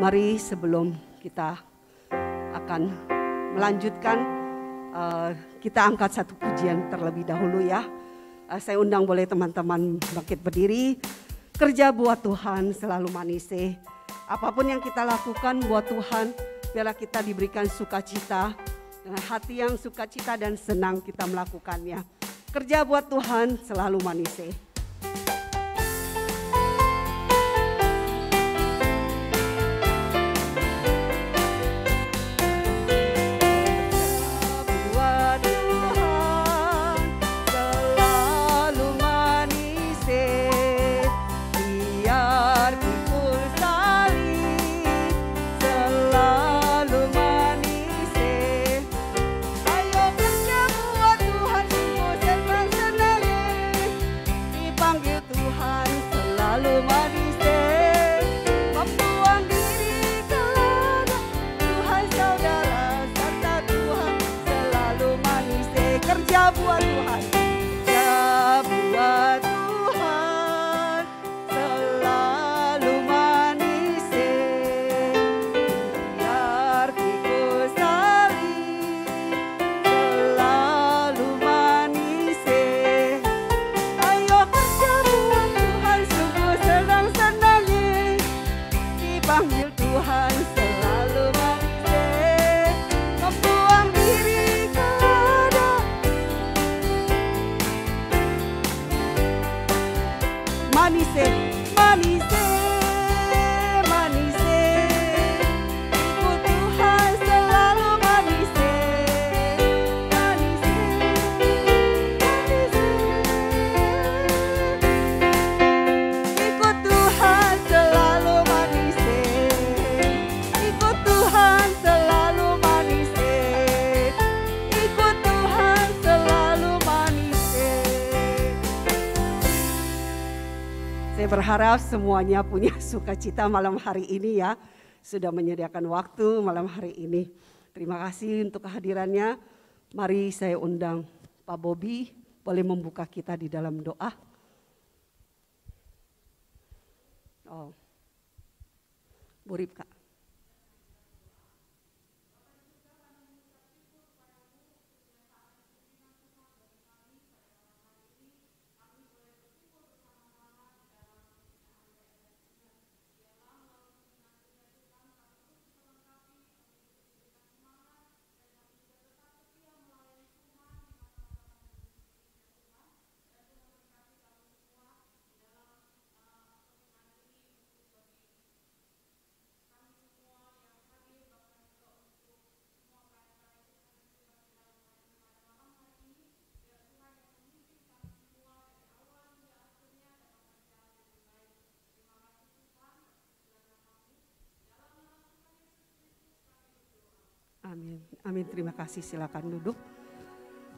mari sebelum kita akan melanjutkan eh, kita angkat satu pujian terlebih dahulu ya. Eh, saya undang boleh teman-teman bangkit berdiri. Kerja buat Tuhan selalu manis. Apapun yang kita lakukan buat Tuhan, biarlah kita diberikan sukacita dengan hati yang sukacita dan senang kita melakukannya. Kerja buat Tuhan selalu manis. eh harap semuanya punya sukacita malam hari ini ya. Sudah menyediakan waktu malam hari ini. Terima kasih untuk kehadirannya. Mari saya undang Pak Bobi boleh membuka kita di dalam doa. Oh, Burip Kak. Amin. Amin. Terima kasih. Silakan duduk.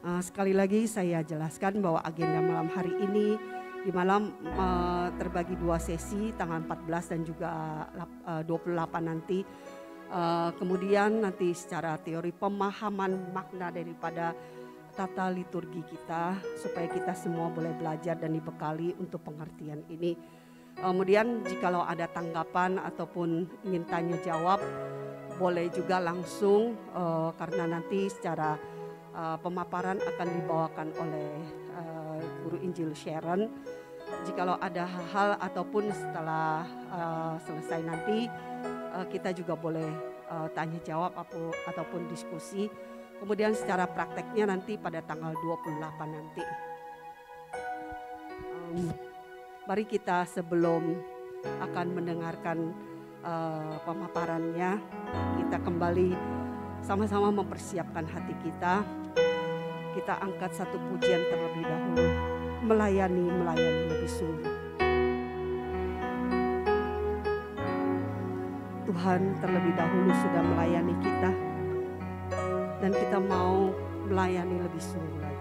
Uh, sekali lagi saya jelaskan bahwa agenda malam hari ini di malam uh, terbagi dua sesi tanggal 14 dan juga eh, uh, 28 nanti. Uh, kemudian nanti secara teori pemahaman makna daripada tata liturgi kita supaya kita semua boleh belajar dan dibekali untuk pengertian ini. Kemudian jikalau ada tanggapan ataupun ingin tanya jawab boleh juga langsung uh, karena nanti secara uh, pemaparan akan dibawakan oleh uh, Guru Injil Sharon. Jikalau ada hal-hal ataupun setelah uh, selesai nanti uh, kita juga boleh uh, tanya jawab ataupun diskusi. Kemudian secara prakteknya nanti pada tanggal 28 nanti. Um, mari kita sebelum akan mendengarkan uh, pemaparannya. Kita kembali sama-sama mempersiapkan hati kita. Kita angkat satu pujian terlebih dahulu. Melayani, melayani lebih sungguh. Tuhan terlebih dahulu sudah melayani kita. Dan kita mau melayani lebih sungguh.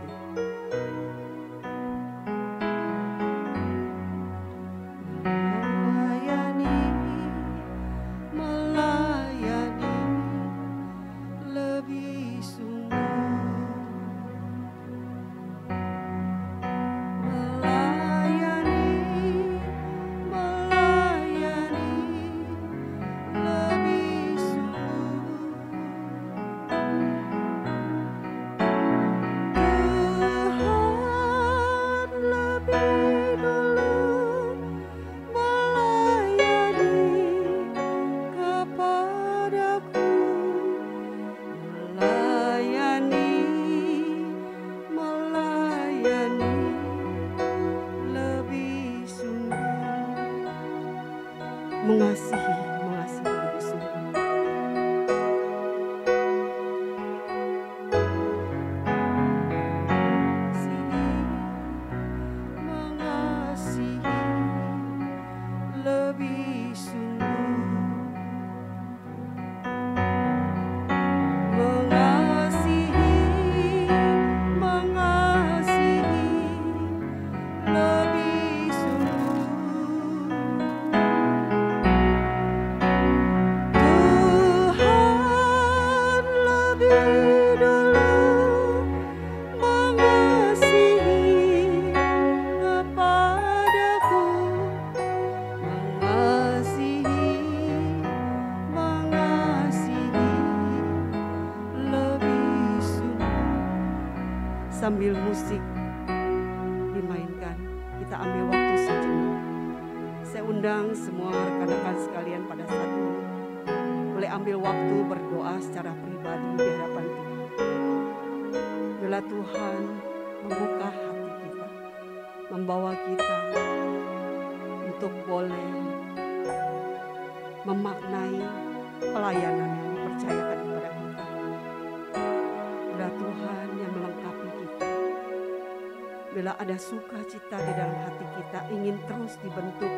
kita di dalam hati kita ingin terus dibentuk,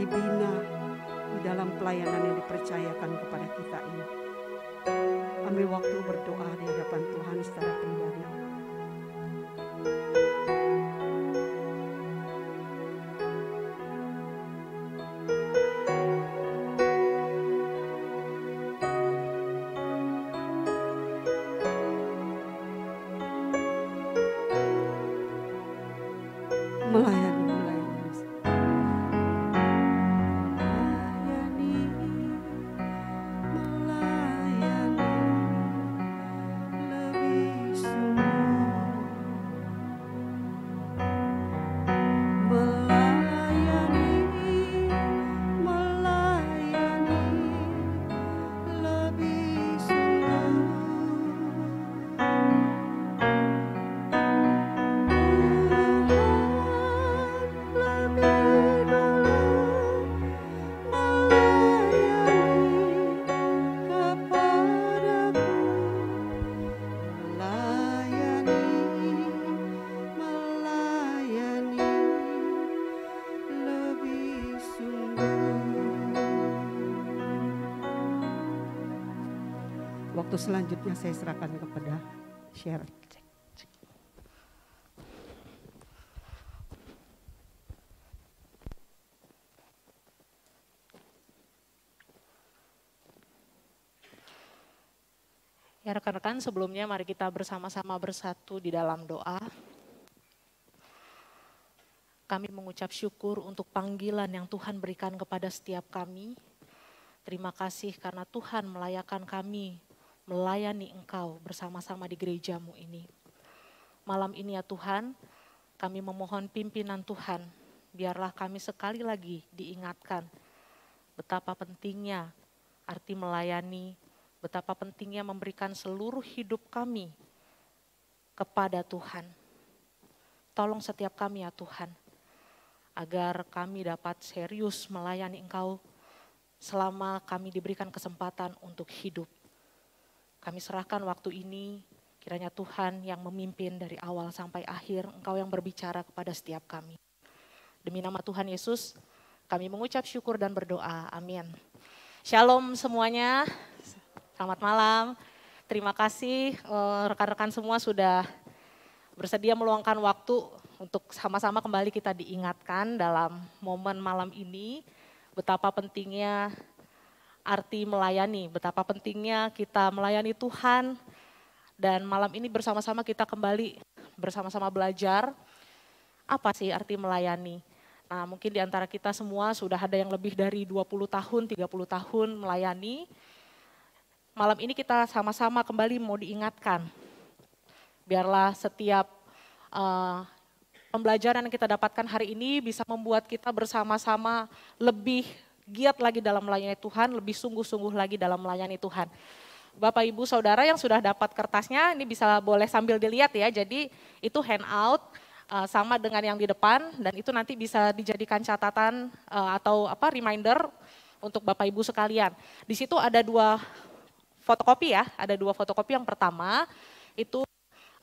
dibina di dalam pelayanan yang dipercayakan kepada kita ini. Ambil waktu berdoa di hadapan Tuhan secara penuh. selanjutnya saya serahkan kepada Sharon. Ya rekan-rekan sebelumnya mari kita bersama-sama bersatu di dalam doa. Kami mengucap syukur untuk panggilan yang Tuhan berikan kepada setiap kami. Terima kasih karena Tuhan melayakan kami melayani Engkau bersama-sama di gerejamu ini. Malam ini ya Tuhan, kami memohon pimpinan Tuhan, biarlah kami sekali lagi diingatkan betapa pentingnya arti melayani, betapa pentingnya memberikan seluruh hidup kami kepada Tuhan. Tolong setiap kami ya Tuhan, agar kami dapat serius melayani Engkau selama kami diberikan kesempatan untuk hidup. Kami serahkan waktu ini, kiranya Tuhan yang memimpin dari awal sampai akhir, Engkau yang berbicara kepada setiap kami. Demi nama Tuhan Yesus, kami mengucap syukur dan berdoa. Amin. Shalom semuanya, selamat malam. Terima kasih eh, rekan-rekan semua sudah bersedia meluangkan waktu untuk sama-sama kembali kita diingatkan dalam momen malam ini betapa pentingnya arti melayani, betapa pentingnya kita melayani Tuhan. Dan malam ini bersama-sama kita kembali bersama-sama belajar apa sih arti melayani. Nah mungkin di antara kita semua sudah ada yang lebih dari 20 tahun, 30 tahun melayani. Malam ini kita sama-sama kembali mau diingatkan. Biarlah setiap uh, pembelajaran yang kita dapatkan hari ini bisa membuat kita bersama-sama lebih giat lagi dalam melayani Tuhan, lebih sungguh-sungguh lagi dalam melayani Tuhan. Bapak Ibu Saudara yang sudah dapat kertasnya ini bisa boleh sambil dilihat ya. Jadi itu handout eh, sama dengan yang di depan dan itu nanti bisa dijadikan catatan eh, atau apa reminder untuk Bapak Ibu sekalian. Di situ ada dua fotokopi ya, ada dua fotokopi. Yang pertama itu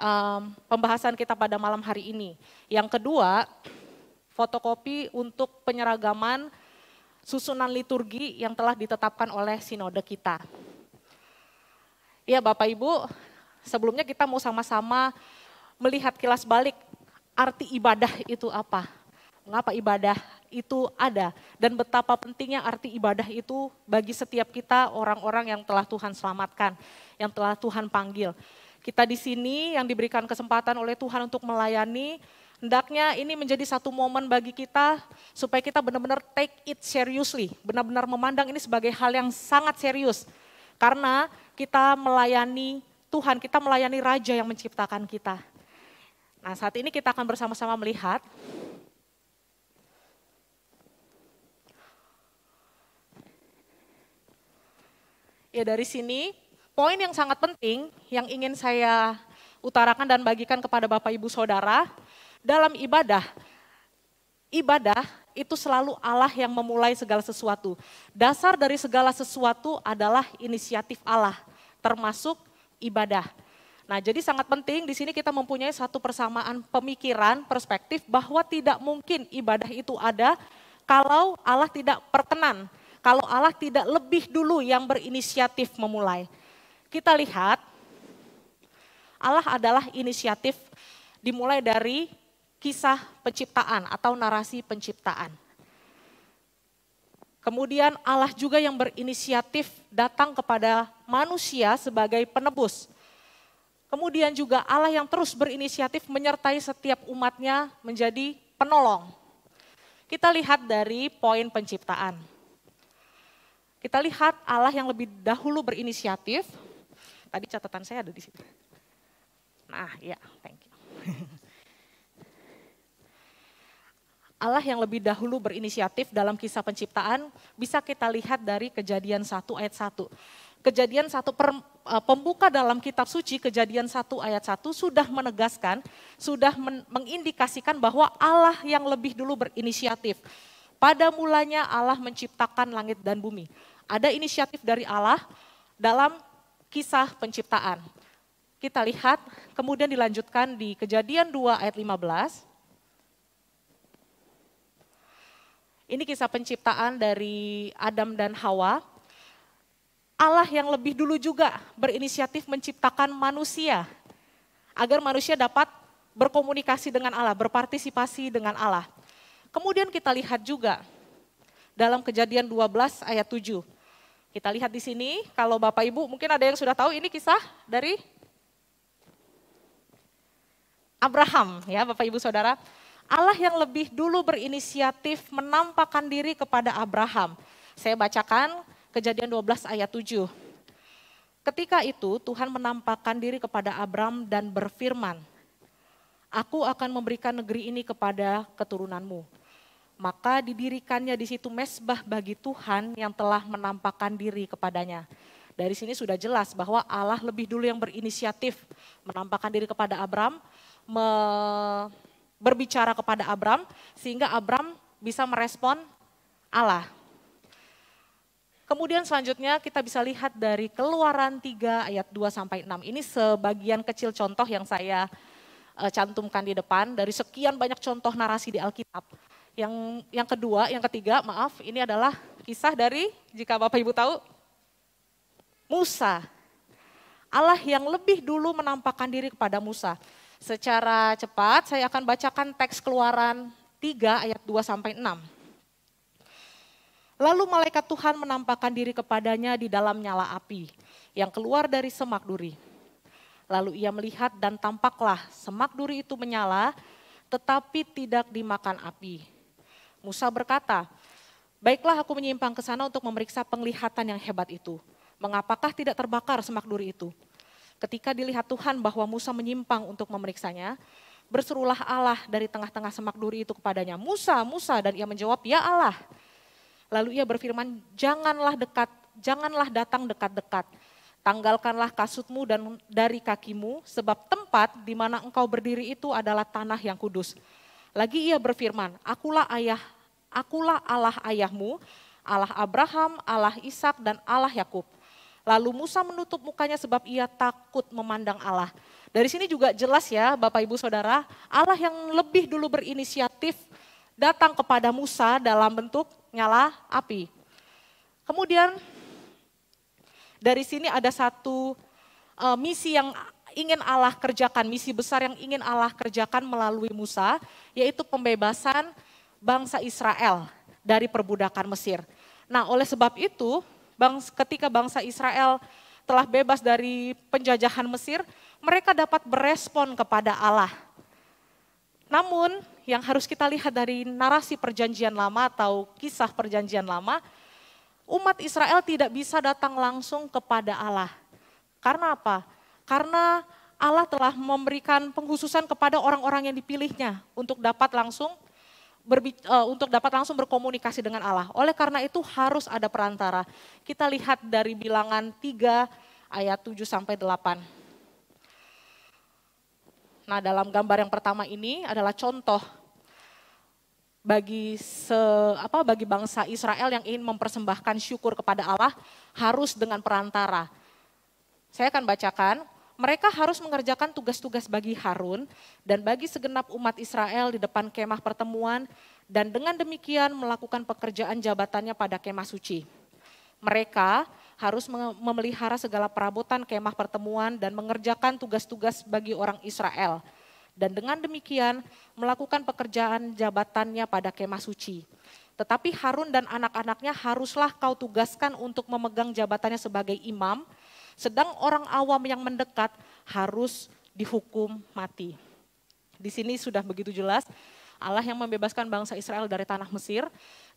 um, pembahasan kita pada malam hari ini. Yang kedua fotokopi untuk penyeragaman susunan liturgi yang telah ditetapkan oleh sinode kita. Ya Bapak Ibu, sebelumnya kita mau sama-sama melihat kilas balik arti ibadah itu apa. Mengapa ibadah itu ada dan betapa pentingnya arti ibadah itu bagi setiap kita orang-orang yang telah Tuhan selamatkan, yang telah Tuhan panggil. Kita di sini yang diberikan kesempatan oleh Tuhan untuk melayani, hendaknya ini menjadi satu momen bagi kita supaya kita benar-benar take it seriously, benar-benar memandang ini sebagai hal yang sangat serius. Karena kita melayani Tuhan, kita melayani Raja yang menciptakan kita. Nah saat ini kita akan bersama-sama melihat Ya dari sini, poin yang sangat penting yang ingin saya utarakan dan bagikan kepada Bapak Ibu Saudara dalam ibadah, ibadah itu selalu Allah yang memulai segala sesuatu. Dasar dari segala sesuatu adalah inisiatif Allah, termasuk ibadah. Nah, jadi sangat penting di sini kita mempunyai satu persamaan pemikiran, perspektif bahwa tidak mungkin ibadah itu ada kalau Allah tidak perkenan, kalau Allah tidak lebih dulu yang berinisiatif memulai. Kita lihat Allah adalah inisiatif dimulai dari kisah penciptaan atau narasi penciptaan. Kemudian Allah juga yang berinisiatif datang kepada manusia sebagai penebus. Kemudian juga Allah yang terus berinisiatif menyertai setiap umatnya menjadi penolong. Kita lihat dari poin penciptaan. Kita lihat Allah yang lebih dahulu berinisiatif. Tadi catatan saya ada di situ. Nah, ya, thank you. Allah yang lebih dahulu berinisiatif dalam kisah penciptaan bisa kita lihat dari kejadian 1 ayat 1. Kejadian 1 per, e, pembuka dalam kitab suci kejadian 1 ayat 1 sudah menegaskan, sudah men, mengindikasikan bahwa Allah yang lebih dulu berinisiatif. Pada mulanya Allah menciptakan langit dan bumi. Ada inisiatif dari Allah dalam kisah penciptaan. Kita lihat kemudian dilanjutkan di kejadian 2 ayat 15 Ini kisah penciptaan dari Adam dan Hawa. Allah yang lebih dulu juga berinisiatif menciptakan manusia agar manusia dapat berkomunikasi dengan Allah, berpartisipasi dengan Allah. Kemudian kita lihat juga dalam Kejadian 12 ayat 7. Kita lihat di sini, kalau Bapak Ibu mungkin ada yang sudah tahu ini kisah dari Abraham ya Bapak Ibu Saudara. Allah yang lebih dulu berinisiatif menampakkan diri kepada Abraham. Saya bacakan kejadian 12 ayat 7. Ketika itu Tuhan menampakkan diri kepada Abraham dan berfirman, Aku akan memberikan negeri ini kepada keturunanmu. Maka didirikannya di situ mesbah bagi Tuhan yang telah menampakkan diri kepadanya. Dari sini sudah jelas bahwa Allah lebih dulu yang berinisiatif menampakkan diri kepada Abraham berbicara kepada Abram sehingga Abram bisa merespon Allah. Kemudian selanjutnya kita bisa lihat dari Keluaran 3 ayat 2 sampai 6. Ini sebagian kecil contoh yang saya eh, cantumkan di depan dari sekian banyak contoh narasi di Alkitab. Yang yang kedua, yang ketiga, maaf, ini adalah kisah dari jika Bapak Ibu tahu Musa. Allah yang lebih dulu menampakkan diri kepada Musa. Secara cepat saya akan bacakan teks keluaran 3 ayat 2 sampai 6. Lalu malaikat Tuhan menampakkan diri kepadanya di dalam nyala api yang keluar dari semak duri. Lalu ia melihat dan tampaklah semak duri itu menyala tetapi tidak dimakan api. Musa berkata, Baiklah aku menyimpang ke sana untuk memeriksa penglihatan yang hebat itu. Mengapakah tidak terbakar semak duri itu? Ketika dilihat Tuhan bahwa Musa menyimpang untuk memeriksanya, berserulah Allah dari tengah-tengah semak duri itu kepadanya, Musa, Musa, dan ia menjawab, ya Allah. Lalu ia berfirman, janganlah dekat, janganlah datang dekat-dekat. Tanggalkanlah kasutmu dan dari kakimu, sebab tempat di mana engkau berdiri itu adalah tanah yang kudus. Lagi ia berfirman, akulah ayah, akulah Allah ayahmu, Allah Abraham, Allah Ishak dan Allah Yakub. Lalu Musa menutup mukanya sebab ia takut memandang Allah. Dari sini juga jelas ya Bapak Ibu Saudara, Allah yang lebih dulu berinisiatif datang kepada Musa dalam bentuk nyala api. Kemudian dari sini ada satu uh, misi yang ingin Allah kerjakan, misi besar yang ingin Allah kerjakan melalui Musa, yaitu pembebasan bangsa Israel dari perbudakan Mesir. Nah, oleh sebab itu, bang, ketika bangsa Israel telah bebas dari penjajahan Mesir, mereka dapat berespon kepada Allah. Namun, yang harus kita lihat dari narasi perjanjian lama atau kisah perjanjian lama, umat Israel tidak bisa datang langsung kepada Allah. Karena apa? Karena Allah telah memberikan penghususan kepada orang-orang yang dipilihnya untuk dapat langsung Eh, untuk dapat langsung berkomunikasi dengan Allah. Oleh karena itu harus ada perantara. Kita lihat dari bilangan 3 ayat 7 sampai 8. Nah, dalam gambar yang pertama ini adalah contoh bagi se, apa bagi bangsa Israel yang ingin mempersembahkan syukur kepada Allah harus dengan perantara. Saya akan bacakan mereka harus mengerjakan tugas-tugas bagi Harun dan bagi segenap umat Israel di depan kemah pertemuan dan dengan demikian melakukan pekerjaan jabatannya pada kemah suci. Mereka harus memelihara segala perabotan kemah pertemuan dan mengerjakan tugas-tugas bagi orang Israel. Dan dengan demikian melakukan pekerjaan jabatannya pada kemah suci. Tetapi Harun dan anak-anaknya haruslah kau tugaskan untuk memegang jabatannya sebagai imam, sedang orang awam yang mendekat harus dihukum mati. Di sini sudah begitu jelas Allah yang membebaskan bangsa Israel dari tanah Mesir,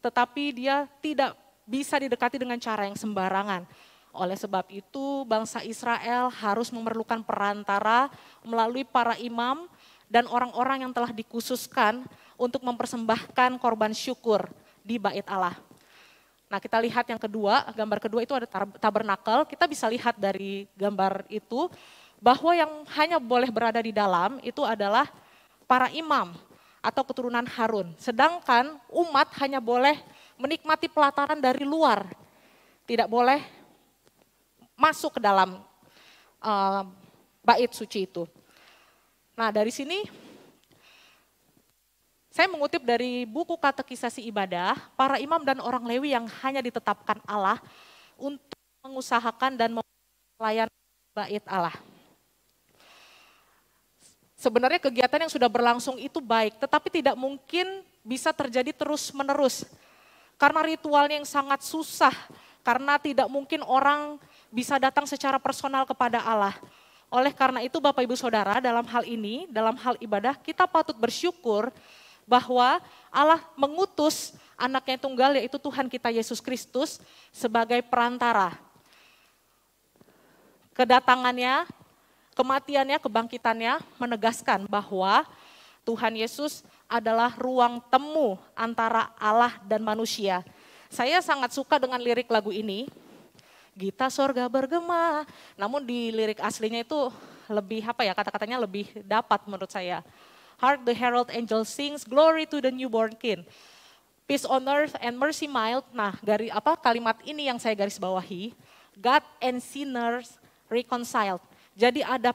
tetapi dia tidak bisa didekati dengan cara yang sembarangan. Oleh sebab itu, bangsa Israel harus memerlukan perantara melalui para imam dan orang-orang yang telah dikhususkan untuk mempersembahkan korban syukur di bait Allah. Nah kita lihat yang kedua, gambar kedua itu ada tabernakel. Kita bisa lihat dari gambar itu bahwa yang hanya boleh berada di dalam itu adalah para imam atau keturunan Harun. Sedangkan umat hanya boleh menikmati pelataran dari luar. Tidak boleh masuk ke dalam uh, bait suci itu. Nah dari sini saya mengutip dari buku Katekisasi Ibadah, para imam dan orang Lewi yang hanya ditetapkan Allah untuk mengusahakan dan melayan bait Allah. Sebenarnya kegiatan yang sudah berlangsung itu baik, tetapi tidak mungkin bisa terjadi terus-menerus. Karena ritualnya yang sangat susah, karena tidak mungkin orang bisa datang secara personal kepada Allah. Oleh karena itu Bapak Ibu Saudara, dalam hal ini, dalam hal ibadah, kita patut bersyukur bahwa Allah mengutus anaknya tunggal yaitu Tuhan kita Yesus Kristus sebagai perantara. Kedatangannya, kematiannya, kebangkitannya menegaskan bahwa Tuhan Yesus adalah ruang temu antara Allah dan manusia. Saya sangat suka dengan lirik lagu ini. Gita sorga bergema. Namun di lirik aslinya itu lebih apa ya kata-katanya lebih dapat menurut saya Hark the herald angel sings, glory to the newborn king. Peace on earth and mercy mild. Nah, dari apa kalimat ini yang saya garis bawahi, God and sinners reconciled. Jadi ada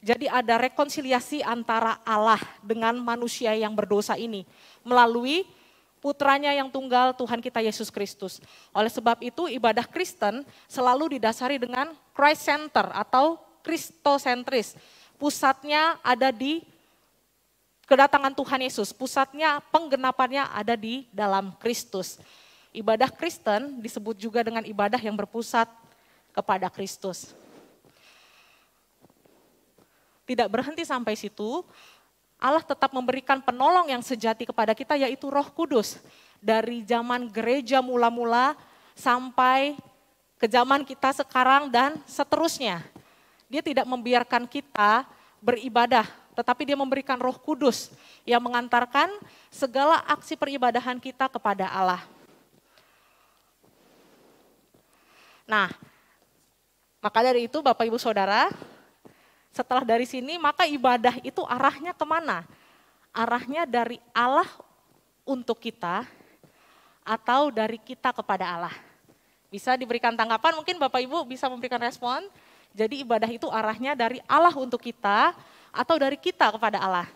jadi ada rekonsiliasi antara Allah dengan manusia yang berdosa ini melalui putranya yang tunggal Tuhan kita Yesus Kristus. Oleh sebab itu ibadah Kristen selalu didasari dengan Christ center atau Kristosentris. Pusatnya ada di kedatangan Tuhan Yesus. Pusatnya penggenapannya ada di dalam Kristus. Ibadah Kristen disebut juga dengan ibadah yang berpusat kepada Kristus. Tidak berhenti sampai situ, Allah tetap memberikan penolong yang sejati kepada kita yaitu Roh Kudus. Dari zaman gereja mula-mula sampai ke zaman kita sekarang dan seterusnya. Dia tidak membiarkan kita beribadah tetapi dia memberikan roh kudus yang mengantarkan segala aksi peribadahan kita kepada Allah. Nah, maka dari itu Bapak Ibu Saudara, setelah dari sini maka ibadah itu arahnya kemana? Arahnya dari Allah untuk kita atau dari kita kepada Allah. Bisa diberikan tanggapan, mungkin Bapak Ibu bisa memberikan respon. Jadi ibadah itu arahnya dari Allah untuk kita atau dari kita kepada Allah?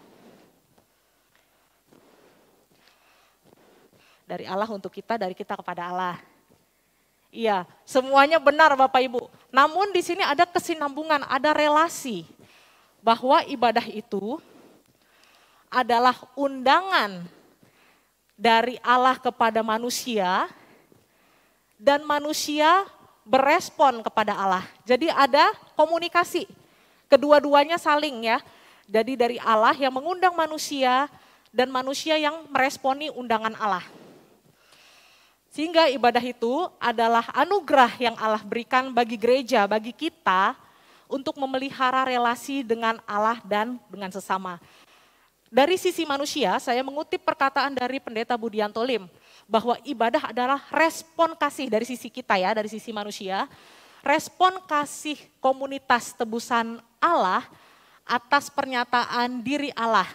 Dari Allah untuk kita, dari kita kepada Allah. Iya, semuanya benar Bapak Ibu. Namun di sini ada kesinambungan, ada relasi bahwa ibadah itu adalah undangan dari Allah kepada manusia dan manusia berespon kepada Allah. Jadi ada komunikasi Kedua-duanya saling ya. Jadi dari Allah yang mengundang manusia dan manusia yang meresponi undangan Allah. Sehingga ibadah itu adalah anugerah yang Allah berikan bagi gereja, bagi kita untuk memelihara relasi dengan Allah dan dengan sesama. Dari sisi manusia, saya mengutip perkataan dari Pendeta Budianto Lim bahwa ibadah adalah respon kasih dari sisi kita ya, dari sisi manusia respon kasih komunitas tebusan Allah atas pernyataan diri Allah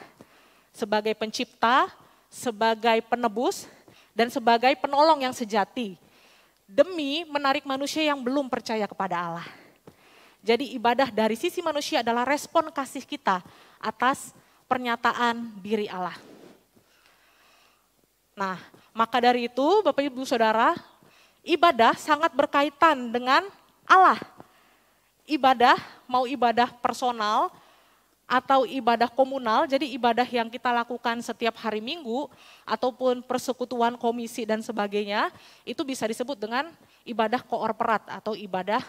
sebagai pencipta, sebagai penebus, dan sebagai penolong yang sejati demi menarik manusia yang belum percaya kepada Allah. Jadi ibadah dari sisi manusia adalah respon kasih kita atas pernyataan diri Allah. Nah, maka dari itu Bapak Ibu Saudara, ibadah sangat berkaitan dengan Allah. Ibadah, mau ibadah personal atau ibadah komunal, jadi ibadah yang kita lakukan setiap hari Minggu ataupun persekutuan komisi dan sebagainya, itu bisa disebut dengan ibadah koorperat atau ibadah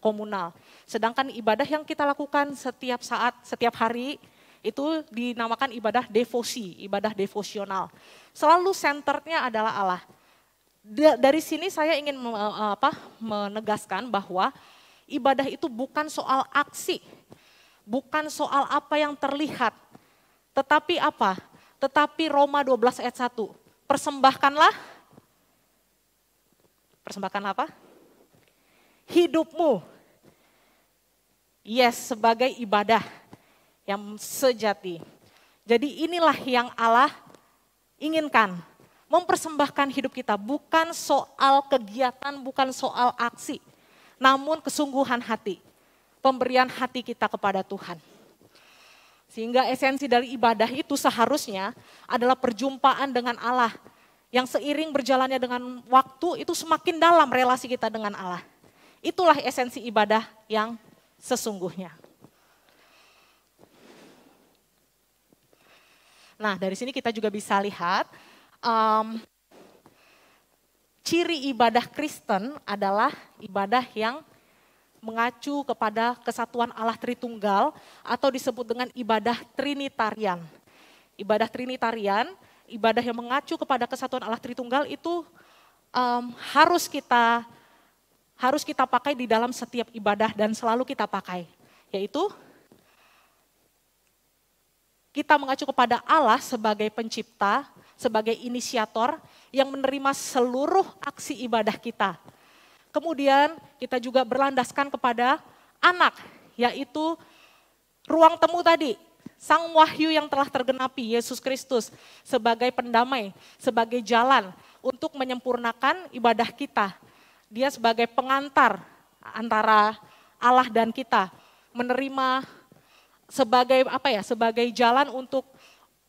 komunal. Sedangkan ibadah yang kita lakukan setiap saat, setiap hari itu dinamakan ibadah devosi, ibadah devosional. Selalu senternya adalah Allah dari sini saya ingin eh, menegaskan bahwa ibadah itu bukan soal aksi, bukan soal apa yang terlihat, tetapi apa? Tetapi Roma 12 ayat 1, persembahkanlah, persembahkan apa? Hidupmu, yes sebagai ibadah yang sejati. Jadi inilah yang Allah inginkan mempersembahkan hidup kita bukan soal kegiatan, bukan soal aksi, namun kesungguhan hati, pemberian hati kita kepada Tuhan. Sehingga esensi dari ibadah itu seharusnya adalah perjumpaan dengan Allah yang seiring berjalannya dengan waktu itu semakin dalam relasi kita dengan Allah. Itulah esensi ibadah yang sesungguhnya. Nah, dari sini kita juga bisa lihat um, ciri ibadah Kristen adalah ibadah yang mengacu kepada kesatuan Allah Tritunggal atau disebut dengan ibadah Trinitarian. Ibadah Trinitarian, ibadah yang mengacu kepada kesatuan Allah Tritunggal itu um, harus kita harus kita pakai di dalam setiap ibadah dan selalu kita pakai, yaitu kita mengacu kepada Allah sebagai pencipta, sebagai inisiator yang menerima seluruh aksi ibadah kita. Kemudian kita juga berlandaskan kepada anak, yaitu ruang temu tadi, Sang Wahyu yang telah tergenapi, Yesus Kristus, sebagai pendamai, sebagai jalan untuk menyempurnakan ibadah kita. Dia sebagai pengantar antara Allah dan kita, menerima sebagai apa ya, sebagai jalan untuk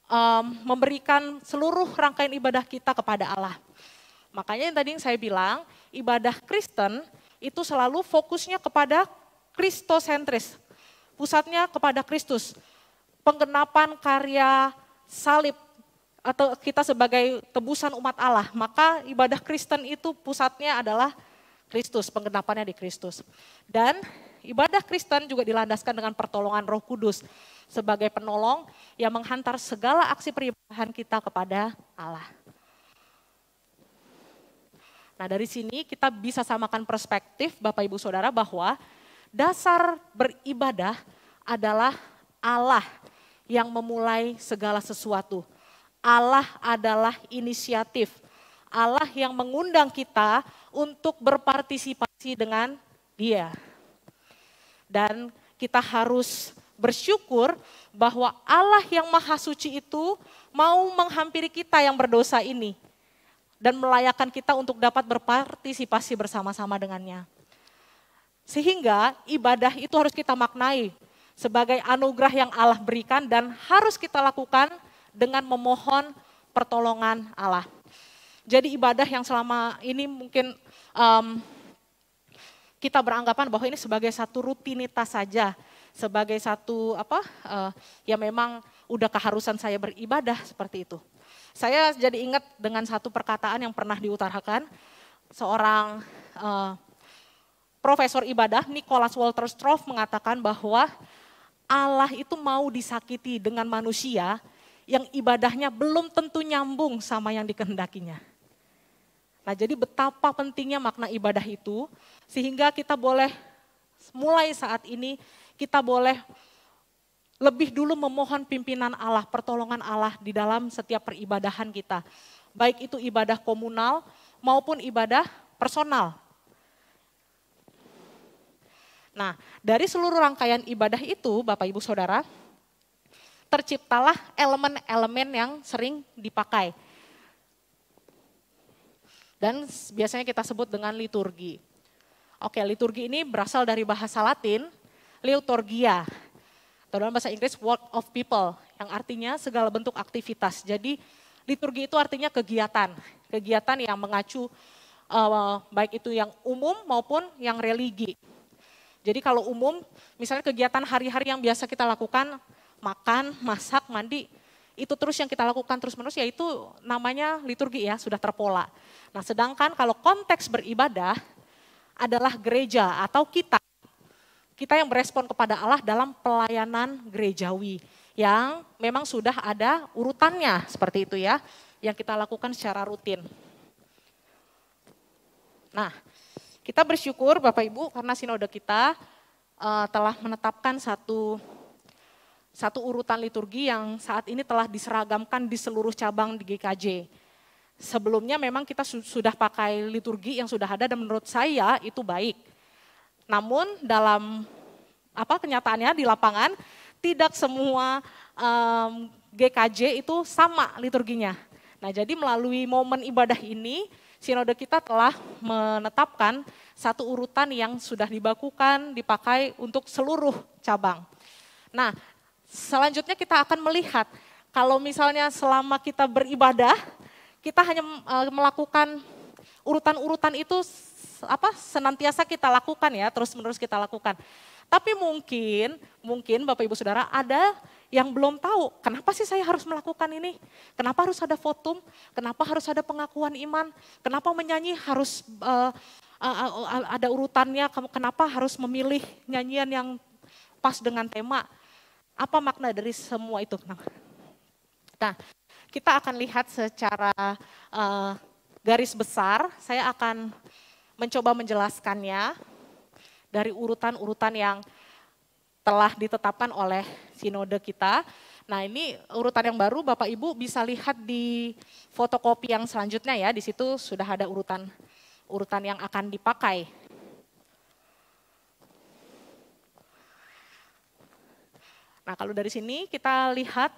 um, memberikan seluruh rangkaian ibadah kita kepada Allah. Makanya yang tadi yang saya bilang, ibadah Kristen itu selalu fokusnya kepada Kristosentris, pusatnya kepada Kristus. Penggenapan karya salib atau kita sebagai tebusan umat Allah, maka ibadah Kristen itu pusatnya adalah Kristus, penggenapannya di Kristus. Dan ibadah Kristen juga dilandaskan dengan pertolongan Roh Kudus sebagai penolong yang menghantar segala aksi perubahan kita kepada Allah. Nah dari sini kita bisa samakan perspektif Bapak Ibu Saudara bahwa dasar beribadah adalah Allah yang memulai segala sesuatu. Allah adalah inisiatif. Allah yang mengundang kita untuk berpartisipasi dengan dia. Dan kita harus bersyukur bahwa Allah yang maha suci itu mau menghampiri kita yang berdosa ini dan melayakan kita untuk dapat berpartisipasi bersama-sama dengannya. Sehingga ibadah itu harus kita maknai sebagai anugerah yang Allah berikan dan harus kita lakukan dengan memohon pertolongan Allah. Jadi ibadah yang selama ini mungkin um, kita beranggapan bahwa ini sebagai satu rutinitas saja sebagai satu apa uh, ya memang udah keharusan saya beribadah seperti itu. Saya jadi ingat dengan satu perkataan yang pernah diutarakan seorang uh, profesor ibadah Nicholas Walter Stroff mengatakan bahwa Allah itu mau disakiti dengan manusia yang ibadahnya belum tentu nyambung sama yang dikehendakinya. Nah, jadi betapa pentingnya makna ibadah itu sehingga kita boleh mulai saat ini kita boleh lebih dulu memohon pimpinan Allah, pertolongan Allah di dalam setiap peribadahan kita. Baik itu ibadah komunal maupun ibadah personal. Nah, dari seluruh rangkaian ibadah itu, Bapak Ibu Saudara, terciptalah elemen-elemen yang sering dipakai. Dan biasanya kita sebut dengan liturgi. Oke, liturgi ini berasal dari bahasa Latin Liturgia, Atau dalam bahasa Inggris work of people yang artinya segala bentuk aktivitas. Jadi liturgi itu artinya kegiatan, kegiatan yang mengacu uh, baik itu yang umum maupun yang religi. Jadi kalau umum, misalnya kegiatan hari-hari yang biasa kita lakukan, makan, masak, mandi, itu terus yang kita lakukan terus-menerus yaitu namanya liturgi ya, sudah terpola. Nah sedangkan kalau konteks beribadah adalah gereja atau kita kita yang berespon kepada Allah dalam pelayanan gerejawi yang memang sudah ada urutannya seperti itu ya yang kita lakukan secara rutin. Nah, kita bersyukur Bapak Ibu karena sinode kita uh, telah menetapkan satu satu urutan liturgi yang saat ini telah diseragamkan di seluruh cabang di GKJ. Sebelumnya memang kita sudah pakai liturgi yang sudah ada dan menurut saya itu baik. Namun dalam apa kenyataannya di lapangan tidak semua um, GKJ itu sama liturginya. Nah, jadi melalui momen ibadah ini sinode kita telah menetapkan satu urutan yang sudah dibakukan dipakai untuk seluruh cabang. Nah, selanjutnya kita akan melihat kalau misalnya selama kita beribadah kita hanya melakukan urutan-urutan itu apa senantiasa kita lakukan ya, terus-menerus kita lakukan. Tapi mungkin, mungkin Bapak Ibu Saudara ada yang belum tahu, kenapa sih saya harus melakukan ini? Kenapa harus ada fotum? Kenapa harus ada pengakuan iman? Kenapa menyanyi harus uh, uh, uh, ada urutannya? Kenapa harus memilih nyanyian yang pas dengan tema? Apa makna dari semua itu? Nah, nah kita akan lihat secara uh, garis besar. Saya akan mencoba menjelaskannya dari urutan-urutan yang telah ditetapkan oleh sinode kita. Nah ini urutan yang baru Bapak Ibu bisa lihat di fotokopi yang selanjutnya ya, di situ sudah ada urutan urutan yang akan dipakai. Nah kalau dari sini kita lihat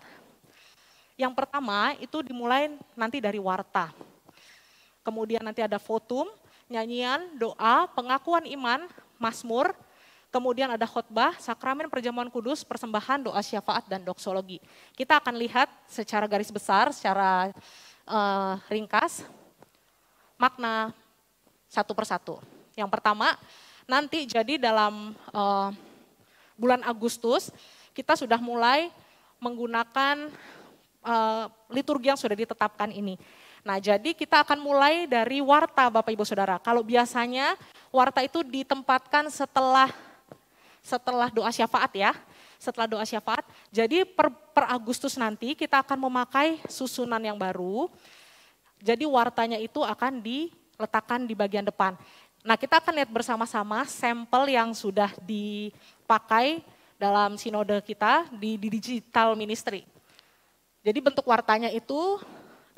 yang pertama itu dimulai nanti dari warta. Kemudian nanti ada votum, nyanyian, doa, pengakuan iman, masmur, kemudian ada khotbah, sakramen perjamuan kudus, persembahan, doa syafaat, dan doksologi. Kita akan lihat secara garis besar, secara uh, ringkas, makna satu persatu. Yang pertama, nanti jadi dalam uh, bulan Agustus, kita sudah mulai menggunakan uh, liturgi yang sudah ditetapkan ini. Nah, jadi kita akan mulai dari warta Bapak Ibu Saudara. Kalau biasanya warta itu ditempatkan setelah setelah doa syafaat ya setelah doa syafaat. Jadi per, per Agustus nanti kita akan memakai susunan yang baru. Jadi wartanya itu akan diletakkan di bagian depan. Nah kita akan lihat bersama-sama sampel yang sudah dipakai dalam sinode kita di, di digital ministry. Jadi bentuk wartanya itu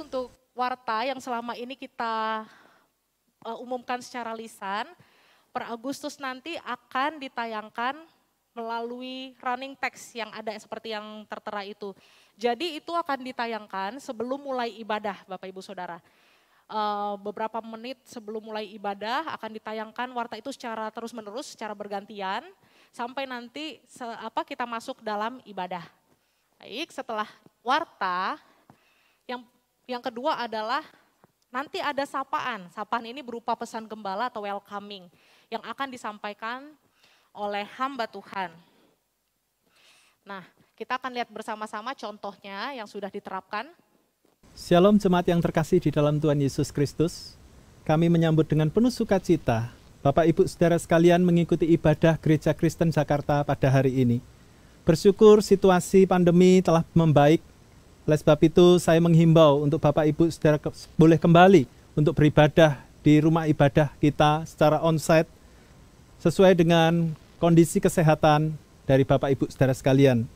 untuk warta yang selama ini kita uh, umumkan secara lisan. Per Agustus nanti akan ditayangkan melalui running text yang ada seperti yang tertera itu. Jadi itu akan ditayangkan sebelum mulai ibadah Bapak Ibu Saudara. Uh, beberapa menit sebelum mulai ibadah akan ditayangkan warta itu secara terus-menerus, secara bergantian sampai nanti se apa kita masuk dalam ibadah. Baik, setelah warta yang yang kedua adalah nanti ada sapaan. Sapaan ini berupa pesan gembala atau welcoming yang akan disampaikan oleh hamba Tuhan. Nah, kita akan lihat bersama-sama contohnya yang sudah diterapkan. Shalom jemaat yang terkasih di dalam Tuhan Yesus Kristus. Kami menyambut dengan penuh sukacita Bapak Ibu Saudara sekalian mengikuti ibadah Gereja Kristen Jakarta pada hari ini. Bersyukur situasi pandemi telah membaik oleh sebab itu saya menghimbau untuk Bapak Ibu Saudara ke boleh kembali untuk beribadah di rumah ibadah kita secara onsite sesuai dengan kondisi kesehatan dari Bapak Ibu Saudara sekalian.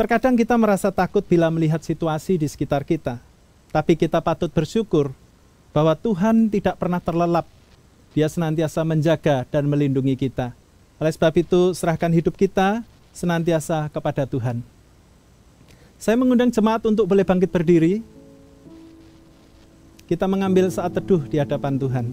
Terkadang kita merasa takut bila melihat situasi di sekitar kita, tapi kita patut bersyukur bahwa Tuhan tidak pernah terlelap. Dia senantiasa menjaga dan melindungi kita. Oleh sebab itu, serahkan hidup kita senantiasa kepada Tuhan. Saya mengundang jemaat untuk boleh bangkit berdiri. Kita mengambil saat teduh di hadapan Tuhan.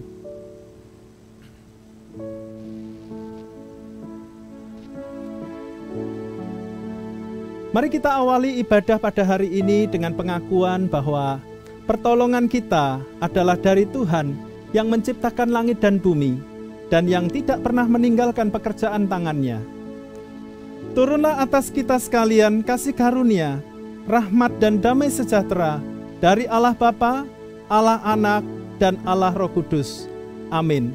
Mari kita awali ibadah pada hari ini dengan pengakuan bahwa pertolongan kita adalah dari Tuhan yang menciptakan langit dan bumi dan yang tidak pernah meninggalkan pekerjaan tangannya. Turunlah atas kita sekalian kasih karunia rahmat dan damai sejahtera dari Allah Bapa, Allah Anak, dan Allah Roh Kudus. Amin.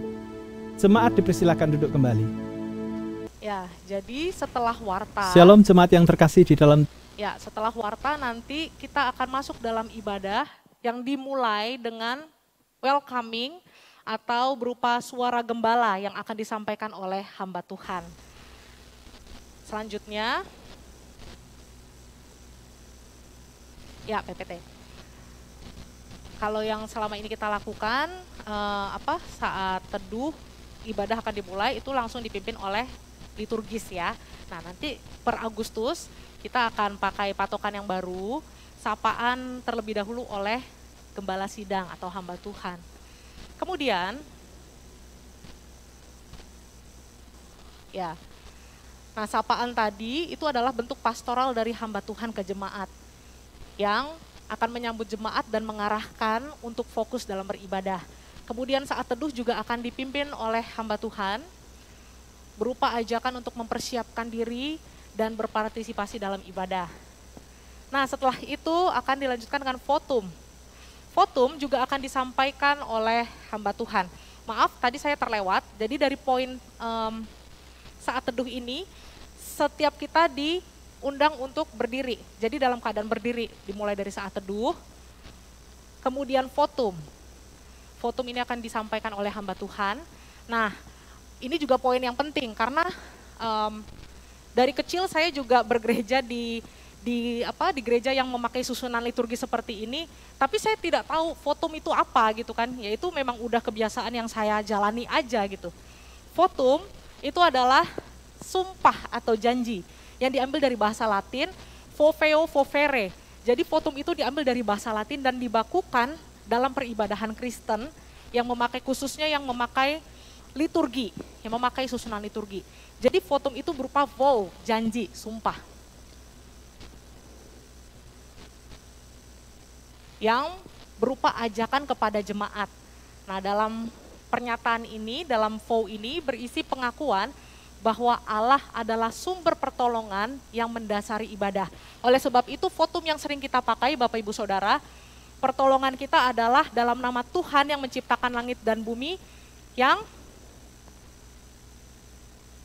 Jemaat dipersilakan duduk kembali. Ya, jadi setelah warta. Shalom jemaat yang terkasih di dalam. Ya, setelah warta nanti kita akan masuk dalam ibadah yang dimulai dengan welcoming atau berupa suara gembala yang akan disampaikan oleh hamba Tuhan. Selanjutnya, ya PPT. Kalau yang selama ini kita lakukan uh, apa saat teduh ibadah akan dimulai itu langsung dipimpin oleh liturgis ya. Nah, nanti per Agustus kita akan pakai patokan yang baru, sapaan terlebih dahulu oleh gembala sidang atau hamba Tuhan. Kemudian ya. Nah, sapaan tadi itu adalah bentuk pastoral dari hamba Tuhan ke jemaat yang akan menyambut jemaat dan mengarahkan untuk fokus dalam beribadah. Kemudian saat teduh juga akan dipimpin oleh hamba Tuhan berupa ajakan untuk mempersiapkan diri dan berpartisipasi dalam ibadah. Nah, setelah itu akan dilanjutkan dengan fotum. Fotum juga akan disampaikan oleh hamba Tuhan. Maaf, tadi saya terlewat. Jadi dari poin um, saat teduh ini, setiap kita di undang untuk berdiri. Jadi dalam keadaan berdiri, dimulai dari saat teduh, kemudian fotum. Fotum ini akan disampaikan oleh hamba Tuhan. Nah, ini juga poin yang penting karena um, dari kecil saya juga bergereja di di apa di gereja yang memakai susunan liturgi seperti ini, tapi saya tidak tahu fotum itu apa gitu kan, yaitu memang udah kebiasaan yang saya jalani aja gitu. Fotum itu adalah sumpah atau janji yang diambil dari bahasa Latin foveo fovere. Jadi potum itu diambil dari bahasa Latin dan dibakukan dalam peribadahan Kristen yang memakai khususnya yang memakai liturgi, yang memakai susunan liturgi. Jadi potum itu berupa vow, janji, sumpah. Yang berupa ajakan kepada jemaat. Nah, dalam pernyataan ini, dalam vow ini berisi pengakuan bahwa Allah adalah sumber pertolongan yang mendasari ibadah. Oleh sebab itu fotum yang sering kita pakai Bapak Ibu Saudara, pertolongan kita adalah dalam nama Tuhan yang menciptakan langit dan bumi yang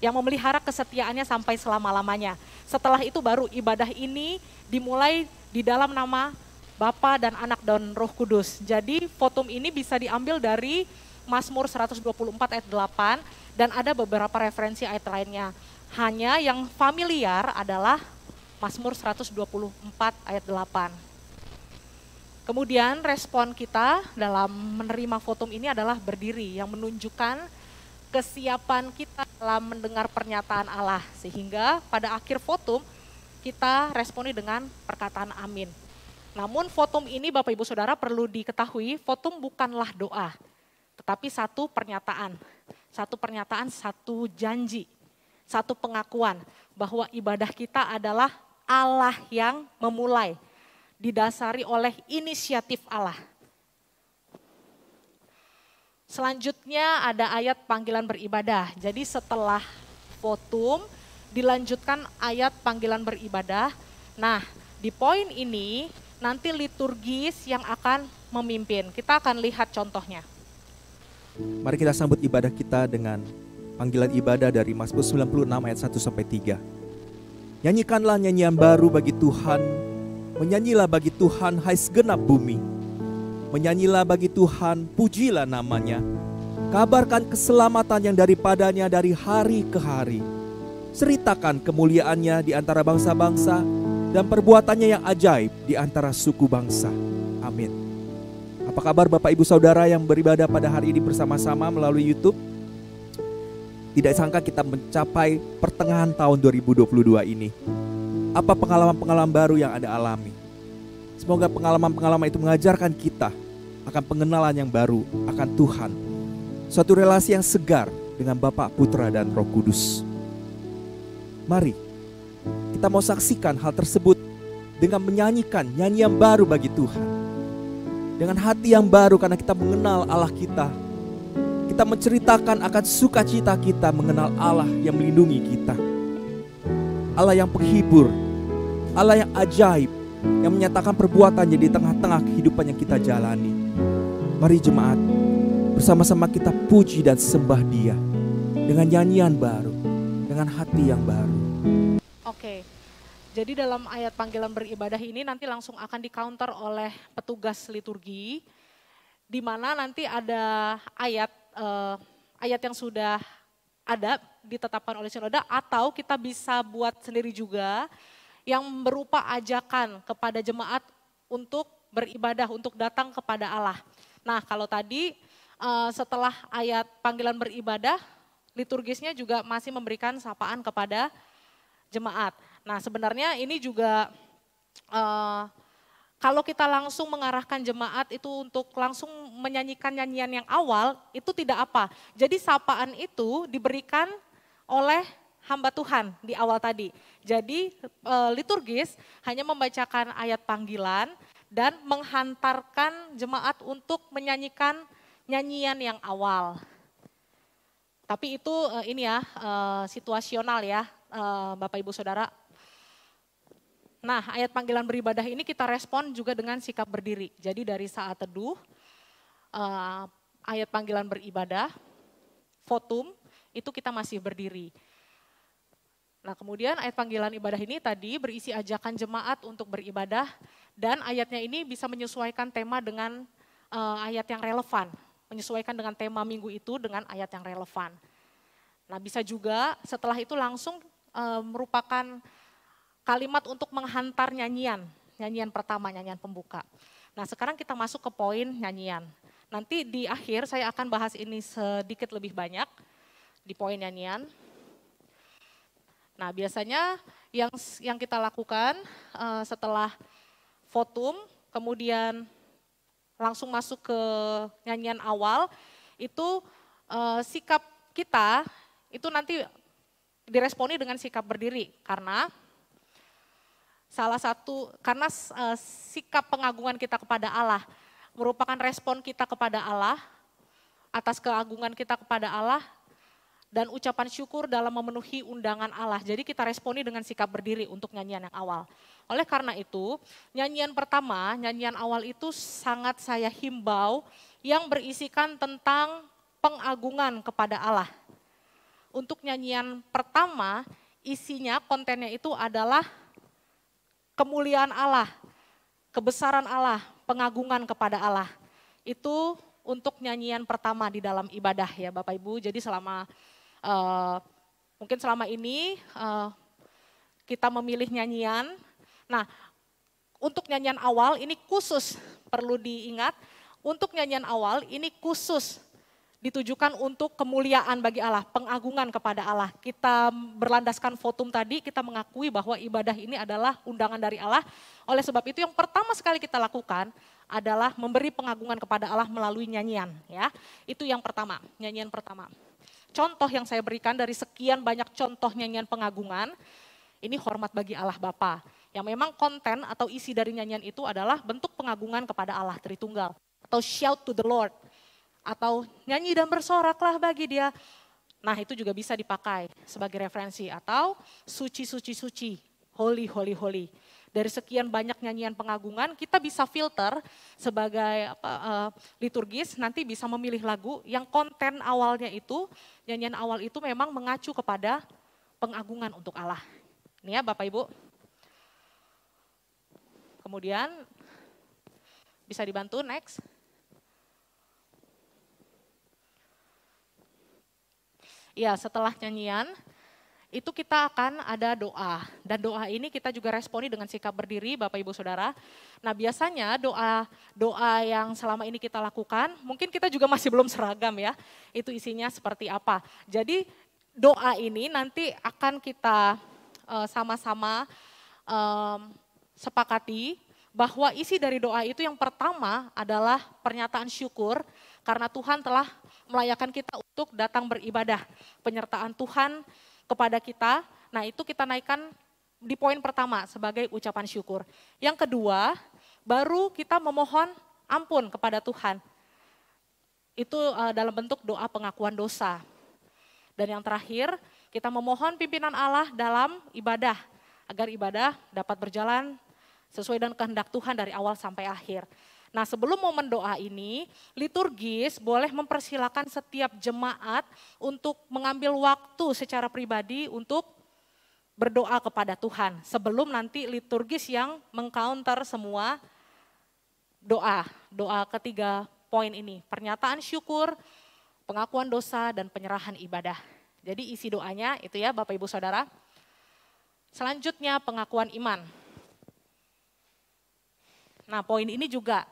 yang memelihara kesetiaannya sampai selama-lamanya. Setelah itu baru ibadah ini dimulai di dalam nama Bapa dan Anak dan Roh Kudus. Jadi fotum ini bisa diambil dari Mazmur 124 ayat 8 dan ada beberapa referensi ayat lainnya. Hanya yang familiar adalah Mazmur 124 ayat 8. Kemudian respon kita dalam menerima fotum ini adalah berdiri yang menunjukkan kesiapan kita dalam mendengar pernyataan Allah sehingga pada akhir fotum kita responi dengan perkataan amin. Namun fotum ini Bapak Ibu Saudara perlu diketahui fotum bukanlah doa tetapi satu pernyataan, satu pernyataan, satu janji, satu pengakuan bahwa ibadah kita adalah Allah yang memulai, didasari oleh inisiatif Allah. Selanjutnya ada ayat panggilan beribadah. Jadi setelah votum dilanjutkan ayat panggilan beribadah. Nah, di poin ini nanti liturgis yang akan memimpin. Kita akan lihat contohnya. Mari kita sambut ibadah kita dengan panggilan ibadah dari Mazmur 96 ayat 1 sampai 3. Nyanyikanlah nyanyian baru bagi Tuhan, menyanyilah bagi Tuhan hai segenap bumi. Menyanyilah bagi Tuhan, pujilah namanya. Kabarkan keselamatan yang daripadanya dari hari ke hari. Ceritakan kemuliaannya di antara bangsa-bangsa dan perbuatannya yang ajaib di antara suku bangsa. Amin. Apa kabar Bapak Ibu Saudara yang beribadah pada hari ini bersama-sama melalui YouTube? Tidak sangka kita mencapai pertengahan tahun 2022 ini. Apa pengalaman-pengalaman baru yang Anda alami? Semoga pengalaman-pengalaman itu mengajarkan kita akan pengenalan yang baru akan Tuhan. Suatu relasi yang segar dengan bapak, Putra, dan Roh Kudus. Mari kita mau saksikan hal tersebut dengan menyanyikan nyanyian baru bagi Tuhan dengan hati yang baru karena kita mengenal Allah kita. Kita menceritakan akan sukacita kita mengenal Allah yang melindungi kita. Allah yang penghibur, Allah yang ajaib, yang menyatakan perbuatannya di tengah-tengah kehidupan yang kita jalani. Mari jemaat, bersama-sama kita puji dan sembah dia dengan nyanyian baru, dengan hati yang baru. Oke. Okay. Jadi dalam ayat panggilan beribadah ini nanti langsung akan di counter oleh petugas liturgi, di mana nanti ada ayat eh, ayat yang sudah ada ditetapkan oleh sinoda atau kita bisa buat sendiri juga yang berupa ajakan kepada jemaat untuk beribadah, untuk datang kepada Allah. Nah kalau tadi eh, setelah ayat panggilan beribadah, liturgisnya juga masih memberikan sapaan kepada jemaat. Nah sebenarnya ini juga uh, kalau kita langsung mengarahkan jemaat itu untuk langsung menyanyikan nyanyian yang awal itu tidak apa. Jadi sapaan itu diberikan oleh hamba Tuhan di awal tadi. Jadi uh, liturgis hanya membacakan ayat panggilan dan menghantarkan jemaat untuk menyanyikan nyanyian yang awal. Tapi itu uh, ini ya uh, situasional ya Bapak Ibu Saudara Nah, ayat panggilan beribadah ini kita respon juga dengan sikap berdiri. Jadi dari saat teduh, uh, ayat panggilan beribadah, fotum, itu kita masih berdiri. Nah, kemudian ayat panggilan ibadah ini tadi berisi ajakan jemaat untuk beribadah dan ayatnya ini bisa menyesuaikan tema dengan uh, ayat yang relevan, menyesuaikan dengan tema minggu itu dengan ayat yang relevan. Nah, bisa juga setelah itu langsung uh, merupakan kalimat untuk menghantar nyanyian, nyanyian pertama, nyanyian pembuka. Nah sekarang kita masuk ke poin nyanyian. Nanti di akhir saya akan bahas ini sedikit lebih banyak di poin nyanyian. Nah biasanya yang yang kita lakukan uh, setelah fotum, kemudian langsung masuk ke nyanyian awal, itu uh, sikap kita itu nanti diresponi dengan sikap berdiri karena Salah satu karena uh, sikap pengagungan kita kepada Allah merupakan respon kita kepada Allah atas keagungan kita kepada Allah dan ucapan syukur dalam memenuhi undangan Allah. Jadi kita responi dengan sikap berdiri untuk nyanyian yang awal. Oleh karena itu, nyanyian pertama, nyanyian awal itu sangat saya himbau yang berisikan tentang pengagungan kepada Allah. Untuk nyanyian pertama, isinya kontennya itu adalah kemuliaan Allah, kebesaran Allah, pengagungan kepada Allah. Itu untuk nyanyian pertama di dalam ibadah ya Bapak Ibu. Jadi selama uh, mungkin selama ini uh, kita memilih nyanyian. Nah, untuk nyanyian awal ini khusus perlu diingat, untuk nyanyian awal ini khusus ditujukan untuk kemuliaan bagi Allah, pengagungan kepada Allah. Kita berlandaskan fotum tadi, kita mengakui bahwa ibadah ini adalah undangan dari Allah. Oleh sebab itu yang pertama sekali kita lakukan adalah memberi pengagungan kepada Allah melalui nyanyian, ya. Itu yang pertama, nyanyian pertama. Contoh yang saya berikan dari sekian banyak contoh nyanyian pengagungan, ini hormat bagi Allah Bapa. Yang memang konten atau isi dari nyanyian itu adalah bentuk pengagungan kepada Allah Tritunggal atau shout to the Lord atau nyanyi dan bersoraklah bagi dia. Nah itu juga bisa dipakai sebagai referensi atau suci suci suci, holy holy holy. Dari sekian banyak nyanyian pengagungan kita bisa filter sebagai apa, uh, liturgis nanti bisa memilih lagu yang konten awalnya itu nyanyian awal itu memang mengacu kepada pengagungan untuk Allah. Ini ya Bapak Ibu. Kemudian bisa dibantu next. Ya, setelah nyanyian itu kita akan ada doa dan doa ini kita juga responi dengan sikap berdiri Bapak Ibu Saudara. Nah, biasanya doa doa yang selama ini kita lakukan, mungkin kita juga masih belum seragam ya. Itu isinya seperti apa. Jadi doa ini nanti akan kita eh, sama-sama uh, um, sepakati bahwa isi dari doa itu yang pertama adalah pernyataan syukur karena Tuhan telah melayakan kita untuk datang beribadah. Penyertaan Tuhan kepada kita, nah itu kita naikkan di poin pertama sebagai ucapan syukur. Yang kedua, baru kita memohon ampun kepada Tuhan. Itu eh, dalam bentuk doa pengakuan dosa. Dan yang terakhir, kita memohon pimpinan Allah dalam ibadah agar ibadah dapat berjalan sesuai dengan kehendak Tuhan dari awal sampai akhir. Nah sebelum momen doa ini, liturgis boleh mempersilahkan setiap jemaat untuk mengambil waktu secara pribadi untuk berdoa kepada Tuhan sebelum nanti liturgis yang mengcounter semua doa. Doa ketiga poin ini, pernyataan syukur, pengakuan dosa, dan penyerahan ibadah. Jadi isi doanya itu ya Bapak Ibu Saudara. Selanjutnya pengakuan iman. Nah poin ini juga,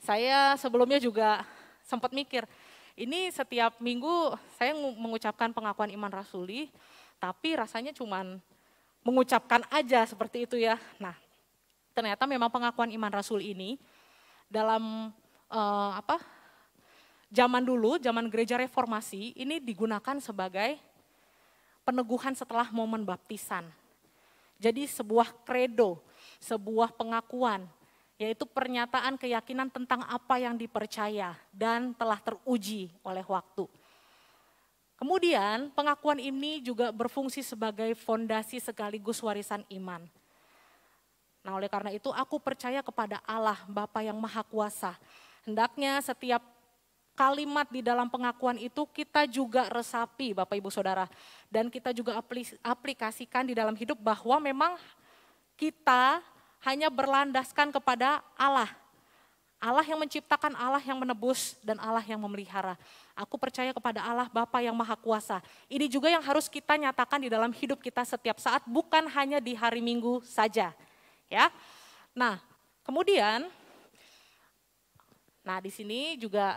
saya sebelumnya juga sempat mikir, ini setiap minggu saya mengucapkan pengakuan iman rasuli, tapi rasanya cuma mengucapkan aja seperti itu ya. Nah, ternyata memang pengakuan iman rasul ini dalam uh, apa? zaman dulu, zaman gereja reformasi ini digunakan sebagai peneguhan setelah momen baptisan. Jadi sebuah kredo, sebuah pengakuan yaitu pernyataan keyakinan tentang apa yang dipercaya dan telah teruji oleh waktu. Kemudian, pengakuan ini juga berfungsi sebagai fondasi sekaligus warisan iman. Nah, oleh karena itu aku percaya kepada Allah Bapa yang Maha Kuasa. Hendaknya setiap kalimat di dalam pengakuan itu kita juga resapi Bapak Ibu Saudara dan kita juga aplikasikan di dalam hidup bahwa memang kita hanya berlandaskan kepada Allah. Allah yang menciptakan, Allah yang menebus, dan Allah yang memelihara. Aku percaya kepada Allah Bapa yang Maha Kuasa. Ini juga yang harus kita nyatakan di dalam hidup kita setiap saat, bukan hanya di hari Minggu saja. Ya, Nah, kemudian, nah di sini juga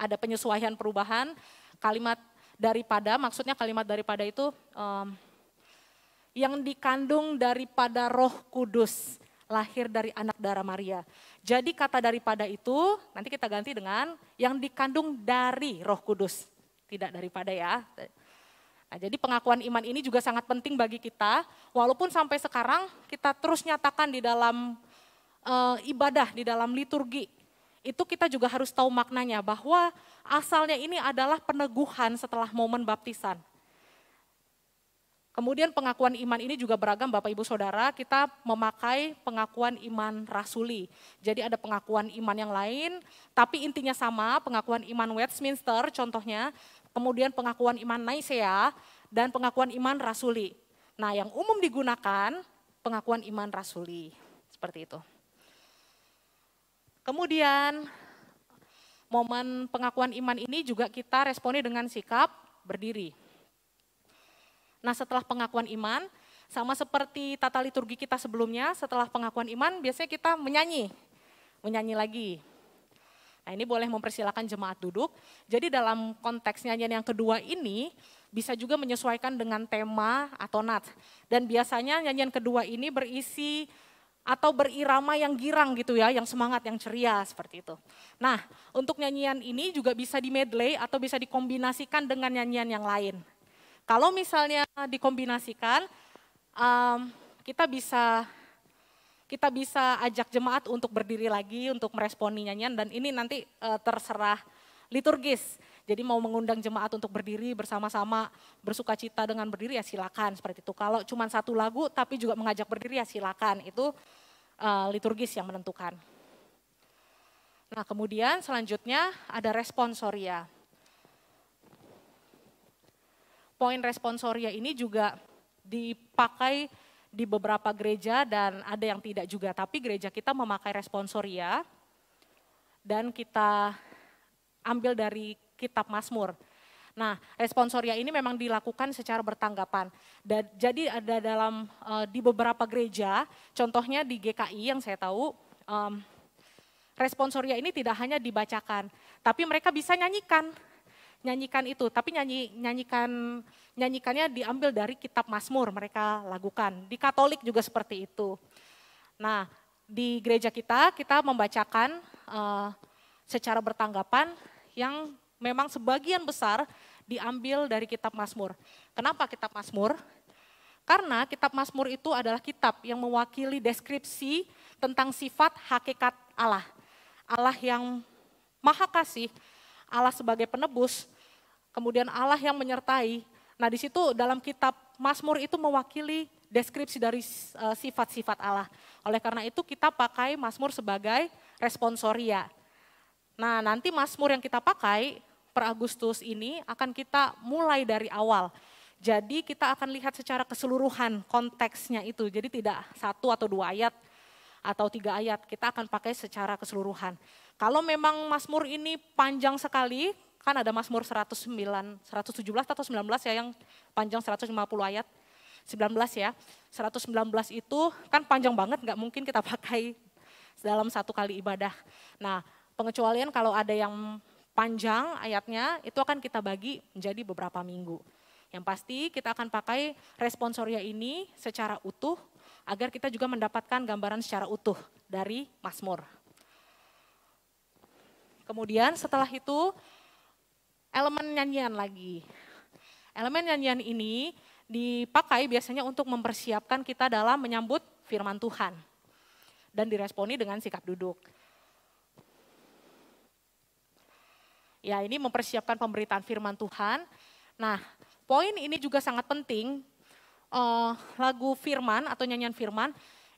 ada penyesuaian perubahan kalimat daripada, maksudnya kalimat daripada itu um, yang dikandung daripada Roh Kudus lahir dari anak darah Maria. Jadi kata daripada itu nanti kita ganti dengan yang dikandung dari Roh Kudus, tidak daripada ya. Nah, jadi pengakuan iman ini juga sangat penting bagi kita, walaupun sampai sekarang kita terus nyatakan di dalam e, ibadah, di dalam liturgi, itu kita juga harus tahu maknanya bahwa asalnya ini adalah peneguhan setelah momen baptisan. Kemudian pengakuan iman ini juga beragam Bapak Ibu Saudara, kita memakai pengakuan iman rasuli. Jadi ada pengakuan iman yang lain, tapi intinya sama, pengakuan iman Westminster contohnya, kemudian pengakuan iman Nicea, dan pengakuan iman rasuli. Nah yang umum digunakan pengakuan iman rasuli, seperti itu. Kemudian momen pengakuan iman ini juga kita responi dengan sikap berdiri. Nah setelah pengakuan iman, sama seperti tata liturgi kita sebelumnya, setelah pengakuan iman biasanya kita menyanyi, menyanyi lagi. Nah ini boleh mempersilahkan jemaat duduk. Jadi dalam konteks nyanyian yang kedua ini, bisa juga menyesuaikan dengan tema atau nat. Dan biasanya nyanyian kedua ini berisi atau berirama yang girang gitu ya, yang semangat, yang ceria seperti itu. Nah, untuk nyanyian ini juga bisa di medley atau bisa dikombinasikan dengan nyanyian yang lain. Kalau misalnya dikombinasikan, um, kita bisa kita bisa ajak jemaat untuk berdiri lagi untuk meresponi nyanyian dan ini nanti uh, terserah liturgis. Jadi mau mengundang jemaat untuk berdiri bersama-sama bersuka cita dengan berdiri ya silakan seperti itu. Kalau cuma satu lagu tapi juga mengajak berdiri ya silakan itu uh, liturgis yang menentukan. Nah kemudian selanjutnya ada responsoria poin responsoria ini juga dipakai di beberapa gereja dan ada yang tidak juga. Tapi gereja kita memakai responsoria dan kita ambil dari kitab Mazmur. Nah, responsoria ini memang dilakukan secara bertanggapan. Dan, jadi ada dalam uh, di beberapa gereja, contohnya di GKI yang saya tahu, um, responsoria ini tidak hanya dibacakan, tapi mereka bisa nyanyikan nyanyikan itu, tapi nyanyi nyanyikan nyanyikannya diambil dari kitab Mazmur mereka lakukan. Di Katolik juga seperti itu. Nah, di gereja kita kita membacakan uh, secara bertanggapan yang memang sebagian besar diambil dari kitab Mazmur. Kenapa kitab Mazmur? Karena kitab Mazmur itu adalah kitab yang mewakili deskripsi tentang sifat hakikat Allah. Allah yang maha kasih, Allah sebagai penebus, kemudian Allah yang menyertai. Nah, di situ dalam kitab Mazmur itu mewakili deskripsi dari eh, sifat-sifat Allah. Oleh karena itu kita pakai Mazmur sebagai responsoria. Nah, nanti Mazmur yang kita pakai per Agustus ini akan kita mulai dari awal. Jadi kita akan lihat secara keseluruhan konteksnya itu. Jadi tidak satu atau dua ayat atau tiga ayat, kita akan pakai secara keseluruhan. Kalau memang Mazmur ini panjang sekali, kan ada Mazmur 109, 117 atau 19 ya yang panjang 150 ayat. 19 ya, 119 itu kan panjang banget nggak mungkin kita pakai dalam satu kali ibadah. Nah pengecualian kalau ada yang panjang ayatnya itu akan kita bagi menjadi beberapa minggu. Yang pasti kita akan pakai responsoria ini secara utuh agar kita juga mendapatkan gambaran secara utuh dari Mazmur. Kemudian setelah itu elemen nyanyian lagi. Elemen nyanyian ini dipakai biasanya untuk mempersiapkan kita dalam menyambut firman Tuhan dan diresponi dengan sikap duduk. Ya, ini mempersiapkan pemberitaan firman Tuhan. Nah, poin ini juga sangat penting. Uh, lagu firman atau nyanyian firman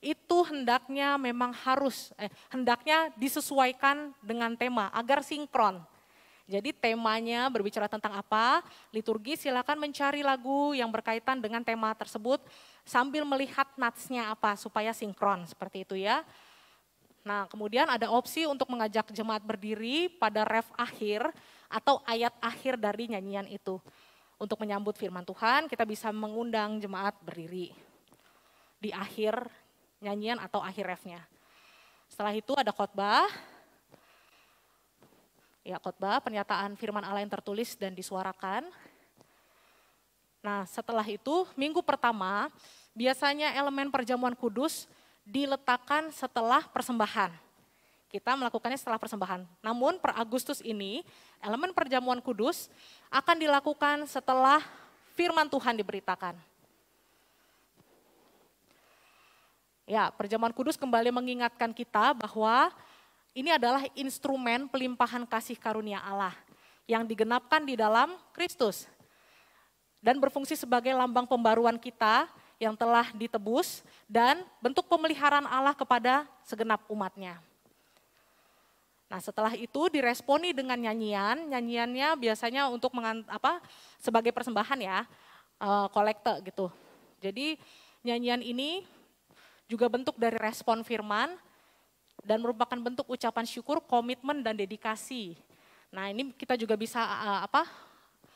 itu hendaknya memang harus eh, hendaknya disesuaikan dengan tema agar sinkron. Jadi temanya berbicara tentang apa, liturgi silakan mencari lagu yang berkaitan dengan tema tersebut sambil melihat natsnya apa supaya sinkron seperti itu ya. Nah, kemudian ada opsi untuk mengajak jemaat berdiri pada ref akhir atau ayat akhir dari nyanyian itu. Untuk menyambut firman Tuhan, kita bisa mengundang jemaat berdiri di akhir nyanyian atau akhir refnya. Setelah itu ada khotbah, ya khotbah pernyataan firman Allah yang tertulis dan disuarakan. Nah setelah itu minggu pertama biasanya elemen perjamuan kudus diletakkan setelah persembahan. Kita melakukannya setelah persembahan. Namun per Agustus ini elemen perjamuan kudus akan dilakukan setelah firman Tuhan diberitakan. Ya, perjamuan kudus kembali mengingatkan kita bahwa ini adalah instrumen pelimpahan kasih karunia Allah yang digenapkan di dalam Kristus dan berfungsi sebagai lambang pembaruan kita yang telah ditebus dan bentuk pemeliharaan Allah kepada segenap umatnya. Nah setelah itu diresponi dengan nyanyian, nyanyiannya biasanya untuk mengant, apa sebagai persembahan ya, eh, kolekte gitu. Jadi nyanyian ini juga bentuk dari respon firman dan merupakan bentuk ucapan syukur, komitmen dan dedikasi. Nah, ini kita juga bisa eh, eh, apa?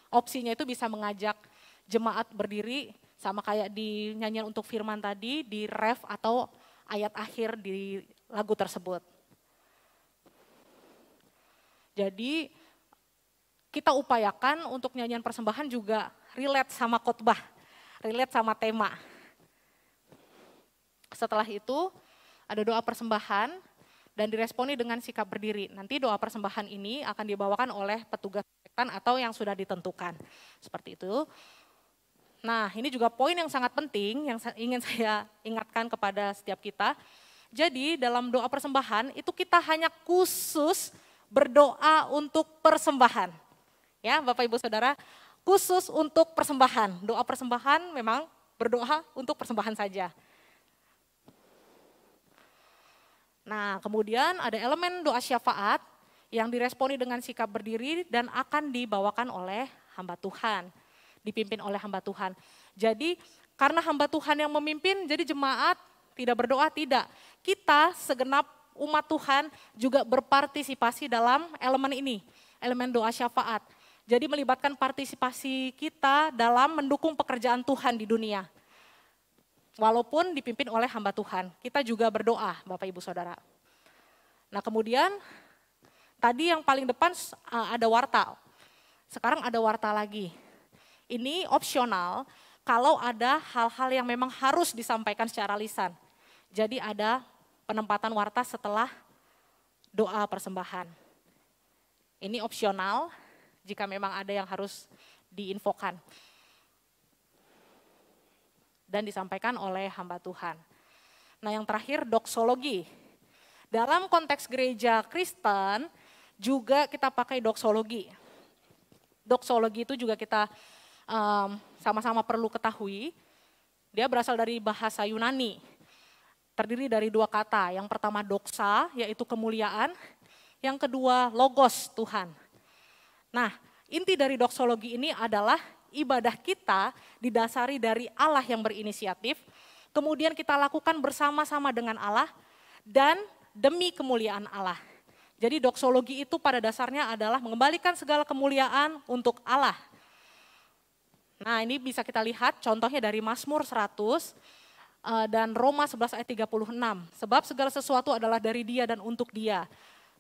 Opsinya itu bisa mengajak jemaat berdiri sama kayak di nyanyian untuk firman tadi di ref atau ayat akhir di lagu tersebut. Jadi kita upayakan untuk nyanyian persembahan juga relate sama khotbah, relate sama tema. Setelah itu ada doa persembahan dan diresponi dengan sikap berdiri. Nanti doa persembahan ini akan dibawakan oleh petugas sektan atau yang sudah ditentukan. Seperti itu. Nah, ini juga poin yang sangat penting yang ingin saya ingatkan kepada setiap kita. Jadi dalam doa persembahan itu kita hanya khusus berdoa untuk persembahan. Ya, Bapak Ibu Saudara, khusus untuk persembahan. Doa persembahan memang berdoa untuk persembahan saja. Nah, kemudian ada elemen doa syafaat yang diresponi dengan sikap berdiri dan akan dibawakan oleh hamba Tuhan, dipimpin oleh hamba Tuhan. Jadi karena hamba Tuhan yang memimpin, jadi jemaat tidak berdoa, tidak. Kita segenap umat Tuhan juga berpartisipasi dalam elemen ini, elemen doa syafaat. Jadi melibatkan partisipasi kita dalam mendukung pekerjaan Tuhan di dunia walaupun dipimpin oleh hamba Tuhan. Kita juga berdoa, Bapak Ibu Saudara. Nah, kemudian tadi yang paling depan ada warta. Sekarang ada warta lagi. Ini opsional kalau ada hal-hal yang memang harus disampaikan secara lisan. Jadi ada penempatan warta setelah doa persembahan. Ini opsional jika memang ada yang harus diinfokan dan disampaikan oleh hamba Tuhan. Nah yang terakhir doksologi. Dalam konteks gereja Kristen juga kita pakai doksologi. Doksologi itu juga kita sama sama-sama perlu ketahui. Dia berasal dari bahasa Yunani. Terdiri dari dua kata. Yang pertama doksa yaitu kemuliaan. Yang kedua logos Tuhan. Nah inti dari doksologi ini adalah ibadah kita didasari dari Allah yang berinisiatif, kemudian kita lakukan bersama-sama dengan Allah dan demi kemuliaan Allah. Jadi doksologi itu pada dasarnya adalah mengembalikan segala kemuliaan untuk Allah. Nah ini bisa kita lihat contohnya dari Mazmur 100 eh, dan Roma 11 ayat 36. Sebab segala sesuatu adalah dari dia dan untuk dia.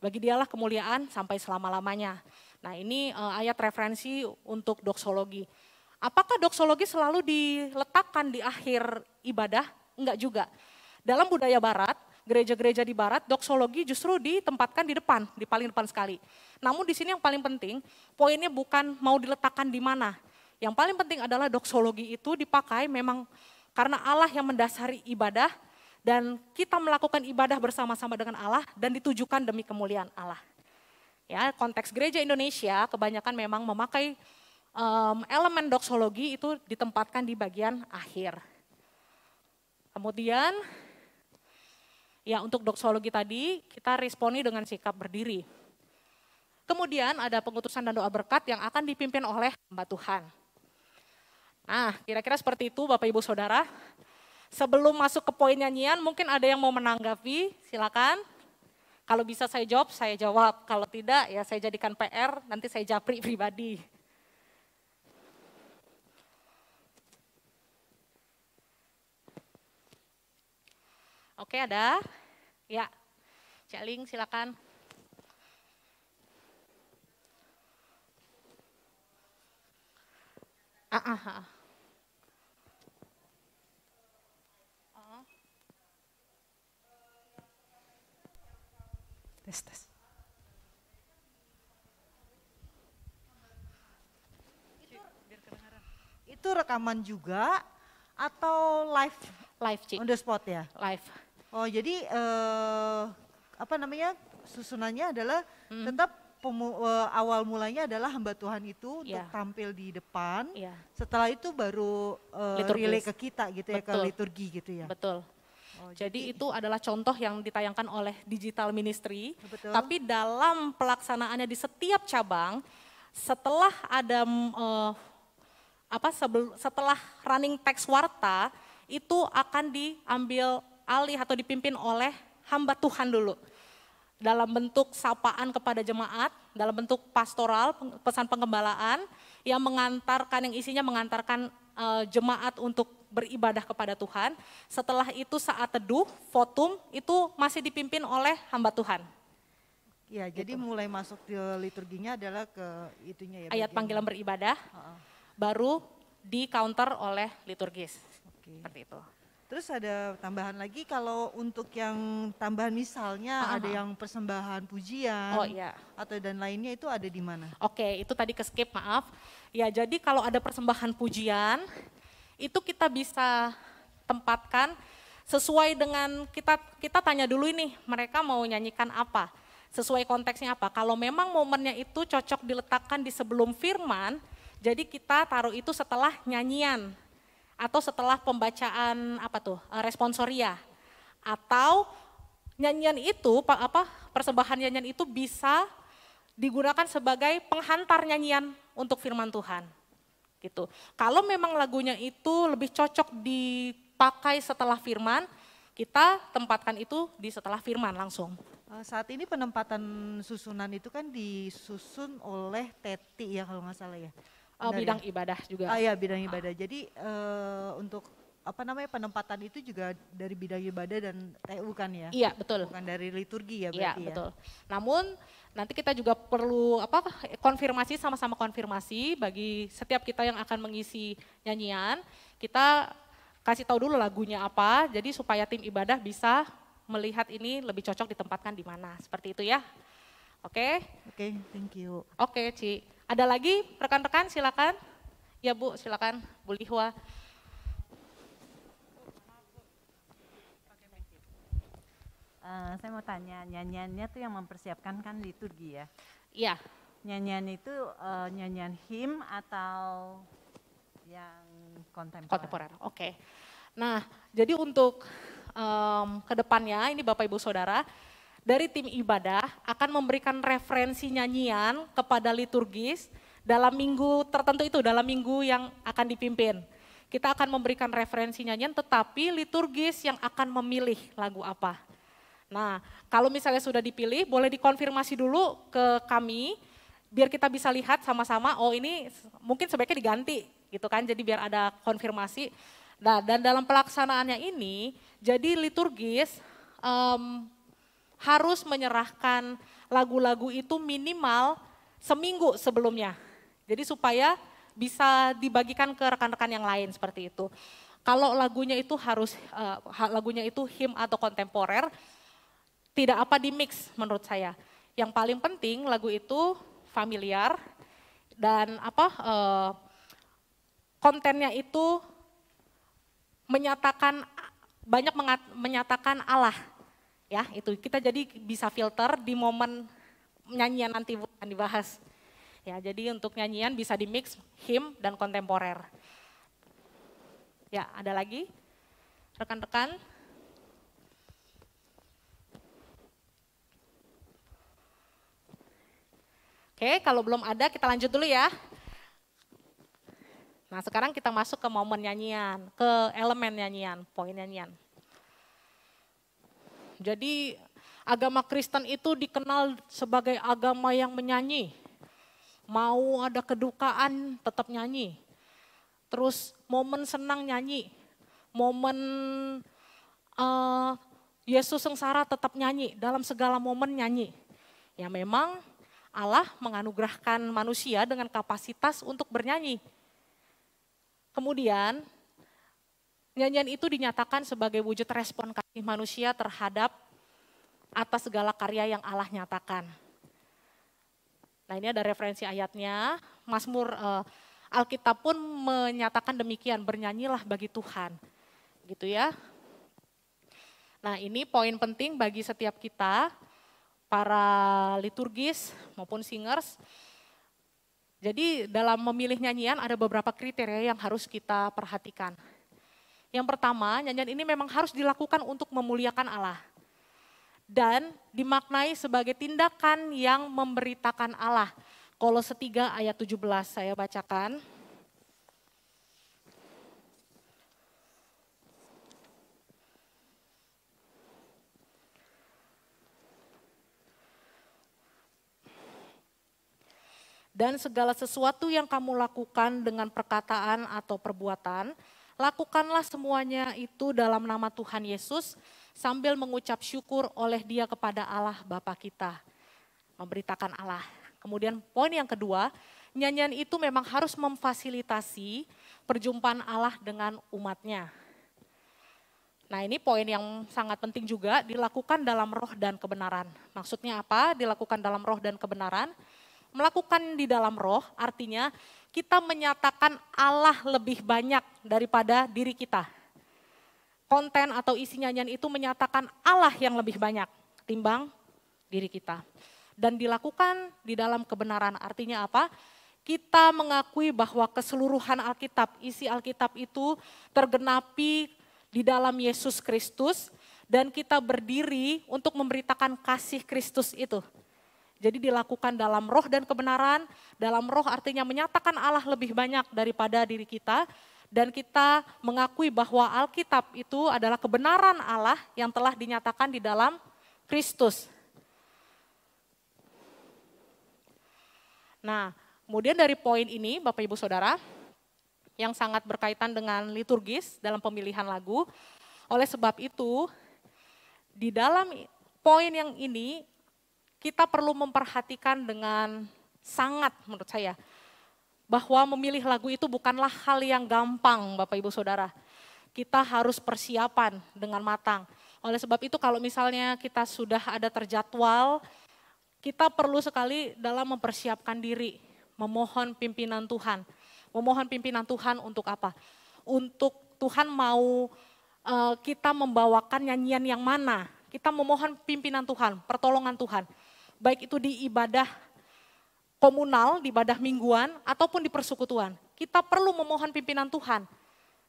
Bagi dialah kemuliaan sampai selama-lamanya. Nah ini eh, ayat referensi untuk doksologi. Apakah doksologi selalu diletakkan di akhir ibadah? Enggak juga. Dalam budaya barat, gereja-gereja di barat, doksologi justru ditempatkan di depan, di paling depan sekali. Namun di sini yang paling penting, poinnya bukan mau diletakkan di mana. Yang paling penting adalah doksologi itu dipakai memang karena Allah yang mendasari ibadah dan kita melakukan ibadah bersama-sama dengan Allah dan ditujukan demi kemuliaan Allah. Ya, konteks gereja Indonesia kebanyakan memang memakai um, elemen doksologi itu ditempatkan di bagian akhir. Kemudian ya untuk doksologi tadi kita responi dengan sikap berdiri. Kemudian ada pengutusan dan doa berkat yang akan dipimpin oleh hamba Tuhan. Nah, kira-kira seperti itu Bapak Ibu Saudara. Sebelum masuk ke poin nyanyian, mungkin ada yang mau menanggapi, silakan. Kalau bisa saya jawab, saya jawab. Kalau tidak, ya saya jadikan PR, nanti saya japri pribadi. Oke, ada? Ya. Cak Ling, silakan. Ah, ah, ah. Tes, tes. Itu rekaman juga atau live? Live, Cik. On the spot ya? Live. Oh jadi uh, apa namanya susunannya adalah hmm. tetap pemu, uh, awal mulanya adalah hamba Tuhan itu iya. untuk tampil di depan. Yeah. Setelah itu baru uh, relay ke kita gitu Betul. ya ke liturgi gitu ya. Betul. Oh, jadi, jadi itu adalah contoh yang ditayangkan oleh Digital Ministry. Betul. Tapi dalam pelaksanaannya di setiap cabang, setelah ada uh, apa sebel, setelah running text warta itu akan diambil alih atau dipimpin oleh hamba Tuhan dulu. Dalam bentuk sapaan kepada jemaat, dalam bentuk pastoral, pesan pengembalaan yang mengantarkan, yang isinya mengantarkan eh, jemaat untuk beribadah kepada Tuhan. Setelah itu saat teduh, fotum itu masih dipimpin oleh hamba Tuhan. Ya, gitu. jadi mulai masuk ke liturginya adalah ke itunya ya. Ayat panggilan beribadah, uh -uh. baru di counter oleh liturgis. Okay. Seperti itu. Terus ada tambahan lagi kalau untuk yang tambahan misalnya -huh. Ah, ah, ada ah. yang persembahan pujian oh, iya. atau dan lainnya itu ada di mana? Oke, itu tadi ke skip maaf. Ya, jadi kalau ada persembahan pujian itu kita bisa tempatkan sesuai dengan kita kita tanya dulu ini mereka mau nyanyikan apa sesuai konteksnya apa. Kalau memang momennya itu cocok diletakkan di sebelum firman, jadi kita taruh itu setelah nyanyian atau setelah pembacaan apa tuh eh, responsoria atau nyanyian itu apa persembahan nyanyian itu bisa digunakan sebagai penghantar nyanyian untuk firman Tuhan gitu. Kalau memang lagunya itu lebih cocok dipakai setelah firman, kita tempatkan itu di setelah firman langsung. Eh, saat ini penempatan susunan itu kan disusun oleh Teti ya kalau nggak salah ya. Oh, ya? bidang ibadah juga. Ah ya bidang ah. ibadah. Jadi uh, untuk apa namanya penempatan itu juga dari bidang ibadah dan eh, bukan ya? Iya betul. Bukan dari liturgi ya iya, berarti iya, betul. Namun nanti kita juga perlu apa konfirmasi sama-sama konfirmasi bagi setiap kita yang akan mengisi nyanyian kita kasih tahu dulu lagunya apa jadi supaya tim ibadah bisa melihat ini lebih cocok ditempatkan di mana seperti itu ya. Oke. Okay? Oke, okay, thank you. Oke, okay, Ci. Ada lagi rekan-rekan silakan. Ya Bu, silakan Bu Lihwa. Uh, saya mau tanya, nyanyiannya tuh yang mempersiapkan kan liturgi ya? Iya. Nyanyian itu uh, nyanyian him atau yang kontemporer? Kontemporer, oke. Okay. Nah, jadi untuk um, kedepannya ini Bapak Ibu Saudara, dari tim ibadah akan memberikan referensi nyanyian kepada liturgis dalam minggu tertentu itu, dalam minggu yang akan dipimpin. Kita akan memberikan referensi nyanyian tetapi liturgis yang akan memilih lagu apa. Nah, kalau misalnya sudah dipilih boleh dikonfirmasi dulu ke kami biar kita bisa lihat sama-sama oh ini mungkin sebaiknya diganti gitu kan. Jadi biar ada konfirmasi. Nah, dan dalam pelaksanaannya ini jadi liturgis um, harus menyerahkan lagu-lagu itu minimal seminggu sebelumnya. Jadi supaya bisa dibagikan ke rekan-rekan yang lain seperti itu. Kalau lagunya itu harus uh, lagunya itu him atau kontemporer tidak apa di mix menurut saya. Yang paling penting lagu itu familiar dan apa uh, kontennya itu menyatakan banyak mengat, menyatakan Allah Ya, itu kita jadi bisa filter di momen nyanyian nanti akan dibahas. Ya, jadi untuk nyanyian bisa di mix him dan kontemporer. Ya, ada lagi? Rekan-rekan? Oke, kalau belum ada kita lanjut dulu ya. Nah, sekarang kita masuk ke momen nyanyian, ke elemen nyanyian, poin nyanyian. Jadi agama Kristen itu dikenal sebagai agama yang menyanyi. Mau ada kedukaan tetap nyanyi. Terus momen senang nyanyi. Momen uh, Yesus sengsara tetap nyanyi. Dalam segala momen nyanyi. Ya memang Allah menganugerahkan manusia dengan kapasitas untuk bernyanyi. Kemudian Nyanyian itu dinyatakan sebagai wujud respon kasih manusia terhadap atas segala karya yang Allah nyatakan. Nah ini ada referensi ayatnya, Mazmur eh, Alkitab pun menyatakan demikian, bernyanyilah bagi Tuhan. Gitu ya. Nah ini poin penting bagi setiap kita, para liturgis maupun singers. Jadi dalam memilih nyanyian ada beberapa kriteria yang harus kita perhatikan. Yang pertama, nyanyian ini memang harus dilakukan untuk memuliakan Allah. Dan dimaknai sebagai tindakan yang memberitakan Allah. Kolose 3 ayat 17 saya bacakan. dan segala sesuatu yang kamu lakukan dengan perkataan atau perbuatan, Lakukanlah semuanya itu dalam nama Tuhan Yesus sambil mengucap syukur oleh dia kepada Allah Bapa kita. Memberitakan Allah. Kemudian poin yang kedua, nyanyian itu memang harus memfasilitasi perjumpaan Allah dengan umatnya. Nah ini poin yang sangat penting juga dilakukan dalam roh dan kebenaran. Maksudnya apa? Dilakukan dalam roh dan kebenaran. Melakukan di dalam roh artinya kita menyatakan Allah lebih banyak daripada diri kita. Konten atau isi nyanyian itu menyatakan Allah yang lebih banyak timbang diri kita. Dan dilakukan di dalam kebenaran artinya apa? Kita mengakui bahwa keseluruhan Alkitab, isi Alkitab itu tergenapi di dalam Yesus Kristus dan kita berdiri untuk memberitakan kasih Kristus itu jadi dilakukan dalam roh dan kebenaran, dalam roh artinya menyatakan Allah lebih banyak daripada diri kita, dan kita mengakui bahwa Alkitab itu adalah kebenaran Allah yang telah dinyatakan di dalam Kristus. Nah, kemudian dari poin ini Bapak Ibu Saudara, yang sangat berkaitan dengan liturgis dalam pemilihan lagu, oleh sebab itu di dalam poin yang ini kita perlu memperhatikan dengan sangat menurut saya bahwa memilih lagu itu bukanlah hal yang gampang Bapak Ibu Saudara. Kita harus persiapan dengan matang. Oleh sebab itu kalau misalnya kita sudah ada terjadwal, kita perlu sekali dalam mempersiapkan diri, memohon pimpinan Tuhan. Memohon pimpinan Tuhan untuk apa? Untuk Tuhan mau eh, kita membawakan nyanyian yang mana? Kita memohon pimpinan Tuhan, pertolongan Tuhan baik itu di ibadah komunal, di ibadah mingguan, ataupun di persekutuan. Kita perlu memohon pimpinan Tuhan.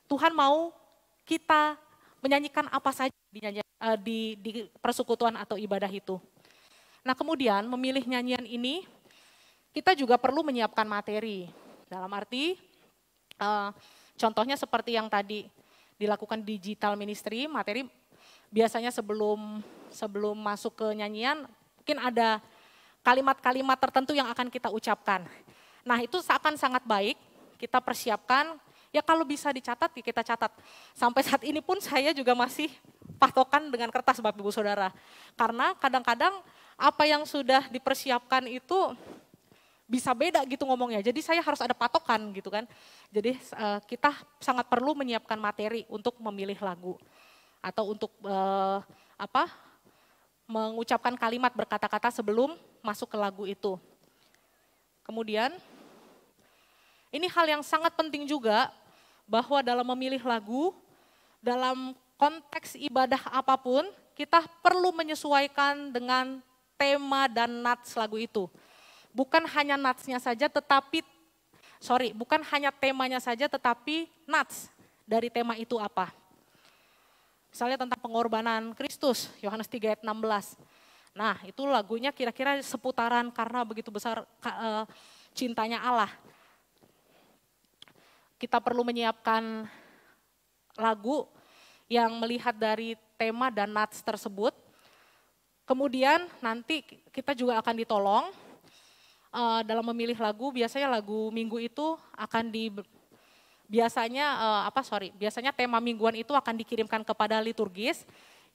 Tuhan mau kita menyanyikan apa saja di, eh, di, di persekutuan atau ibadah itu. Nah kemudian memilih nyanyian ini, kita juga perlu menyiapkan materi. Dalam arti, eh, contohnya seperti yang tadi dilakukan digital ministry, materi biasanya sebelum sebelum masuk ke nyanyian mungkin ada kalimat-kalimat tertentu yang akan kita ucapkan. Nah itu akan sangat baik kita persiapkan, ya kalau bisa dicatat ya kita catat. Sampai saat ini pun saya juga masih patokan dengan kertas Bapak Ibu Saudara. Karena kadang-kadang apa yang sudah dipersiapkan itu bisa beda gitu ngomongnya. Jadi saya harus ada patokan gitu kan. Jadi eh, kita sangat perlu menyiapkan materi untuk memilih lagu atau untuk eh, apa mengucapkan kalimat berkata-kata sebelum masuk ke lagu itu. Kemudian, ini hal yang sangat penting juga bahwa dalam memilih lagu, dalam konteks ibadah apapun, kita perlu menyesuaikan dengan tema dan nats lagu itu. Bukan hanya natsnya saja, tetapi sorry, bukan hanya temanya saja, tetapi nats dari tema itu apa. Misalnya tentang pengorbanan Kristus, Yohanes 3 ayat 16. Nah, itu lagunya kira-kira seputaran karena begitu besar e, cintanya Allah. Kita perlu menyiapkan lagu yang melihat dari tema dan nats tersebut. Kemudian nanti kita juga akan ditolong e, dalam memilih lagu. Biasanya lagu minggu itu akan di, biasanya uh, apa sorry biasanya tema mingguan itu akan dikirimkan kepada liturgis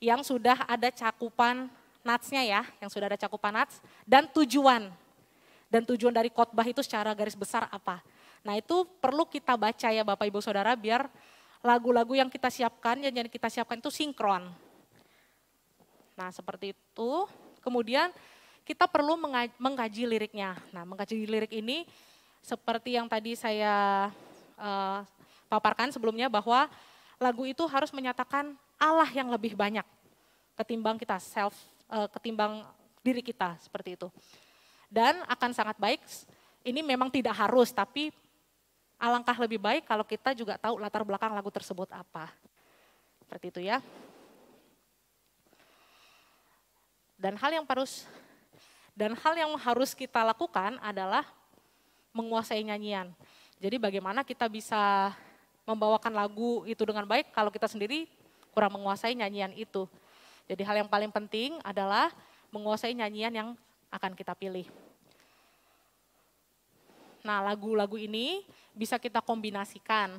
yang sudah ada cakupan natsnya ya yang sudah ada cakupan nats dan tujuan dan tujuan dari khotbah itu secara garis besar apa nah itu perlu kita baca ya bapak ibu saudara biar lagu-lagu yang kita siapkan yang kita siapkan itu sinkron nah seperti itu kemudian kita perlu mengkaji liriknya nah mengkaji lirik ini seperti yang tadi saya Eh, paparkan sebelumnya bahwa lagu itu harus menyatakan Allah yang lebih banyak ketimbang kita self eh, ketimbang diri kita seperti itu. Dan akan sangat baik ini memang tidak harus tapi alangkah lebih baik kalau kita juga tahu latar belakang lagu tersebut apa. Seperti itu ya. Dan hal yang harus dan hal yang harus kita lakukan adalah menguasai nyanyian. Jadi bagaimana kita bisa membawakan lagu itu dengan baik kalau kita sendiri kurang menguasai nyanyian itu. Jadi hal yang paling penting adalah menguasai nyanyian yang akan kita pilih. Nah, lagu-lagu ini bisa kita kombinasikan.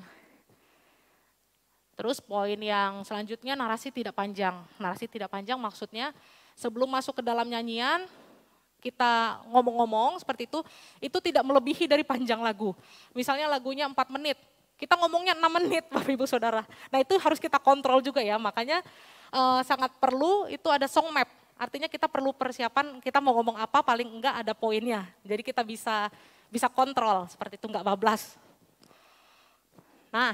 Terus poin yang selanjutnya narasi tidak panjang. Narasi tidak panjang maksudnya sebelum masuk ke dalam nyanyian kita ngomong-ngomong seperti itu, itu tidak melebihi dari panjang lagu. Misalnya lagunya 4 menit, kita ngomongnya 6 menit Bapak Ibu Saudara. Nah itu harus kita kontrol juga ya, makanya uh, sangat perlu itu ada song map. Artinya kita perlu persiapan kita mau ngomong apa paling enggak ada poinnya. Jadi kita bisa bisa kontrol seperti itu enggak bablas. Nah,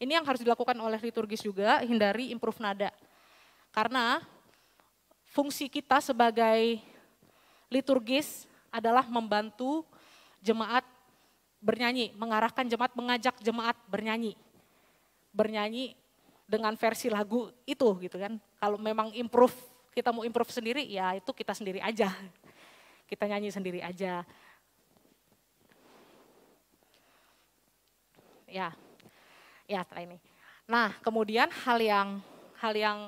ini yang harus dilakukan oleh liturgis juga, hindari improve nada. Karena fungsi kita sebagai liturgis adalah membantu jemaat bernyanyi, mengarahkan jemaat, mengajak jemaat bernyanyi. Bernyanyi dengan versi lagu itu gitu kan. Kalau memang improve, kita mau improve sendiri ya itu kita sendiri aja. Kita nyanyi sendiri aja. Ya. Ya, setelah ini. Nah, kemudian hal yang hal yang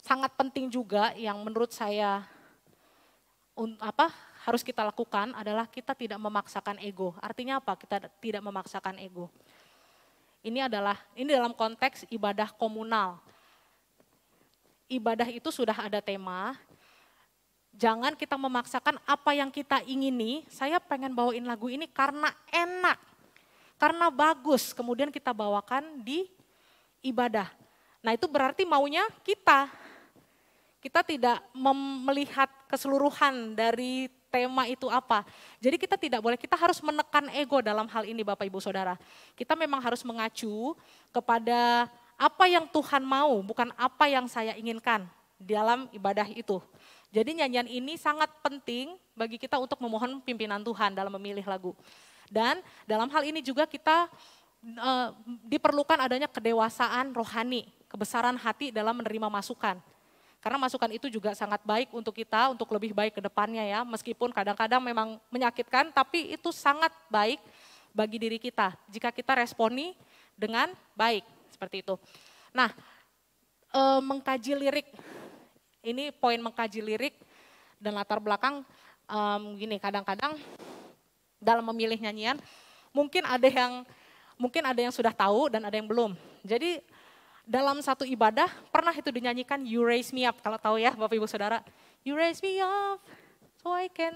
sangat penting juga yang menurut saya apa harus kita lakukan adalah kita tidak memaksakan ego. Artinya apa? Kita tidak memaksakan ego. Ini adalah ini dalam konteks ibadah komunal. Ibadah itu sudah ada tema. Jangan kita memaksakan apa yang kita ingini. Saya pengen bawain lagu ini karena enak, karena bagus. Kemudian kita bawakan di ibadah. Nah itu berarti maunya kita kita tidak melihat keseluruhan dari tema itu apa. Jadi kita tidak boleh, kita harus menekan ego dalam hal ini Bapak Ibu Saudara. Kita memang harus mengacu kepada apa yang Tuhan mau, bukan apa yang saya inginkan dalam ibadah itu. Jadi nyanyian ini sangat penting bagi kita untuk memohon pimpinan Tuhan dalam memilih lagu. Dan dalam hal ini juga kita e, diperlukan adanya kedewasaan rohani, kebesaran hati dalam menerima masukan. Karena masukan itu juga sangat baik untuk kita untuk lebih baik ke depannya ya. Meskipun kadang-kadang memang menyakitkan tapi itu sangat baik bagi diri kita jika kita responi dengan baik seperti itu. Nah, e, mengkaji lirik. Ini poin mengkaji lirik dan latar belakang um, gini kadang-kadang dalam memilih nyanyian mungkin ada yang mungkin ada yang sudah tahu dan ada yang belum. Jadi dalam satu ibadah pernah itu dinyanyikan You Raise Me Up kalau tahu ya Bapak Ibu Saudara. You raise me up so I can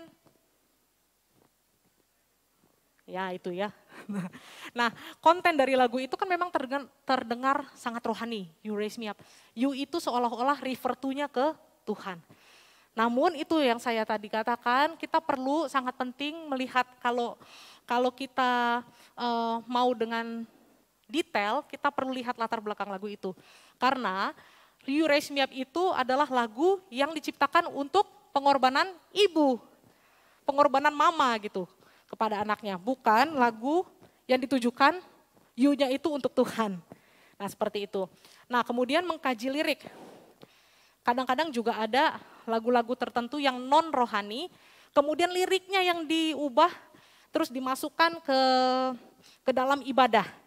Ya itu ya. Nah konten dari lagu itu kan memang terdengar, terdengar sangat rohani. You raise me up. You itu seolah-olah refer to-nya ke Tuhan. Namun itu yang saya tadi katakan, kita perlu sangat penting melihat kalau kalau kita uh, mau dengan detail, kita perlu lihat latar belakang lagu itu. Karena You Raise Me Up itu adalah lagu yang diciptakan untuk pengorbanan ibu, pengorbanan mama gitu kepada anaknya, bukan lagu yang ditujukan you-nya itu untuk Tuhan. Nah, seperti itu. Nah, kemudian mengkaji lirik. Kadang-kadang juga ada lagu-lagu tertentu yang non rohani, kemudian liriknya yang diubah terus dimasukkan ke ke dalam ibadah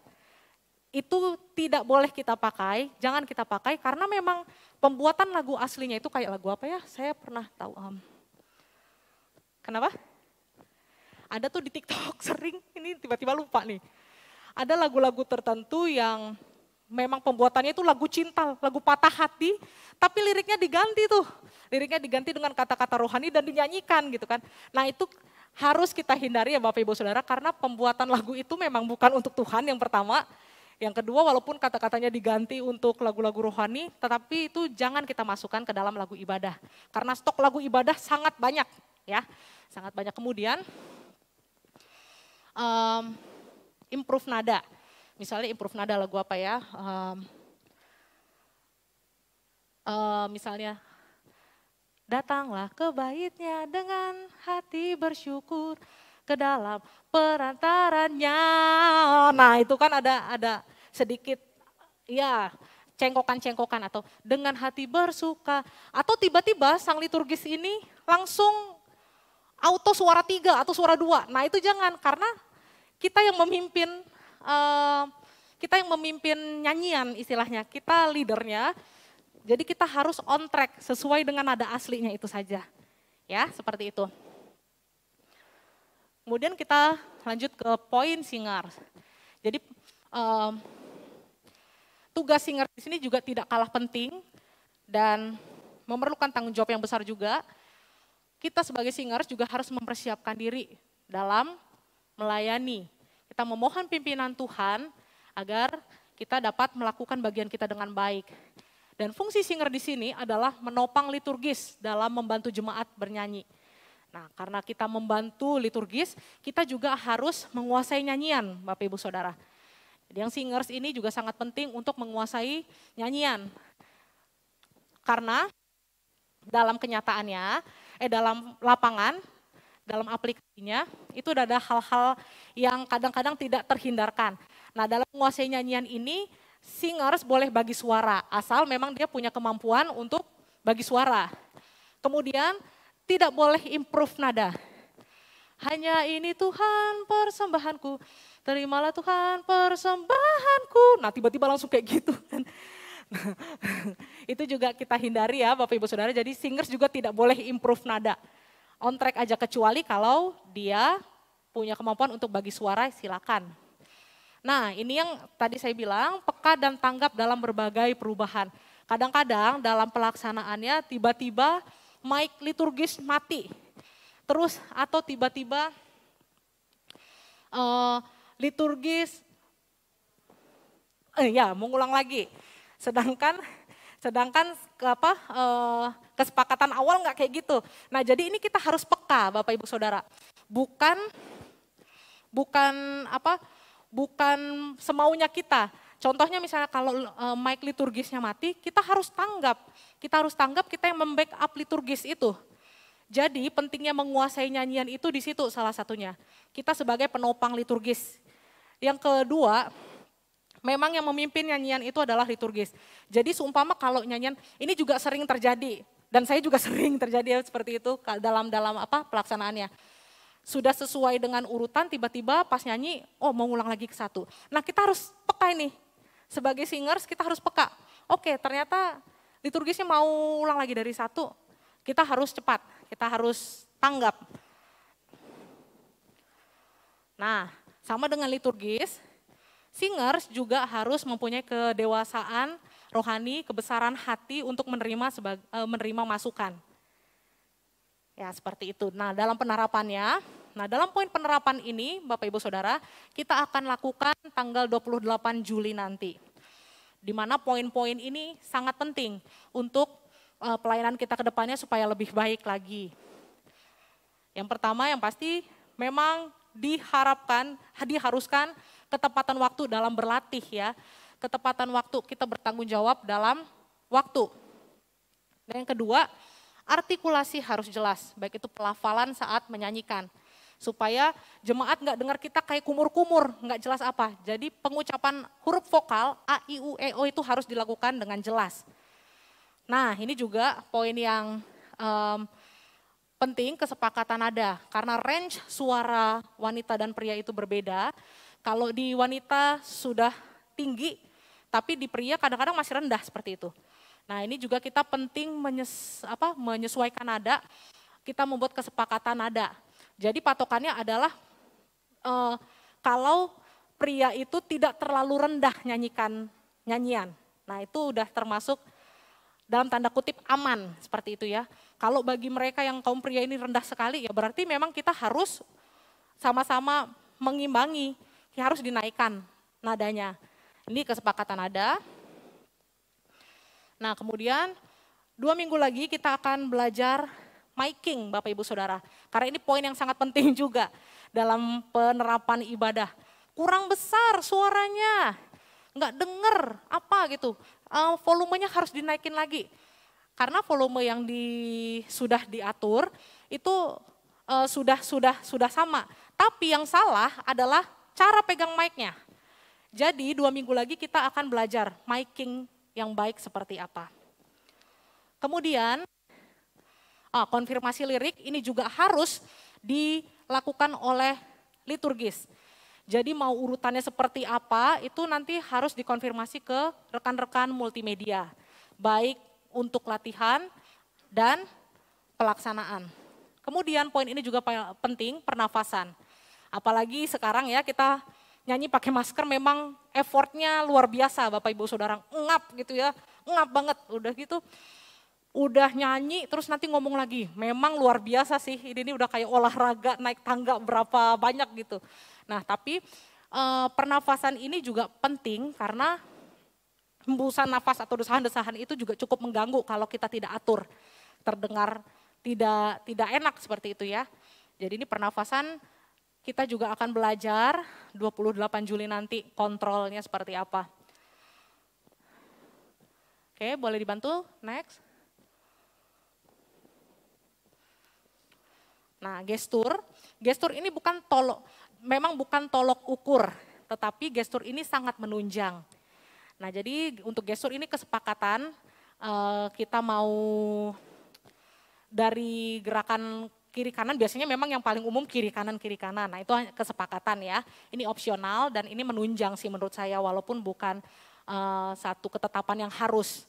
itu tidak boleh kita pakai, jangan kita pakai karena memang pembuatan lagu aslinya itu kayak lagu apa ya? Saya pernah tahu. Um, kenapa? Ada tuh di TikTok sering, ini tiba-tiba lupa nih. Ada lagu-lagu tertentu yang memang pembuatannya itu lagu cinta, lagu patah hati, tapi liriknya diganti tuh. Liriknya diganti dengan kata-kata rohani dan dinyanyikan gitu kan. Nah itu harus kita hindari ya Bapak Ibu Saudara karena pembuatan lagu itu memang bukan untuk Tuhan yang pertama, yang kedua, walaupun kata-katanya diganti untuk lagu-lagu rohani, tetapi itu jangan kita masukkan ke dalam lagu ibadah. Karena stok lagu ibadah sangat banyak, ya. Sangat banyak. Kemudian, um, improve nada. Misalnya improve nada lagu apa ya? Um, uh, misalnya, datanglah ke baitnya dengan hati bersyukur ke dalam perantarannya Nah itu kan ada ada sedikit ya cengkokan-cengkokan atau dengan hati bersuka atau tiba-tiba sang liturgis ini langsung auto suara tiga atau suara dua. Nah itu jangan karena kita yang memimpin eh, kita yang memimpin nyanyian istilahnya kita leadernya. Jadi kita harus on track sesuai dengan nada aslinya itu saja. Ya, seperti itu. Kemudian kita lanjut ke poin singar. Jadi um, tugas singar di sini juga tidak kalah penting dan memerlukan tanggung jawab yang besar juga. Kita sebagai singar juga harus mempersiapkan diri dalam melayani. Kita memohon pimpinan Tuhan agar kita dapat melakukan bagian kita dengan baik. Dan fungsi singer di sini adalah menopang liturgis dalam membantu jemaat bernyanyi. Nah, karena kita membantu liturgis, kita juga harus menguasai nyanyian, Bapak Ibu Saudara. Jadi yang singers ini juga sangat penting untuk menguasai nyanyian. Karena dalam kenyataannya, eh dalam lapangan, dalam aplikasinya, itu ada hal-hal yang kadang-kadang tidak terhindarkan. Nah, dalam menguasai nyanyian ini, singers boleh bagi suara, asal memang dia punya kemampuan untuk bagi suara. Kemudian tidak boleh improve nada. Hanya ini Tuhan persembahanku, terimalah Tuhan persembahanku. Nah tiba-tiba langsung kayak gitu kan. itu juga kita hindari ya Bapak Ibu Saudara, jadi singers juga tidak boleh improve nada. On track aja kecuali kalau dia punya kemampuan untuk bagi suara silakan. Nah ini yang tadi saya bilang peka dan tanggap dalam berbagai perubahan. Kadang-kadang dalam pelaksanaannya tiba-tiba mic liturgis mati. Terus atau tiba-tiba uh, liturgis eh, ya mengulang lagi. Sedangkan sedangkan apa uh, kesepakatan awal nggak kayak gitu. Nah jadi ini kita harus peka bapak ibu saudara. Bukan bukan apa bukan semaunya kita. Contohnya misalnya kalau eh, mic liturgisnya mati, kita harus tanggap. Kita harus tanggap, kita yang membackup liturgis itu. Jadi pentingnya menguasai nyanyian itu di situ salah satunya. Kita sebagai penopang liturgis. Yang kedua, memang yang memimpin nyanyian itu adalah liturgis. Jadi seumpama kalau nyanyian ini juga sering terjadi dan saya juga sering terjadi seperti itu dalam dalam apa pelaksanaannya. Sudah sesuai dengan urutan tiba-tiba pas nyanyi oh mau ngulang lagi ke satu. Nah, kita harus peka ini sebagai singers kita harus peka. Oke, ternyata liturgisnya mau ulang lagi dari satu, kita harus cepat, kita harus tanggap. Nah, sama dengan liturgis, singers juga harus mempunyai kedewasaan rohani, kebesaran hati untuk menerima eh, menerima masukan. Ya, seperti itu. Nah, dalam penerapannya, Nah, dalam poin penerapan ini, Bapak Ibu Saudara, kita akan lakukan tanggal 28 Juli nanti. Di mana poin-poin ini sangat penting untuk eh, pelayanan kita ke depannya supaya lebih baik lagi. Yang pertama yang pasti memang diharapkan, diharuskan ketepatan waktu dalam berlatih ya. Ketepatan waktu, kita bertanggung jawab dalam waktu. Dan yang kedua, artikulasi harus jelas, baik itu pelafalan saat menyanyikan supaya jemaat nggak dengar kita kayak kumur-kumur, nggak jelas apa. Jadi pengucapan huruf vokal a, i, u, e, o itu harus dilakukan dengan jelas. Nah, ini juga poin yang um, penting kesepakatan ada karena range suara wanita dan pria itu berbeda. Kalau di wanita sudah tinggi, tapi di pria kadang-kadang masih rendah seperti itu. Nah, ini juga kita penting menyes, apa, menyesuaikan nada. Kita membuat kesepakatan nada. Jadi patokannya adalah uh, kalau pria itu tidak terlalu rendah nyanyikan nyanyian. Nah itu udah termasuk dalam tanda kutip aman seperti itu ya. Kalau bagi mereka yang kaum pria ini rendah sekali ya berarti memang kita harus sama-sama mengimbangi, ya harus dinaikkan nadanya. Ini kesepakatan ada. Nah kemudian dua minggu lagi kita akan belajar King, Bapak Ibu Saudara. Karena ini poin yang sangat penting juga dalam penerapan ibadah. Kurang besar suaranya, nggak denger apa gitu. Uh, volumenya harus dinaikin lagi. Karena volume yang di, sudah diatur itu uh, sudah sudah sudah sama. Tapi yang salah adalah cara pegang mic-nya. Jadi dua minggu lagi kita akan belajar miking yang baik seperti apa. Kemudian ah, konfirmasi lirik ini juga harus dilakukan oleh liturgis. Jadi mau urutannya seperti apa itu nanti harus dikonfirmasi ke rekan-rekan multimedia. Baik untuk latihan dan pelaksanaan. Kemudian poin ini juga penting, pernafasan. Apalagi sekarang ya kita nyanyi pakai masker memang effortnya luar biasa Bapak Ibu Saudara. Ngap gitu ya, ngap banget. Udah gitu udah nyanyi terus nanti ngomong lagi. Memang luar biasa sih, ini, ini udah kayak olahraga naik tangga berapa banyak gitu. Nah tapi e, pernafasan ini juga penting karena hembusan nafas atau desahan-desahan itu juga cukup mengganggu kalau kita tidak atur. Terdengar tidak tidak enak seperti itu ya. Jadi ini pernafasan kita juga akan belajar 28 Juli nanti kontrolnya seperti apa. Oke, boleh dibantu? Next. Nah, gestur, gestur ini bukan tolok, memang bukan tolok ukur, tetapi gestur ini sangat menunjang. Nah, jadi untuk gestur ini kesepakatan eh, kita mau dari gerakan kiri kanan biasanya memang yang paling umum kiri kanan kiri kanan. Nah, itu kesepakatan ya. Ini opsional dan ini menunjang sih menurut saya walaupun bukan eh, satu ketetapan yang harus.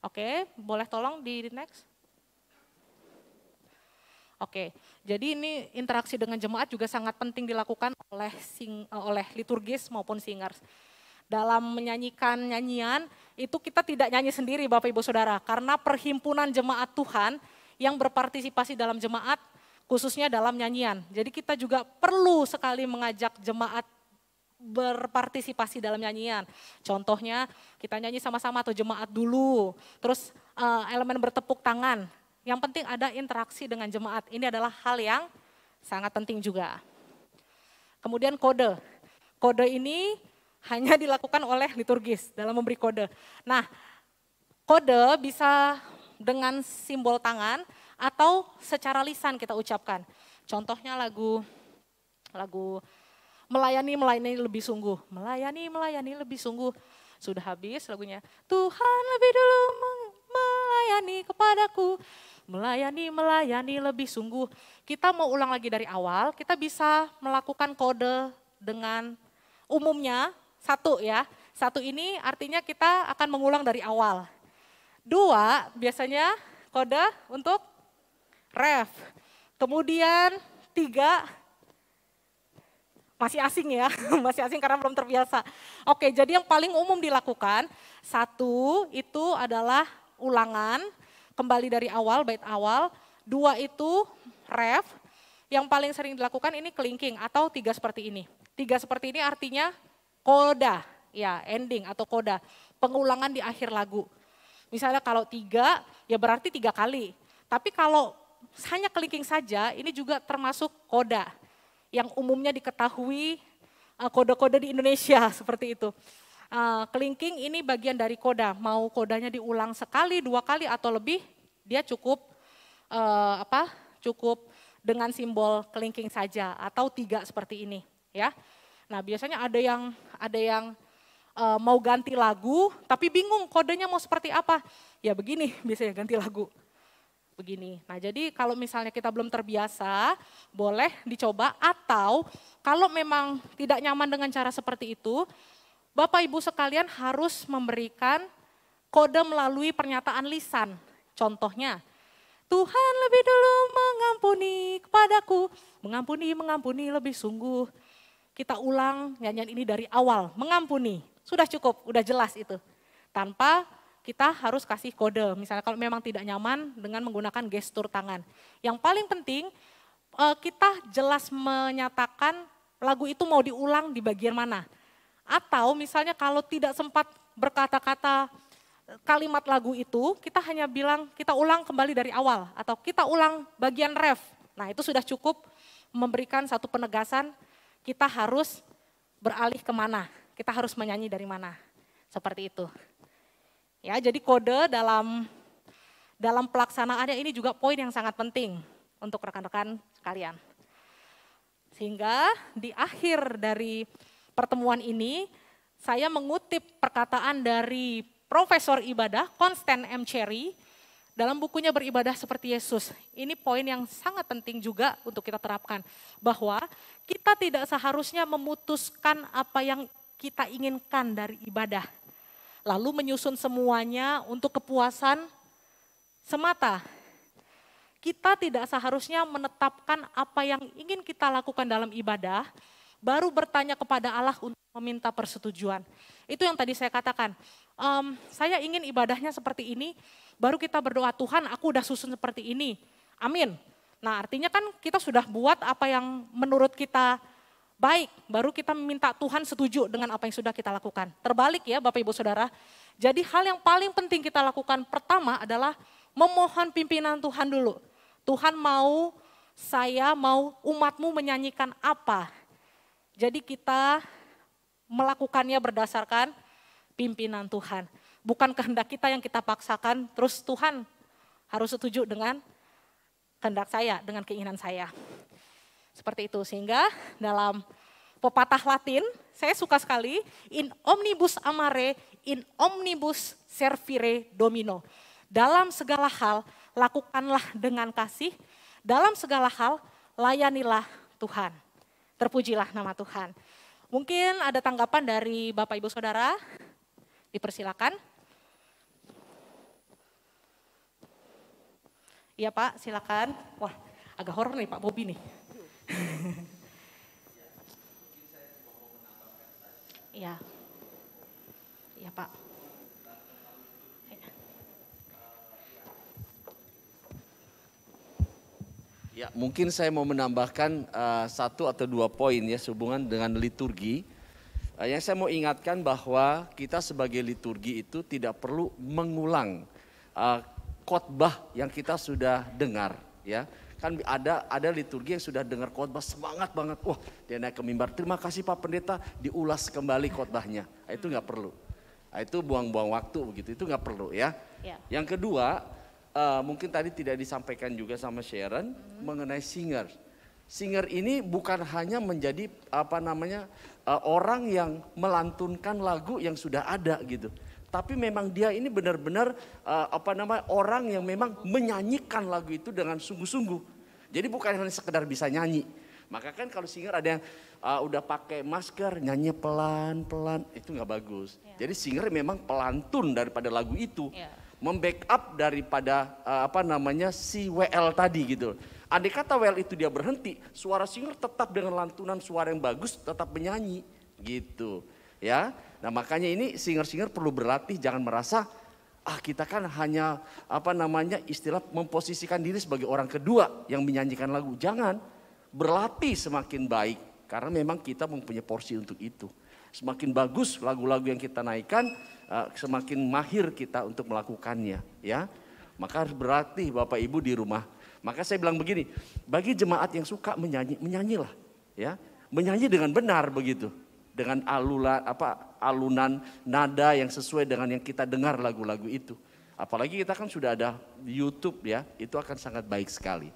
Oke, boleh tolong di next. Oke, jadi ini interaksi dengan jemaat juga sangat penting dilakukan oleh sing, eh, oleh liturgis maupun singers. Dalam menyanyikan nyanyian itu kita tidak nyanyi sendiri Bapak Ibu Saudara karena perhimpunan jemaat Tuhan yang berpartisipasi dalam jemaat khususnya dalam nyanyian. Jadi kita juga perlu sekali mengajak jemaat berpartisipasi dalam nyanyian. Contohnya kita nyanyi sama-sama atau jemaat dulu. Terus eh, elemen bertepuk tangan. Yang penting ada interaksi dengan jemaat. Ini adalah hal yang sangat penting juga. Kemudian kode. Kode ini hanya dilakukan oleh liturgis dalam memberi kode. Nah, kode bisa dengan simbol tangan atau secara lisan kita ucapkan. Contohnya lagu lagu melayani melayani lebih sungguh, melayani melayani lebih sungguh. Sudah habis lagunya. Tuhan lebih dulu melayani kepadaku melayani, melayani lebih sungguh. Kita mau ulang lagi dari awal, kita bisa melakukan kode dengan umumnya, satu ya. Satu ini artinya kita akan mengulang dari awal. Dua, biasanya kode untuk ref. Kemudian tiga, masih asing ya, masih asing karena belum terbiasa. Oke, jadi yang paling umum dilakukan, satu itu adalah ulangan, kembali dari awal, bait awal. Dua itu ref, yang paling sering dilakukan ini kelingking atau tiga seperti ini. Tiga seperti ini artinya koda, ya ending atau koda, pengulangan di akhir lagu. Misalnya kalau tiga, ya berarti tiga kali. Tapi kalau hanya kelingking saja, ini juga termasuk koda yang umumnya diketahui eh, kode-kode di Indonesia seperti itu. Eh, kelingking ini bagian dari koda, mau kodanya diulang sekali, dua kali atau lebih, dia cukup uh, apa? Cukup dengan simbol kelingking saja atau tiga seperti ini, ya. Nah biasanya ada yang ada yang uh, mau ganti lagu, tapi bingung kodenya mau seperti apa. Ya begini biasanya ganti lagu, begini. Nah, jadi kalau misalnya kita belum terbiasa, boleh dicoba atau kalau memang tidak nyaman dengan cara seperti itu, Bapak Ibu sekalian harus memberikan kode melalui pernyataan lisan. Contohnya, Tuhan lebih dulu mengampuni kepadaku, mengampuni, mengampuni lebih sungguh. Kita ulang nyanyian ini dari awal, mengampuni. Sudah cukup, sudah jelas itu. Tanpa kita harus kasih kode. Misalnya kalau memang tidak nyaman dengan menggunakan gestur tangan. Yang paling penting eh, kita jelas menyatakan lagu itu mau diulang di bagian mana. Atau misalnya kalau tidak sempat berkata-kata eh, kalimat lagu itu, kita hanya bilang kita ulang kembali dari awal atau kita ulang bagian ref. Nah, itu sudah cukup memberikan satu penegasan kita harus beralih kemana, kita harus menyanyi dari mana, seperti itu. Ya, jadi kode dalam dalam pelaksanaannya ini juga poin yang sangat penting untuk rekan-rekan sekalian. Sehingga di akhir dari pertemuan ini, saya mengutip perkataan dari Profesor Ibadah, Konstan M. Cherry, dalam bukunya beribadah seperti Yesus. Ini poin yang sangat penting juga untuk kita terapkan. Bahwa kita tidak seharusnya memutuskan apa yang kita inginkan dari ibadah. Lalu menyusun semuanya untuk kepuasan semata. Kita tidak seharusnya menetapkan apa yang ingin kita lakukan dalam ibadah, baru bertanya kepada Allah untuk meminta persetujuan. Itu yang tadi saya katakan. Um, saya ingin ibadahnya seperti ini, baru kita berdoa Tuhan, aku udah susun seperti ini. Amin. Nah, artinya kan kita sudah buat apa yang menurut kita baik, baru kita minta Tuhan setuju dengan apa yang sudah kita lakukan. Terbalik ya Bapak Ibu Saudara. Jadi hal yang paling penting kita lakukan pertama adalah memohon pimpinan Tuhan dulu. Tuhan mau saya mau umatmu menyanyikan apa jadi kita melakukannya berdasarkan pimpinan Tuhan. Bukan kehendak kita yang kita paksakan, terus Tuhan harus setuju dengan kehendak saya, dengan keinginan saya. Seperti itu, sehingga dalam pepatah Latin, saya suka sekali, in omnibus amare, in omnibus servire domino. Dalam segala hal, lakukanlah dengan kasih, dalam segala hal, layanilah Tuhan. Terpujilah nama Tuhan. Mungkin ada tanggapan dari Bapak Ibu Saudara? Dipersilakan. Iya Pak, silakan. Wah, agak horor nih Pak Bobi nih. Iya. Iya Pak. Ya, mungkin saya mau menambahkan uh, satu atau dua poin ya sehubungan dengan liturgi. Uh, yang saya mau ingatkan bahwa kita sebagai liturgi itu tidak perlu mengulang uh, khotbah yang kita sudah dengar ya kan ada ada liturgi yang sudah dengar khotbah semangat banget wah dia naik ke mimbar terima kasih pak pendeta diulas kembali khotbahnya nah, itu nggak perlu nah, itu buang-buang waktu begitu itu nggak perlu ya. ya yang kedua uh, mungkin tadi tidak disampaikan juga sama Sharon hmm. mengenai singer. Singer ini bukan hanya menjadi apa namanya uh, orang yang melantunkan lagu yang sudah ada gitu, tapi memang dia ini benar-benar uh, apa namanya orang yang memang menyanyikan lagu itu dengan sungguh-sungguh. Jadi bukan hanya sekedar bisa nyanyi. Maka kan kalau singer ada yang uh, udah pakai masker nyanyi pelan-pelan itu nggak bagus. Yeah. Jadi singer memang pelantun daripada lagu itu. Yeah membackup daripada uh, apa namanya si WL tadi gitu. Andai kata WL itu dia berhenti, suara singer tetap dengan lantunan suara yang bagus tetap menyanyi gitu. Ya. Nah, makanya ini singer-singer perlu berlatih jangan merasa ah kita kan hanya apa namanya istilah memposisikan diri sebagai orang kedua yang menyanyikan lagu. Jangan berlatih semakin baik karena memang kita mempunyai porsi untuk itu. Semakin bagus lagu-lagu yang kita naikkan, Eh, semakin mahir kita untuk melakukannya, ya. Maka harus berarti Bapak Ibu di rumah. Maka saya bilang begini, bagi jemaat yang suka menyanyi, menyanyilah, ya. Menyanyi dengan benar begitu. Dengan alula apa alunan nada yang sesuai dengan yang kita dengar lagu-lagu itu. Apalagi kita kan sudah ada YouTube ya, itu akan sangat baik sekali.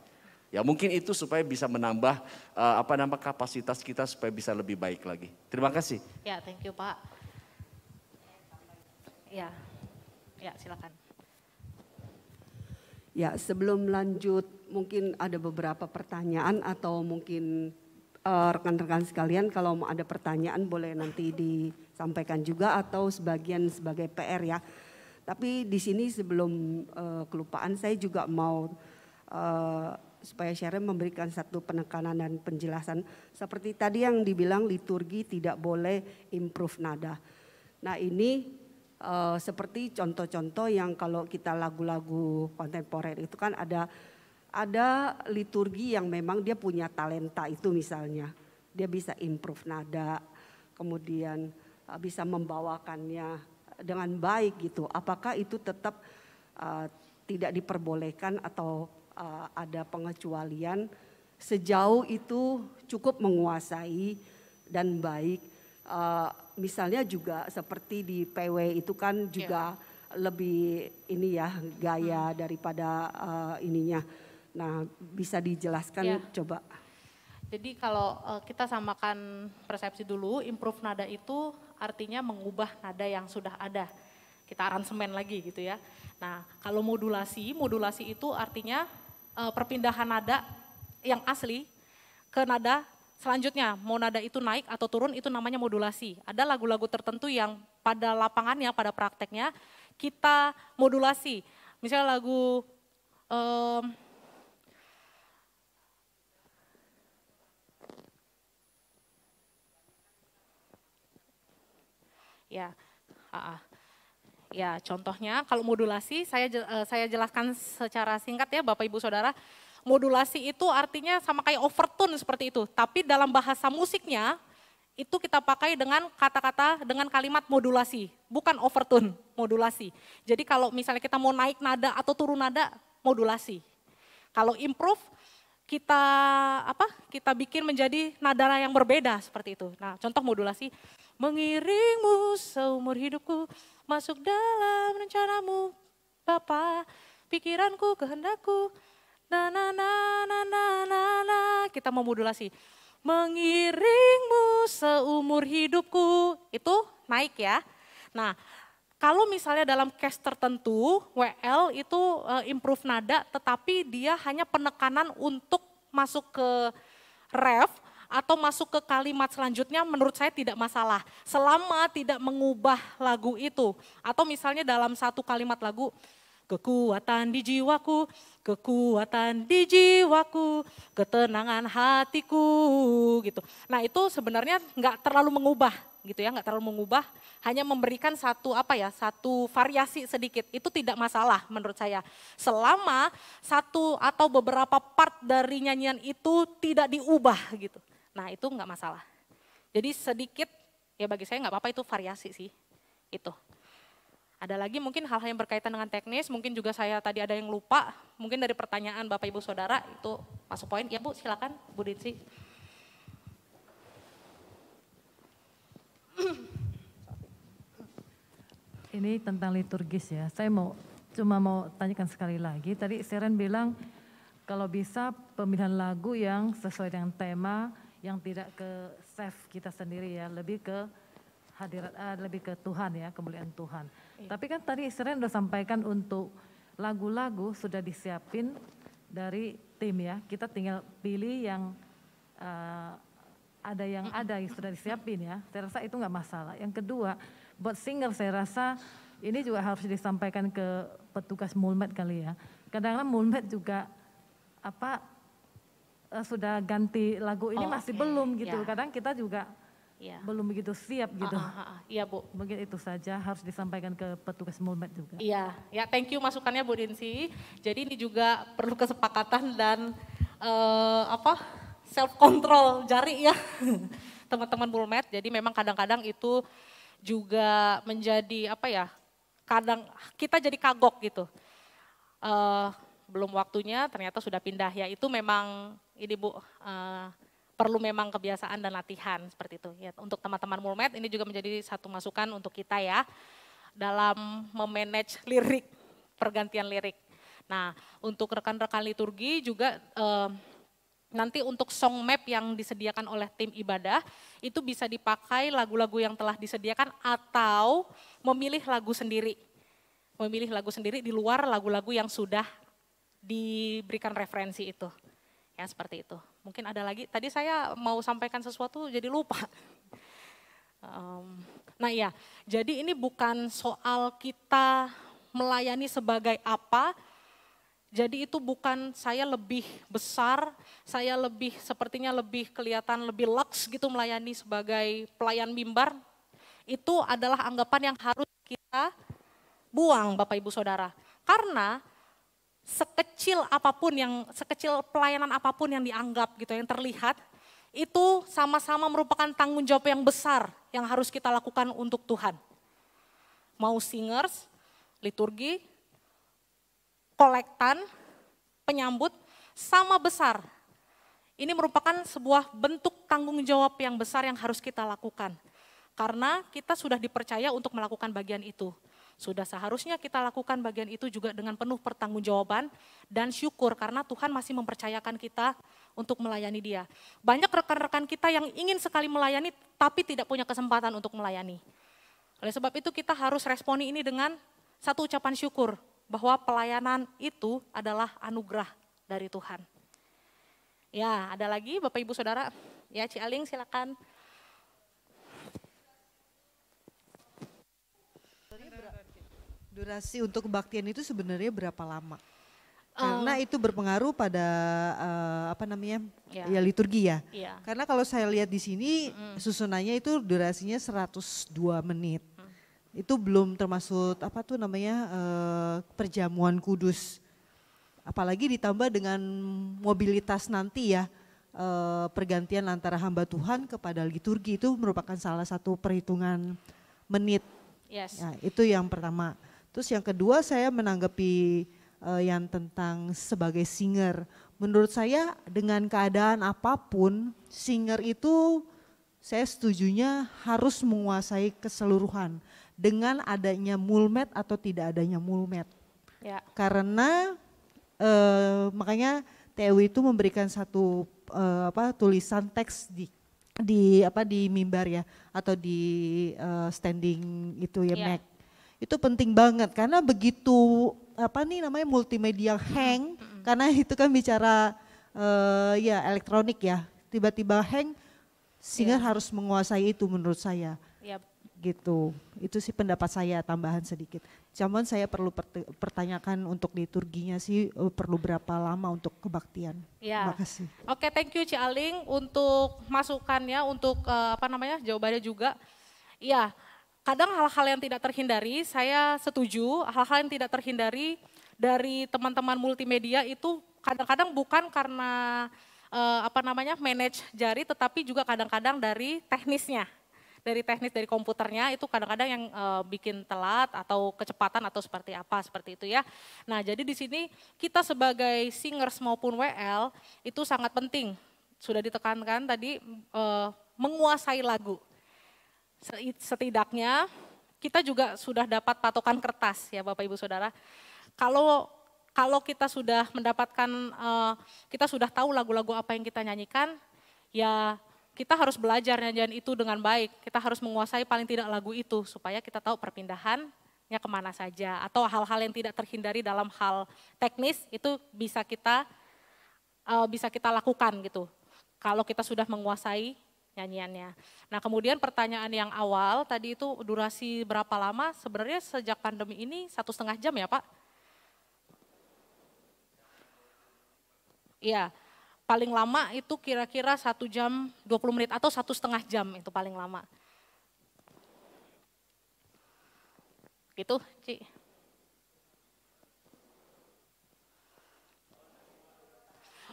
Ya mungkin itu supaya bisa menambah eh, apa nama kapasitas kita supaya bisa lebih baik lagi. Terima kasih. Ya, thank you Pak. Ya, ya silakan. Ya, sebelum lanjut mungkin ada beberapa pertanyaan atau mungkin eh, rekan-rekan uh, sekalian kalau mau ada pertanyaan boleh nanti disampaikan juga atau sebagian sebagai PR ya. Tapi di sini sebelum uh, kelupaan saya juga mau uh, supaya Sharon memberikan satu penekanan dan penjelasan. Seperti tadi yang dibilang liturgi tidak boleh improve nada. Nah ini uh, seperti contoh-contoh yang kalau kita lagu-lagu kontemporer itu kan ada ada liturgi yang memang dia punya talenta itu misalnya dia bisa improve nada kemudian uh, bisa membawakannya dengan baik gitu apakah itu tetap uh, tidak diperbolehkan atau uh, ada pengecualian sejauh itu cukup menguasai dan baik uh, misalnya juga seperti di PW itu kan iya. juga yeah. lebih ini ya gaya hmm. daripada uh, ininya. Nah, bisa dijelaskan yeah. coba. Jadi kalau eh, kita samakan persepsi dulu, improve nada itu artinya mengubah nada yang sudah ada. Kita aransemen lagi gitu ya. Nah, kalau modulasi, modulasi itu artinya perpindahan nada yang asli ke nada Selanjutnya, mau nada itu naik atau turun itu namanya modulasi. Ada lagu-lagu tertentu yang pada lapangannya, pada prakteknya kita modulasi. Misalnya lagu um, ya, uh, ya contohnya kalau modulasi saya uh, saya jelaskan secara singkat ya Bapak Ibu Saudara. Modulasi itu artinya sama kayak overtone seperti itu, tapi dalam bahasa musiknya itu kita pakai dengan kata-kata dengan kalimat modulasi, bukan overtone, modulasi. Jadi kalau misalnya kita mau naik nada atau turun nada, modulasi. Kalau improve kita apa? Kita bikin menjadi nada yang berbeda seperti itu. Nah, contoh modulasi mengiringmu seumur hidupku masuk dalam rencanamu Bapa, pikiranku, kehendakku, na na na na na na na kita mau modulasi mengiringmu seumur hidupku itu naik ya nah kalau misalnya dalam case tertentu WL itu eh, improve nada tetapi dia hanya penekanan untuk masuk ke ref atau masuk ke kalimat selanjutnya menurut saya tidak masalah selama tidak mengubah lagu itu atau misalnya dalam satu kalimat lagu kekuatan di jiwaku kekuatan di jiwaku, ketenangan hatiku gitu. Nah itu sebenarnya nggak terlalu mengubah gitu ya, nggak terlalu mengubah, hanya memberikan satu apa ya, satu variasi sedikit. Itu tidak masalah menurut saya. Selama satu atau beberapa part dari nyanyian itu tidak diubah gitu. Nah itu nggak masalah. Jadi sedikit ya bagi saya nggak apa-apa itu variasi sih itu. Ada lagi mungkin hal-hal yang berkaitan dengan teknis, mungkin juga saya tadi ada yang lupa, mungkin dari pertanyaan Bapak Ibu Saudara itu masuk poin. Ya Bu, silakan Bu Ditsi. Ini tentang liturgis ya. Saya mau cuma mau tanyakan sekali lagi. Tadi Seren bilang kalau bisa pemilihan lagu yang sesuai dengan tema yang tidak ke save kita sendiri ya, lebih ke hadirat eh, lebih ke Tuhan ya, kemuliaan Tuhan. Iya. Tapi kan tadi Israel sudah sampaikan untuk lagu-lagu sudah disiapin dari tim ya. Kita tinggal pilih yang uh, ada yang ada yang sudah disiapin ya. Saya rasa itu nggak masalah. Yang kedua, buat single saya rasa ini juga harus disampaikan ke petugas mulmet kali ya. Kadang-kadang mulmet juga apa uh, sudah ganti lagu ini oh, masih okay. belum gitu. Yeah. Kadang kita juga ya. belum begitu siap gitu. Ah, ah, ah, iya Bu. Mungkin itu saja harus disampaikan ke petugas Mulmed juga. Iya, ya thank you masukannya Bu Dinsi. Jadi ini juga perlu kesepakatan dan uh, apa self control jari ya teman-teman Mulmed. Jadi memang kadang-kadang itu juga menjadi apa ya kadang kita jadi kagok gitu. Uh, belum waktunya ternyata sudah pindah ya itu memang ini Bu uh, perlu memang kebiasaan dan latihan seperti itu. Ya, untuk teman-teman Mulmed ini juga menjadi satu masukan untuk kita ya dalam memanage lirik, pergantian lirik. Nah, untuk rekan-rekan liturgi juga eh, nanti untuk song map yang disediakan oleh tim ibadah itu bisa dipakai lagu-lagu yang telah disediakan atau memilih lagu sendiri. Memilih lagu sendiri di luar lagu-lagu yang sudah diberikan referensi itu. Ya seperti itu. Mungkin ada lagi, tadi saya mau sampaikan sesuatu jadi lupa. nah iya, jadi ini bukan soal kita melayani sebagai apa, jadi itu bukan saya lebih besar, saya lebih sepertinya lebih kelihatan lebih lux gitu melayani sebagai pelayan mimbar. Itu adalah anggapan yang harus kita buang Bapak Ibu Saudara. Karena sekecil apapun yang sekecil pelayanan apapun yang dianggap gitu yang terlihat itu sama-sama merupakan tanggung jawab yang besar yang harus kita lakukan untuk Tuhan. Mau singers, liturgi, kolektan, penyambut sama besar. Ini merupakan sebuah bentuk tanggung jawab yang besar yang harus kita lakukan. Karena kita sudah dipercaya untuk melakukan bagian itu. Sudah seharusnya kita lakukan bagian itu juga dengan penuh pertanggungjawaban dan syukur karena Tuhan masih mempercayakan kita untuk melayani dia. Banyak rekan-rekan kita yang ingin sekali melayani tapi tidak punya kesempatan untuk melayani. Oleh sebab itu kita harus responi ini dengan satu ucapan syukur bahwa pelayanan itu adalah anugerah dari Tuhan. Ya, ada lagi Bapak Ibu Saudara? Ya, Cialing silakan. Durasi untuk kebaktian itu sebenarnya berapa lama? karena itu berpengaruh pada uh, apa namanya yeah. ya liturgi ya. Yeah. Karena kalau saya lihat di sini mm. susunannya itu durasinya 102 menit. Mm. Itu belum termasuk apa tuh namanya uh, perjamuan kudus. Apalagi ditambah dengan mobilitas nanti ya uh, pergantian antara hamba Tuhan kepada liturgi itu merupakan salah satu perhitungan menit. Yes. Ya, itu yang pertama. Terus yang kedua saya menanggapi uh, yang tentang sebagai singer. Menurut saya dengan keadaan apapun singer itu saya setujunya harus menguasai keseluruhan dengan adanya mulmet atau tidak adanya mulmet. Ya. Karena eh, makanya TU itu memberikan satu eh, apa tulisan teks di di apa di mimbar ya atau di uh, standing itu ya, ya. Mac itu penting banget karena begitu apa nih namanya multimedia hang mm-hmm. karena itu kan bicara uh, ya elektronik ya tiba-tiba hang singer yeah. harus menguasai itu menurut saya yep. gitu itu sih pendapat saya tambahan sedikit cuman saya perlu pertanyakan untuk di sih eh, perlu berapa lama untuk kebaktian ya. Yeah. terima kasih oke okay, thank you Cialing untuk masukannya untuk uh, apa namanya jawabannya juga Iya, kadang hal-hal yang tidak terhindari, saya setuju, hal-hal yang tidak terhindari dari teman-teman multimedia itu kadang-kadang bukan karena uh, apa namanya manage jari tetapi juga kadang-kadang dari teknisnya. Dari teknis dari komputernya itu kadang-kadang yang uh, bikin telat atau kecepatan atau seperti apa seperti itu ya. Nah, jadi di sini kita sebagai singers maupun WL itu sangat penting. Sudah ditekankan tadi uh, menguasai lagu Setidaknya kita juga sudah dapat patokan kertas ya Bapak Ibu Saudara. Kalau kalau kita sudah mendapatkan uh, kita sudah tahu lagu-lagu apa yang kita nyanyikan, ya kita harus belajar nyanyian itu dengan baik. Kita harus menguasai paling tidak lagu itu supaya kita tahu perpindahannya kemana saja atau hal-hal yang tidak terhindari dalam hal teknis itu bisa kita uh, bisa kita lakukan gitu. Kalau kita sudah menguasai nyanyiannya. Nah kemudian pertanyaan yang awal tadi itu durasi berapa lama? Sebenarnya sejak pandemi ini satu setengah jam ya Pak? Iya, paling lama itu kira-kira satu jam 20 menit atau satu setengah jam itu paling lama. Gitu, Ci.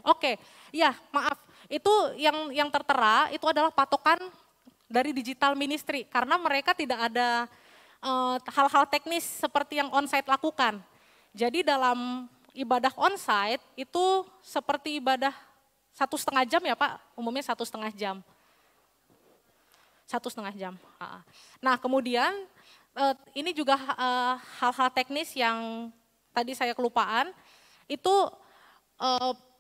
Oke, ya maaf itu yang yang tertera itu adalah patokan dari digital ministry karena mereka tidak ada eh, hal-hal uh, teknis seperti yang onsite lakukan. Jadi dalam ibadah onsite itu seperti ibadah satu setengah jam ya Pak, umumnya satu setengah jam. Satu setengah jam. Ah, ah. Nah kemudian eh, ini juga eh, hal-hal teknis yang tadi saya kelupaan, itu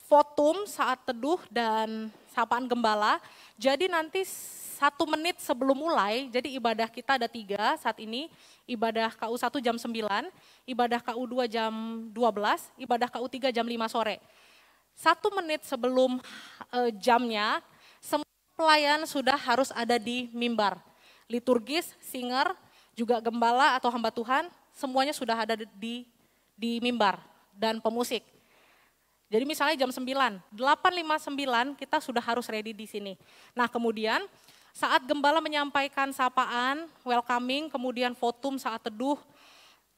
votum saat teduh dan sapaan gembala. Jadi nanti satu menit sebelum mulai, jadi ibadah kita ada tiga saat ini. Ibadah KU1 jam 9, ibadah KU2 jam 12, ibadah KU3 jam 5 sore. Satu menit sebelum e, jamnya, semua pelayan sudah harus ada di mimbar. Liturgis, singer, juga gembala atau hamba Tuhan, semuanya sudah ada di, di mimbar dan pemusik jadi misalnya jam 9, 8.59 kita sudah harus ready di sini. Nah kemudian saat gembala menyampaikan sapaan, welcoming, kemudian fotum saat teduh,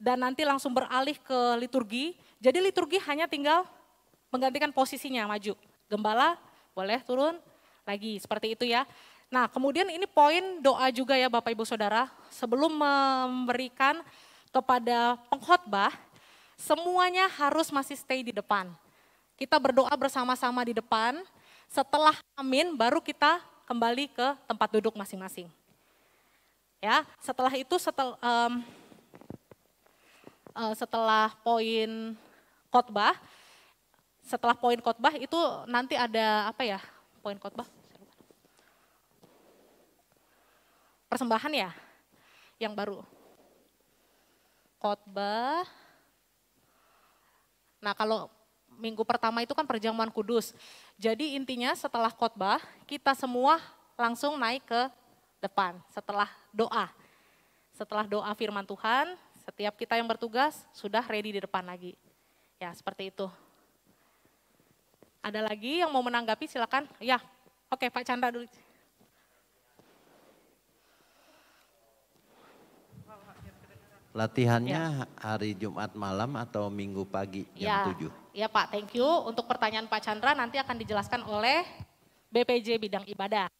dan nanti langsung beralih ke liturgi. Jadi liturgi hanya tinggal menggantikan posisinya maju. Gembala boleh turun lagi, seperti itu ya. Nah kemudian ini poin doa juga ya Bapak Ibu Saudara, sebelum memberikan kepada pengkhotbah, semuanya harus masih stay di depan kita berdoa bersama-sama di depan. Setelah amin baru kita kembali ke tempat duduk masing-masing. Ya, setelah itu setel, um, uh, setelah poin khotbah, setelah poin khotbah itu nanti ada apa ya? Poin khotbah. Persembahan ya yang baru. Khotbah. Nah, kalau minggu pertama itu kan perjamuan kudus. Jadi intinya setelah khotbah kita semua langsung naik ke depan setelah doa. Setelah doa firman Tuhan, setiap kita yang bertugas sudah ready di depan lagi. Ya, seperti itu. Ada lagi yang mau menanggapi silakan. Ya, oke Pak Chandra dulu. Latihannya ya. hari Jumat malam atau Minggu pagi jam ya. 7? Ya Pak, thank you. Untuk pertanyaan Pak Chandra nanti akan dijelaskan oleh BPJ Bidang Ibadah.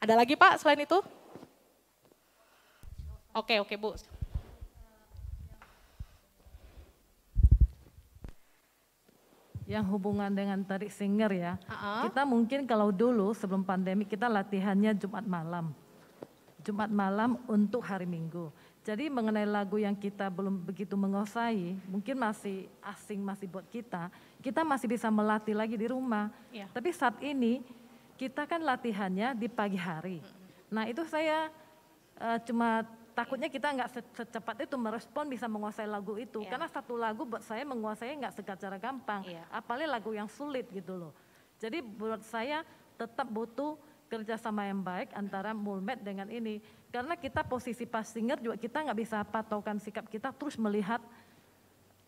Ada lagi Pak selain itu? Oke, oke Bu. yang hubungan dengan tarik singer ya. Uh-uh. Kita mungkin kalau dulu sebelum pandemi kita latihannya Jumat malam. Jumat malam untuk hari Minggu. Jadi mengenai lagu yang kita belum begitu menguasai, mungkin masih asing, masih buat kita, kita masih bisa melatih lagi di rumah. Ya. Tapi saat ini kita kan latihannya di pagi hari. Nah itu saya uh, cuma takutnya kita nggak secepat itu merespon bisa menguasai lagu itu. Ya. Karena satu lagu buat saya menguasai nggak secara gampang, ya. apalagi lagu yang sulit gitu loh. Jadi buat saya tetap butuh kerjasama yang baik antara Mulmed dengan ini. Karena kita posisi pastinger juga kita nggak bisa patokan sikap kita terus melihat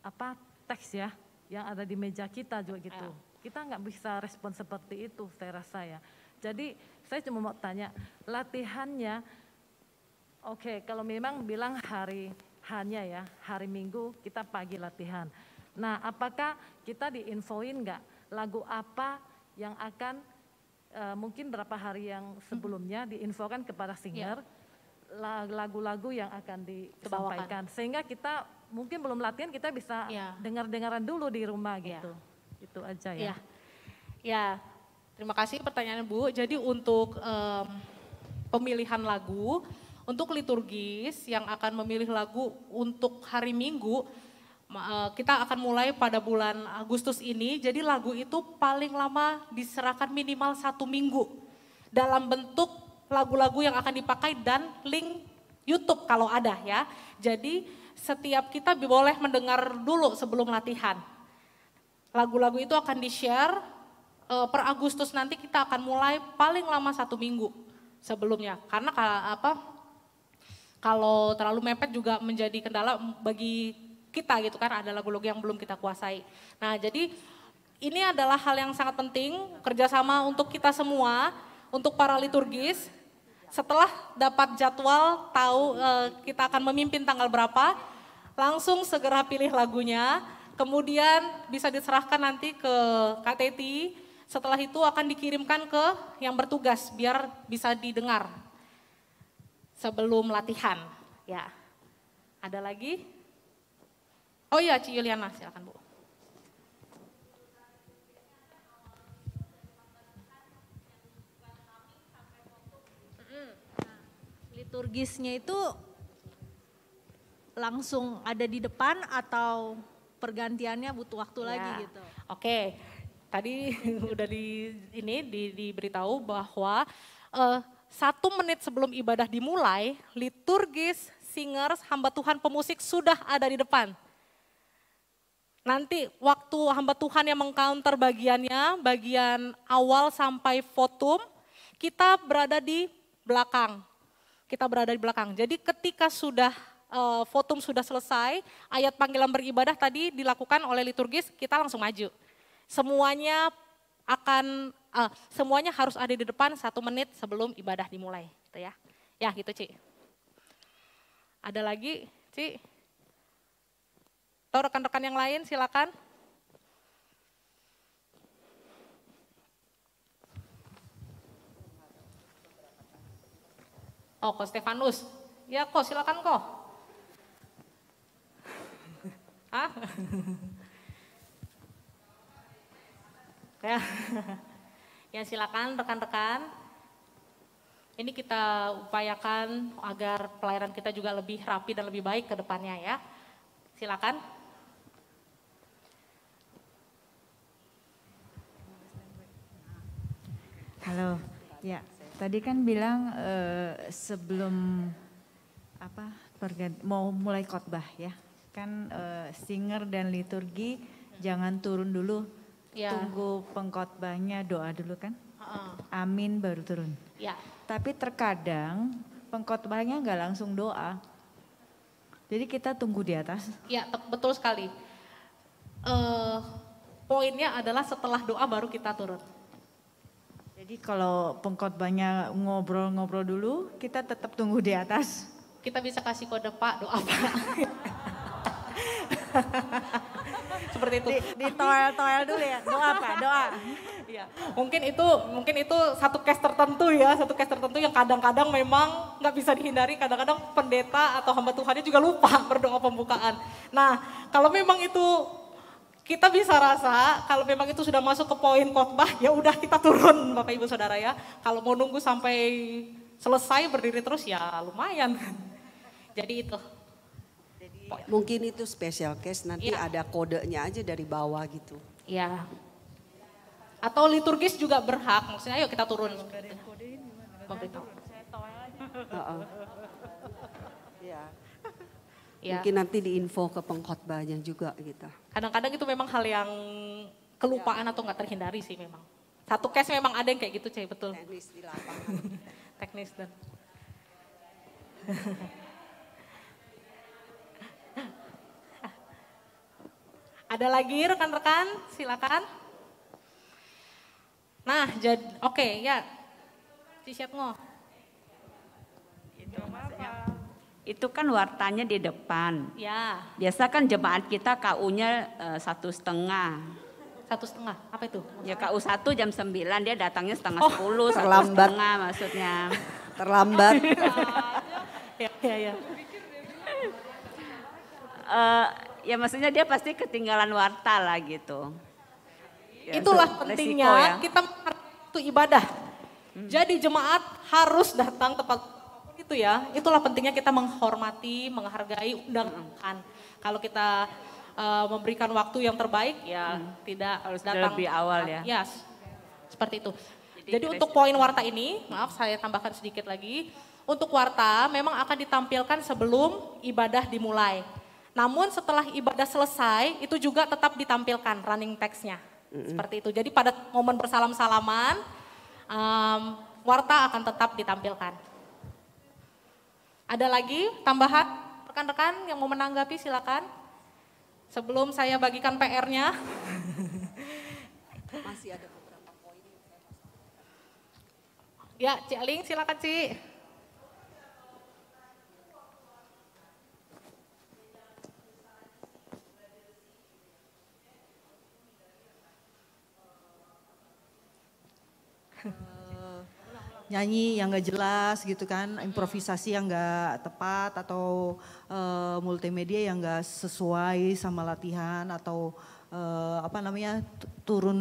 apa teks ya yang ada di meja kita juga gitu. Ah. Kita nggak bisa respon seperti itu saya rasa ya. Jadi saya cuma mau tanya latihannya oke okay, kalau memang bilang hari hanya ya hari Minggu kita pagi latihan. Nah apakah kita diinfoin nggak lagu apa yang akan uh, mungkin berapa hari yang sebelumnya diinfokan kepada singer yeah. lagu-lagu yang akan disampaikan sehingga kita mungkin belum latihan kita bisa yeah. dengar-dengaran dulu di rumah iya. gitu. Yeah. Itu aja ya. Ya. Yeah. Terima kasih pertanyaan Bu. Jadi untuk um, pemilihan lagu untuk liturgis yang akan memilih lagu untuk hari Minggu Eh, kita akan mulai pada bulan Agustus ini. Jadi lagu itu paling lama diserahkan minimal satu minggu dalam bentuk lagu-lagu yang akan dipakai dan link YouTube kalau ada ya. Jadi setiap kita boleh mendengar dulu sebelum latihan. Lagu-lagu itu akan di-share eh, per Agustus nanti kita akan mulai paling lama satu minggu sebelumnya. Karena apa? Kalau terlalu mepet juga menjadi kendala bagi kita gitu kan ada lagu-lagu yang belum kita kuasai. Nah jadi ini adalah hal yang sangat penting kerjasama untuk kita semua, untuk para liturgis. Setelah dapat jadwal, tahu e, kita akan memimpin tanggal berapa, langsung segera pilih lagunya. Kemudian bisa diserahkan nanti ke KTT. Setelah itu akan dikirimkan ke yang bertugas biar bisa didengar sebelum latihan. Ya, ada lagi? Oh iya, Ci Yuliana, silakan Bu. liturgisnya itu langsung ada di depan atau pergantiannya butuh waktu ya. lagi gitu. Oke. Tadi udah di ini di, diberitahu bahwa uh, satu menit sebelum ibadah dimulai, liturgis, singers, hamba Tuhan, pemusik sudah ada di depan nanti waktu hamba Tuhan yang mengcounter bagiannya, bagian awal sampai fotum, kita berada di belakang. Kita berada di belakang. Jadi ketika sudah uh, sudah selesai, ayat panggilan beribadah tadi dilakukan oleh liturgis, kita langsung maju. Semuanya akan uh, semuanya harus ada di depan satu menit sebelum ibadah dimulai, gitu ya. Ya, gitu, Ci. Ada lagi, Ci? Atau rekan-rekan yang lain silakan. Oh, kok Stefanus. Ya, kok silakan kok. Hah? ya. ya, silakan rekan-rekan. Ini kita upayakan agar pelayanan kita juga lebih rapi dan lebih baik ke depannya ya. Silakan. Halo. Ya, tadi kan bilang eh, sebelum apa mau mulai khotbah ya. Kan eh, singer dan liturgi jangan turun dulu. Ya. Tunggu pengkhotbahnya doa dulu kan? Uh -uh. Amin baru turun. Ya. Tapi terkadang pengkhotbahnya nggak langsung doa. Jadi kita tunggu di atas. Ya, betul sekali. Uh, poinnya adalah setelah doa baru kita turun. Jadi kalau banyak ngobrol-ngobrol dulu, kita tetap tunggu di atas. Kita bisa kasih kode Pak, doa Pak. Seperti itu. Di, di toel toel dulu ya, doa Pak, doa. Iya. Mungkin itu mungkin itu satu case tertentu ya, satu case tertentu yang kadang-kadang memang nggak bisa dihindari, kadang-kadang pendeta atau hamba Tuhannya juga lupa berdoa pembukaan. Nah, kalau memang itu kita bisa rasa kalau memang itu sudah masuk ke poin khotbah ya udah kita turun Bapak Ibu Saudara ya. Kalau mau nunggu sampai selesai berdiri terus ya lumayan. Jadi itu. Mungkin itu special case nanti ya. ada kodenya aja dari bawah gitu. Ya. Atau liturgis juga berhak maksudnya ayo kita turun. Memberitahu. Uh -uh. ya. Ya. Mungkin nanti diinfo ke pengkhotbahnya juga gitu. Kadang-kadang itu memang hal yang kelupaan ya. atau nggak terhindari sih memang. Satu case memang ada yang kayak gitu, cewek betul. Teknis di lapangan. Teknis dan. ada lagi rekan-rekan, silakan. Nah, jadi oke okay, ya. ngoh itu kan wartanya di depan. Ya. Biasa kan jemaat kita KU-nya eh, satu setengah. Satu setengah, apa itu? Ya KU satu jam sembilan dia datangnya setengah oh, sepuluh, terlambat. setengah maksudnya. terlambat. Iya, iya, iya. ya, ya, ya. Uh, ya maksudnya dia pasti ketinggalan warta lah gitu. Ya, Itulah so, pentingnya ya. kita itu ibadah. Hmm. Jadi jemaat harus datang tepat itu ya, itulah pentingnya kita menghormati, menghargai undang-undangan. Kalau kita uh, memberikan waktu yang terbaik, ya hmm. tidak harus datang lebih awal ya. Ah, yes. seperti itu. Jadi, Jadi untuk poin warta ini, maaf saya tambahkan sedikit lagi. Untuk warta memang akan ditampilkan sebelum ibadah dimulai. Namun setelah ibadah selesai itu juga tetap ditampilkan running text-nya. hmm Seperti itu. Jadi pada momen bersalam-salaman um, warta akan tetap ditampilkan. Ada lagi tambahan rekan-rekan yang mau menanggapi silakan. Sebelum saya bagikan PR-nya. Masih ada beberapa poin. Ya, Ling, silakan Cik. nyanyi yang nggak jelas gitu kan, improvisasi yang nggak tepat atau uh, multimedia yang nggak sesuai sama latihan atau uh, apa namanya turun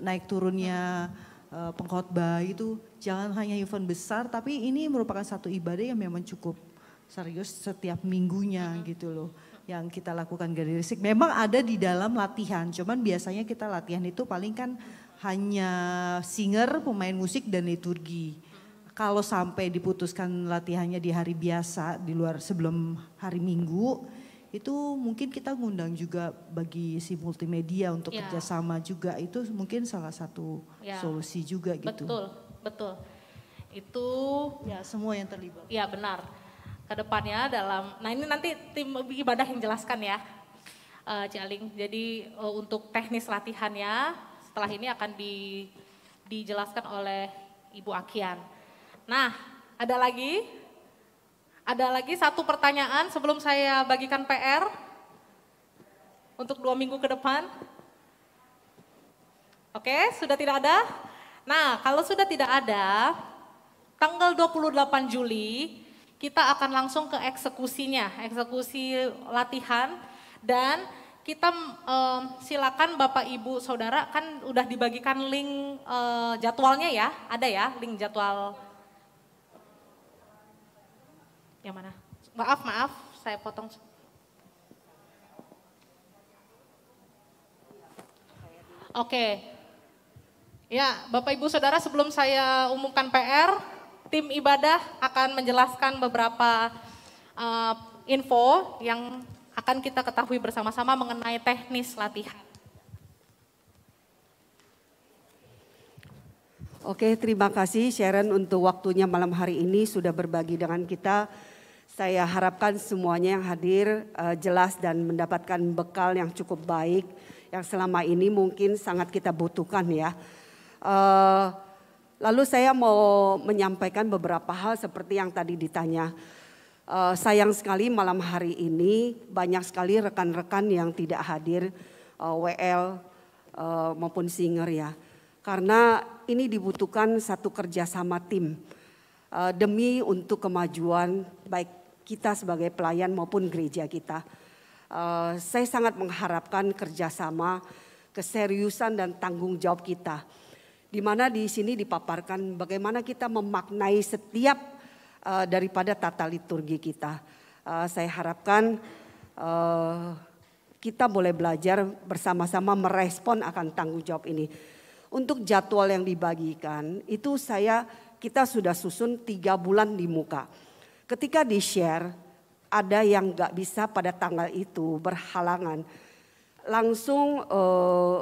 naik turunnya uh, pengkhotbah itu jangan hanya event besar tapi ini merupakan satu ibadah yang memang cukup serius setiap minggunya gitu loh yang kita lakukan garis memang ada di dalam latihan cuman biasanya kita latihan itu paling kan hanya singer, pemain musik dan liturgi. Kalau sampai diputuskan latihannya di hari biasa di luar sebelum hari Minggu, itu mungkin kita ngundang juga bagi si multimedia untuk ya. kerjasama juga itu mungkin salah satu ya. solusi juga gitu. Betul, betul. Itu ya semua yang terlibat. Iya benar. Kedepannya dalam, nah ini nanti tim ibadah yang jelaskan ya, uh, Cialing. Jadi uh, untuk teknis latihannya setelah ini akan di, dijelaskan oleh Ibu Akian. Nah, ada lagi? Ada lagi satu pertanyaan sebelum saya bagikan PR untuk dua minggu ke depan. Oke, sudah tidak ada? Nah, kalau sudah tidak ada, tanggal 28 Juli kita akan langsung ke eksekusinya, eksekusi latihan dan kita um, silakan Bapak Ibu Saudara kan udah dibagikan link uh, jadwalnya ya, ada ya link jadwal. Yang mana? Maaf, maaf, saya potong. Oke. Ya, Bapak Ibu Saudara sebelum saya umumkan PR, tim ibadah akan menjelaskan beberapa uh, info yang akan kita ketahui bersama-sama mengenai teknis latihan. Oke, terima kasih Sharon untuk waktunya malam hari ini sudah berbagi dengan kita. Saya harapkan semuanya yang hadir uh, jelas dan mendapatkan bekal yang cukup baik yang selama ini mungkin sangat kita butuhkan ya. Uh, lalu saya mau menyampaikan beberapa hal seperti yang tadi ditanya uh, sayang sekali malam hari ini banyak sekali rekan-rekan yang tidak hadir uh, eh, WL uh, eh, maupun Singer ya. Karena ini dibutuhkan satu kerjasama tim uh, demi untuk kemajuan baik kita sebagai pelayan maupun gereja kita. Uh, saya sangat mengharapkan kerjasama, keseriusan dan tanggung jawab kita. Di mana di sini dipaparkan bagaimana kita memaknai setiap Eh, daripada tata liturgi kita. Eh, saya harapkan eh, kita boleh belajar bersama-sama merespon akan tanggung jawab ini. Untuk jadwal yang dibagikan itu saya kita sudah susun tiga bulan di muka. Ketika di share ada yang nggak bisa pada tanggal itu berhalangan, langsung eh,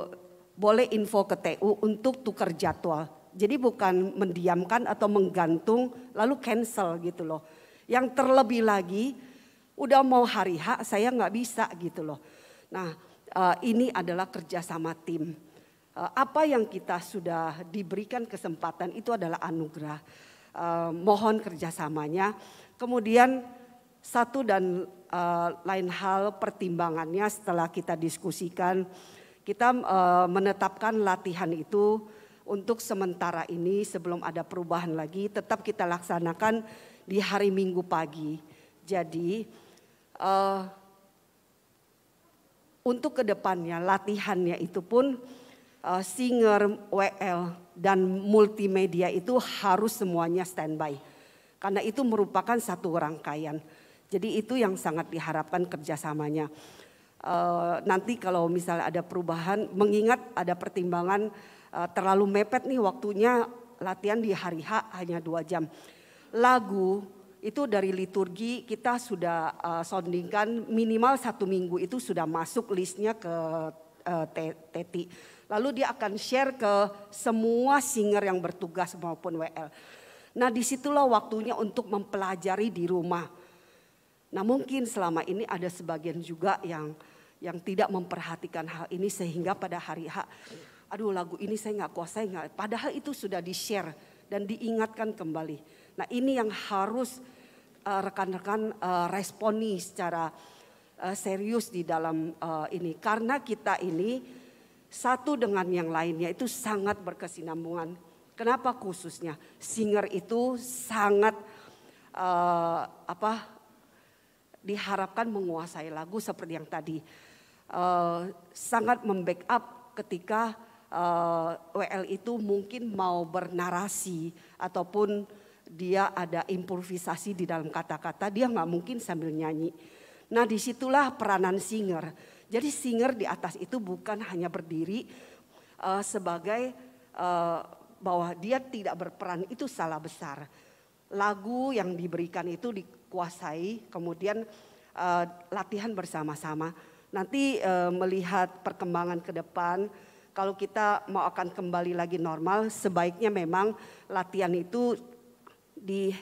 boleh info ke TU untuk tukar jadwal. Jadi bukan mendiamkan atau menggantung lalu cancel gitu loh. Yang terlebih lagi udah mau hari H saya nggak bisa gitu loh. Nah eh, ini adalah kerjasama tim. Eh, apa yang kita sudah diberikan kesempatan itu adalah anugerah. Eh, mohon kerjasamanya. Kemudian satu dan lain hal pertimbangannya setelah kita diskusikan kita menetapkan latihan itu untuk sementara ini sebelum ada perubahan lagi tetap kita laksanakan di hari Minggu pagi. Jadi uh, untuk kedepannya latihannya itu pun uh, singer, WL dan multimedia itu harus semuanya standby. Karena itu merupakan satu rangkaian. Jadi itu yang sangat diharapkan kerjasamanya. Uh, nanti kalau misalnya ada perubahan, mengingat ada pertimbangan Eh, terlalu mepet nih waktunya latihan di hari H hanya dua jam. Lagu itu dari liturgi kita sudah uh, soundingkan minimal satu minggu itu sudah masuk listnya ke uh, eh, Teti. Lalu dia akan share ke semua singer yang bertugas maupun WL. Nah disitulah waktunya untuk mempelajari di rumah. Nah mungkin selama ini ada sebagian juga yang yang tidak memperhatikan hal ini sehingga pada hari H aduh lagu ini saya nggak kuasai nggak. Padahal itu sudah di share dan diingatkan kembali. Nah ini yang harus eh, rekan-rekan uh, uh, responi secara uh, serius di dalam uh, ini karena kita ini satu dengan yang lainnya itu sangat berkesinambungan. Kenapa khususnya singer itu sangat uh, apa diharapkan menguasai lagu seperti yang tadi uh, sangat membackup ketika Eh, WL itu mungkin mau bernarasi ataupun dia ada improvisasi di dalam kata-kata, dia nggak mungkin sambil nyanyi. Nah disitulah peranan singer. Jadi singer di atas itu bukan hanya berdiri uh, sebagai uh, bahwa dia tidak berperan itu salah besar. Lagu yang diberikan itu dikuasai, kemudian uh, latihan bersama-sama. Nanti uh, melihat perkembangan ke depan, kalau kita mau akan kembali lagi normal, sebaiknya memang latihan itu di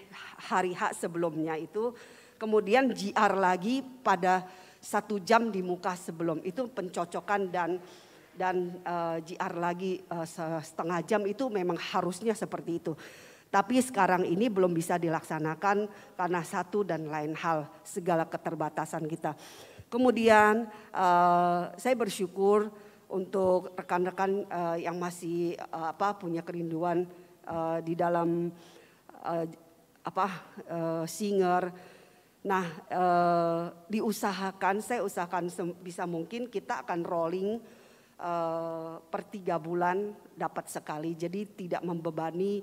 hari H sebelumnya itu, kemudian GR lagi pada satu jam di muka sebelum itu pencocokan dan dan uh, lagi uh, setengah jam itu memang harusnya seperti itu. Tapi sekarang ini belum bisa dilaksanakan karena satu dan lain hal segala keterbatasan kita. Kemudian uh, saya bersyukur untuk rekan-rekan uh, yang masih uh, apa punya kerinduan uh, di dalam uh, apa uh, singer. Nah, uh, diusahakan saya usahakan bisa mungkin kita akan rolling uh, per tiga bulan dapat sekali. Jadi tidak membebani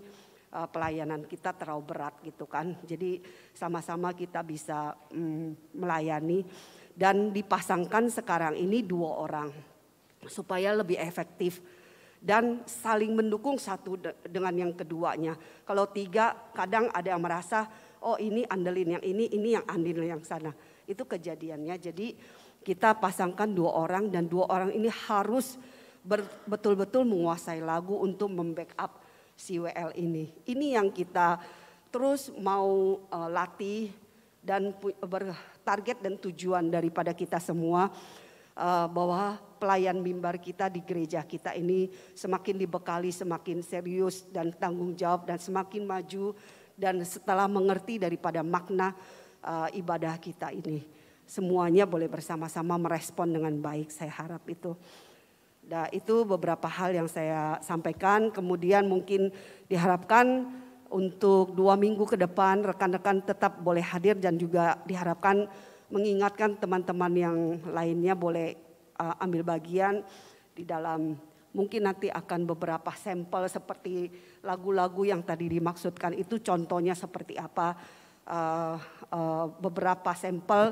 uh, pelayanan kita terlalu berat gitu kan. Jadi sama-sama kita bisa um, melayani dan dipasangkan sekarang ini dua orang supaya lebih efektif dan saling mendukung satu dengan yang keduanya. Kalau tiga, kadang ada yang merasa, oh ini andelin yang ini, ini yang andelin yang sana. Itu kejadiannya. Jadi kita pasangkan dua orang dan dua orang ini harus betul-betul menguasai lagu untuk membackup si WL ini. Ini yang kita terus mau uh, latih dan target dan tujuan daripada kita semua uh, bahwa pelayan mimbar kita di gereja kita ini semakin dibekali, semakin serius dan tanggung jawab dan semakin maju dan setelah mengerti daripada makna uh, ibadah kita ini semuanya boleh bersama-sama merespon dengan baik saya harap itu. Nah, itu beberapa hal yang saya sampaikan kemudian mungkin diharapkan untuk dua minggu ke depan rekan-rekan tetap boleh hadir dan juga diharapkan mengingatkan teman-teman yang lainnya boleh uh, ambil bagian di dalam mungkin nanti akan beberapa sampel seperti lagu-lagu yang tadi dimaksudkan itu contohnya seperti apa uh, uh, beberapa sampel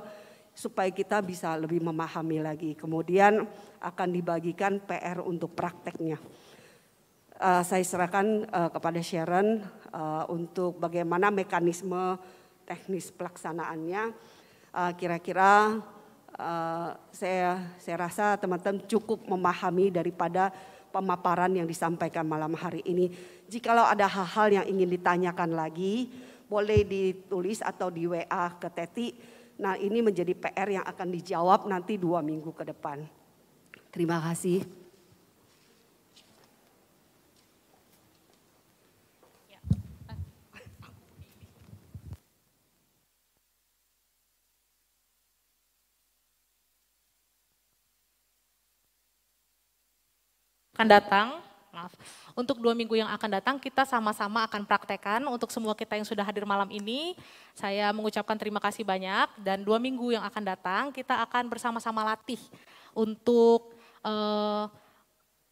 supaya kita bisa lebih memahami lagi. Kemudian akan dibagikan PR untuk prakteknya. Uh, saya serahkan uh, kepada Sharon uh, untuk bagaimana mekanisme teknis pelaksanaannya. Eh, kira-kira uh, saya saya rasa teman-teman cukup memahami daripada pemaparan yang disampaikan malam hari ini. Jikalau ada hal-hal yang ingin ditanyakan lagi, boleh ditulis atau di WA ke Teti. Nah ini menjadi PR yang akan dijawab nanti dua minggu ke depan. Terima kasih. akan datang, maaf, untuk dua minggu yang akan datang kita sama-sama akan praktekan untuk semua kita yang sudah hadir malam ini. Saya mengucapkan terima kasih banyak dan dua minggu yang akan datang kita akan bersama-sama latih untuk uh,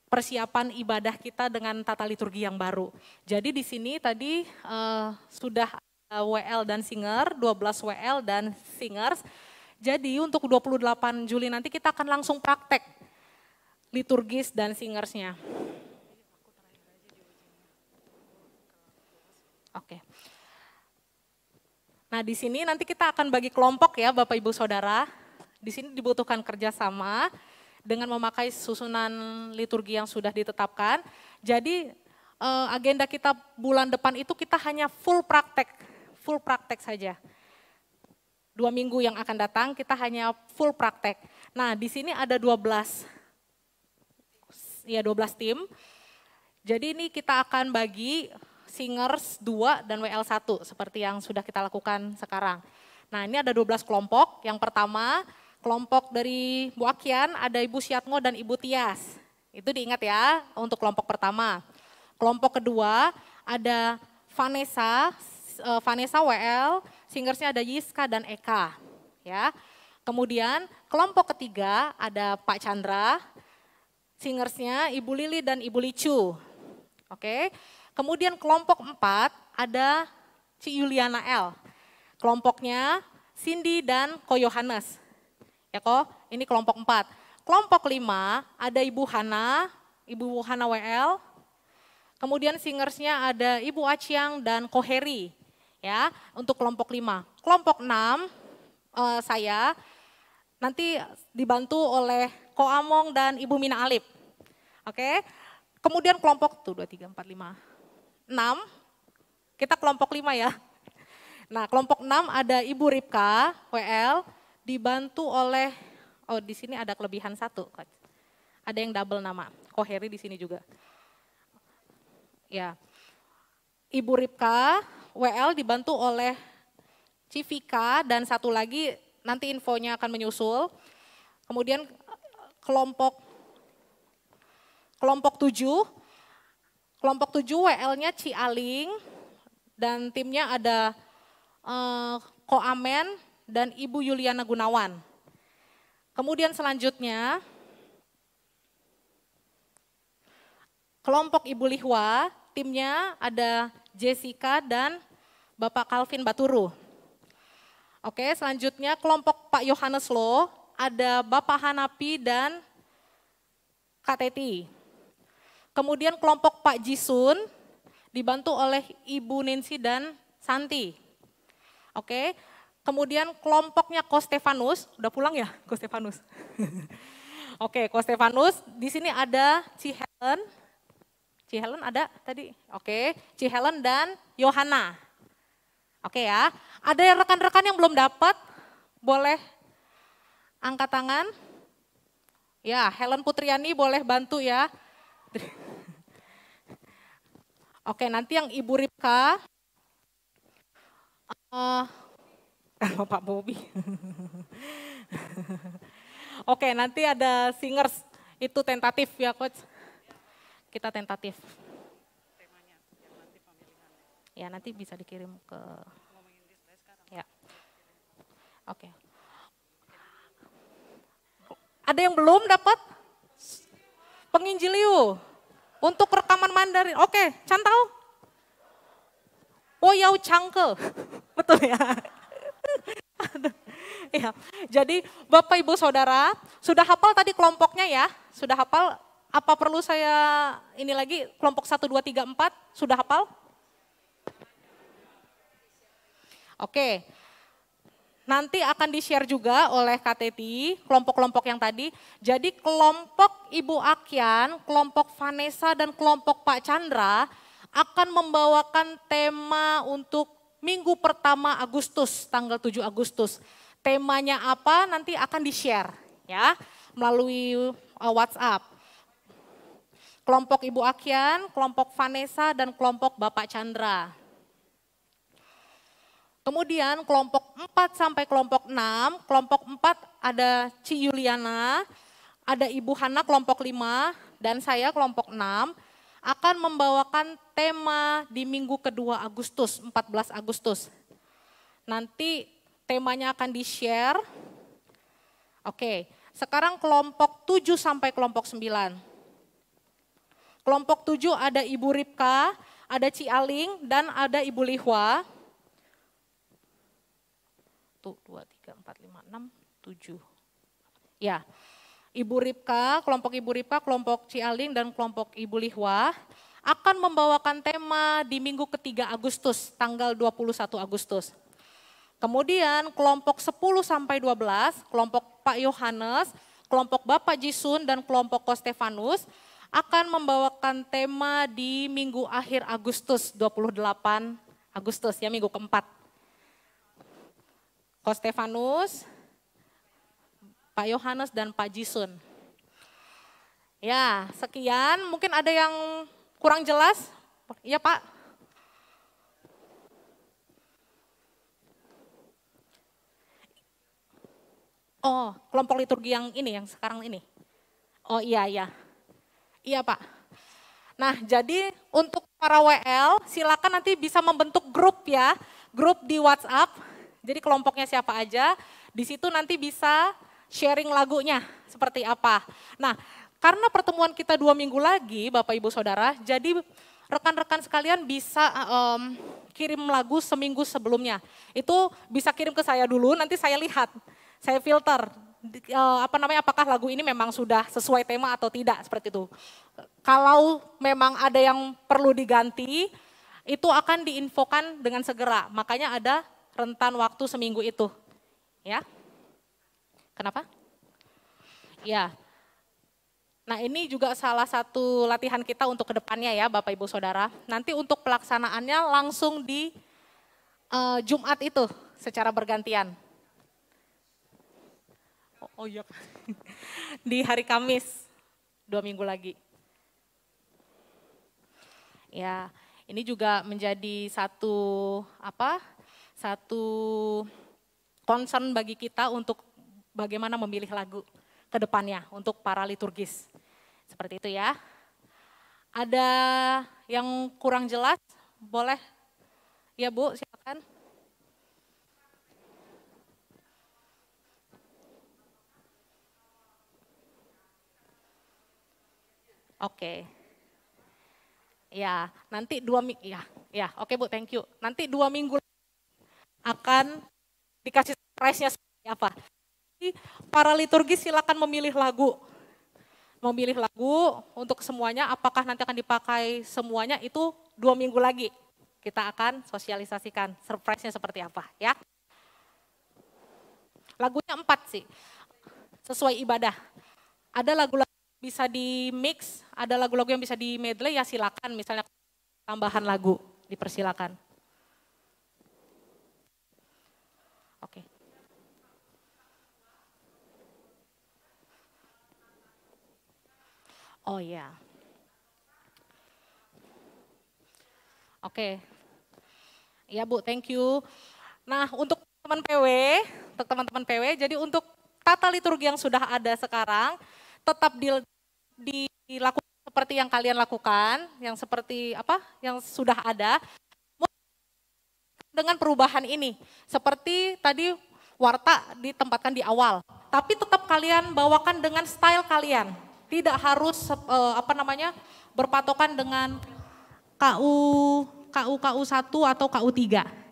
persiapan ibadah kita dengan tata liturgi yang baru. Jadi di sini tadi uh, sudah WL dan Singer, 12 WL dan Singers. Jadi untuk 28 Juli nanti kita akan langsung praktek liturgis dan singersnya. Oke. Nah, di sini nanti kita akan bagi kelompok ya Bapak Ibu Saudara. Di sini dibutuhkan kerjasama dengan memakai susunan liturgi yang sudah ditetapkan. Jadi eh, agenda kita bulan depan itu kita hanya full praktek, full praktek saja. Dua minggu yang akan datang kita hanya full praktek. Nah di sini ada 12 ya 12 tim. Jadi ini kita akan bagi singers 2 dan WL 1 seperti yang sudah kita lakukan sekarang. Nah ini ada 12 kelompok. Yang pertama kelompok dari Bu Akian ada Ibu Siatmo dan Ibu Tias. Itu diingat ya untuk kelompok pertama. Kelompok kedua ada Vanessa, eh, Vanessa WL, singersnya ada Yiska dan Eka. Ya. Kemudian kelompok ketiga ada Pak Chandra, Singersnya Ibu Lili dan Ibu Licu. Oke. Kemudian kelompok empat ada Ci Yuliana L. Kelompoknya Cindy dan Ko Yohanes. Ya kok, ini kelompok empat. Kelompok lima ada Ibu Hana, Ibu Hana WL. Kemudian singersnya ada Ibu Aciang dan Ko Heri. Ya, untuk kelompok lima. Kelompok enam eh, saya nanti dibantu oleh Ko Among dan Ibu Mina Alip. Oke. Kemudian kelompok tuh 2 3 4 5 6. Kita kelompok 5 ya. Nah, kelompok 6 ada Ibu Ripka WL dibantu oleh oh di sini ada kelebihan satu. Ada yang double nama. Ko Heri di sini juga. Ya. Ibu Ripka WL dibantu oleh Civika dan satu lagi nanti infonya akan menyusul. Kemudian kelompok kelompok 7. Kelompok 7 WL-nya Cialing dan timnya ada eh, Ko Koamen dan Ibu Yuliana Gunawan. Kemudian selanjutnya kelompok Ibu Lihwa, timnya ada Jessica dan Bapak Calvin Baturu. Oke, selanjutnya kelompok Pak Yohanes Lo, ada Bapak Hanapi dan Kak Teti. Kemudian kelompok Pak Jisun dibantu oleh Ibu Ninsi dan Santi. Oke, kemudian kelompoknya Ko Stefanus, udah pulang ya Ko Stefanus? Oke, Ko Stefanus, di sini ada Ci Helen, Ci Helen ada tadi, oke, Ci Helen dan Yohana. Oke ya, ada rekan-rekan yang belum dapat, boleh Angkat tangan. Ya, Helen Putriani boleh bantu ya. Oke, nanti yang Ibu Ripka. Uh, eh, eh, Pak Bobi. Oke, nanti ada singers. Itu tentatif ya Coach. Kita tentatif. Ya, nanti bisa dikirim ke... Ya. Oke. Ada yang belum dapat? Penginjiliu. Untuk rekaman Mandarin. Oke, cantau. cantau. Oh, Woyau cangke. Betul ya? ya. Jadi Bapak Ibu Saudara, sudah hafal tadi kelompoknya ya? Sudah hafal? Apa perlu saya ini lagi kelompok 1, 2, 3, 4? Sudah hafal? Oke, Nanti akan di-share juga oleh KTT, kelompok-kelompok yang tadi. Jadi kelompok Ibu Akian, kelompok Vanessa, dan kelompok Pak Chandra akan membawakan tema untuk minggu pertama Agustus, tanggal 7 Agustus. Temanya apa nanti akan di-share ya melalui uh, WhatsApp. Kelompok Ibu Akian, kelompok Vanessa, dan kelompok Bapak Chandra. Kemudian kelompok 4 sampai kelompok 6, kelompok 4 ada Ci Yuliana, ada Ibu Hana kelompok 5, dan saya kelompok 6 akan membawakan tema di minggu kedua Agustus, 14 Agustus. Nanti temanya akan di-share. Oke, sekarang kelompok 7 sampai kelompok 9. Kelompok 7 ada Ibu Ripka, ada Ci Aling, dan ada Ibu Lihwa dua, tiga, empat, lima, enam, tujuh. Ya, Ibu Ripka, kelompok Ibu Ripka, kelompok Cialing, dan kelompok Ibu Lihwa akan membawakan tema di minggu ketiga Agustus, tanggal 21 Agustus. Kemudian kelompok 10 sampai 12, kelompok Pak Yohanes, kelompok Bapak Jisun dan kelompok Kostefanus akan membawakan tema di minggu akhir Agustus 28 Agustus ya minggu keempat. Pak Stefanus, Pak Yohanes, dan Pak Jisun. Ya, sekian. Mungkin ada yang kurang jelas? Iya Pak? Oh, kelompok liturgi yang ini, yang sekarang ini. Oh iya, iya. Iya Pak. Nah, jadi untuk para WL, silakan nanti bisa membentuk grup ya. Grup di WhatsApp jadi kelompoknya siapa aja, di situ nanti bisa sharing lagunya seperti apa. Nah, karena pertemuan kita dua minggu lagi, Bapak Ibu Saudara, jadi rekan-rekan sekalian bisa um, kirim lagu seminggu sebelumnya. Itu bisa kirim ke saya dulu, nanti saya lihat, saya filter e, apa namanya apakah lagu ini memang sudah sesuai tema atau tidak seperti itu. Kalau memang ada yang perlu diganti, itu akan diinfokan dengan segera. Makanya ada rentan waktu seminggu itu. Ya. Kenapa? Ya. Nah ini juga salah satu latihan kita untuk kedepannya ya Bapak Ibu Saudara. Nanti untuk pelaksanaannya langsung di uh, Jumat itu secara bergantian. Oh, oh iya, di hari Kamis, dua minggu lagi. Ya, ini juga menjadi satu apa satu concern bagi kita untuk bagaimana memilih lagu ke depannya untuk para liturgis. Seperti itu ya. Ada yang kurang jelas? Boleh? Ya Bu, silakan. Oke. Okay. Ya, nanti dua minggu ya, ya. Oke okay, Bu, thank you. Nanti dua minggu akan dikasih surprise-nya seperti apa. Jadi para liturgi silakan memilih lagu. Memilih lagu untuk semuanya, apakah nanti akan dipakai semuanya itu dua minggu lagi. Kita akan sosialisasikan surprise-nya seperti apa ya. Lagunya empat sih, sesuai ibadah. Ada lagu-lagu bisa di mix, ada lagu-lagu yang bisa di medley ya silakan misalnya tambahan lagu dipersilakan. Oke. Okay. Oh ya. Yeah. Oke. Okay. Ya Bu, thank you. Nah, untuk teman PW, untuk teman-teman PW, jadi untuk tata liturgi yang sudah ada sekarang tetap dilakukan seperti yang kalian lakukan, yang seperti apa? yang sudah ada dengan perubahan ini. Seperti tadi warta ditempatkan di awal, tapi tetap kalian bawakan dengan style kalian. Tidak harus eh, apa namanya berpatokan dengan KU KU KU 1 atau KU 3.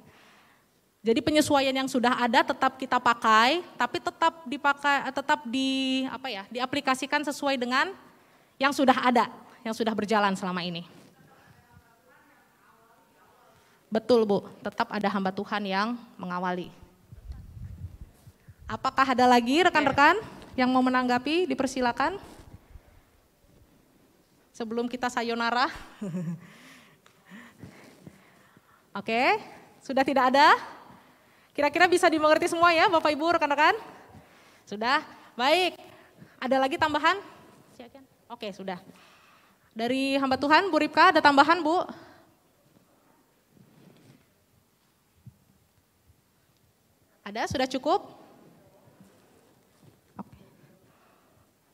Jadi penyesuaian yang sudah ada tetap kita pakai, tapi tetap dipakai, eh, tetap di apa ya, diaplikasikan sesuai dengan yang sudah ada, yang sudah berjalan selama ini. Betul Bu, tetap ada hamba Tuhan yang mengawali. Apakah ada lagi rekan-rekan yang mau menanggapi? Dipersilakan. Sebelum kita sayonara. Oke, sudah tidak ada? Kira-kira bisa dimengerti semua ya Bapak Ibu rekan-rekan? Sudah? Baik. Ada lagi tambahan? Oke, sudah. Dari hamba Tuhan Bu Ripka ada tambahan Bu? Ada? Sudah cukup? Oke.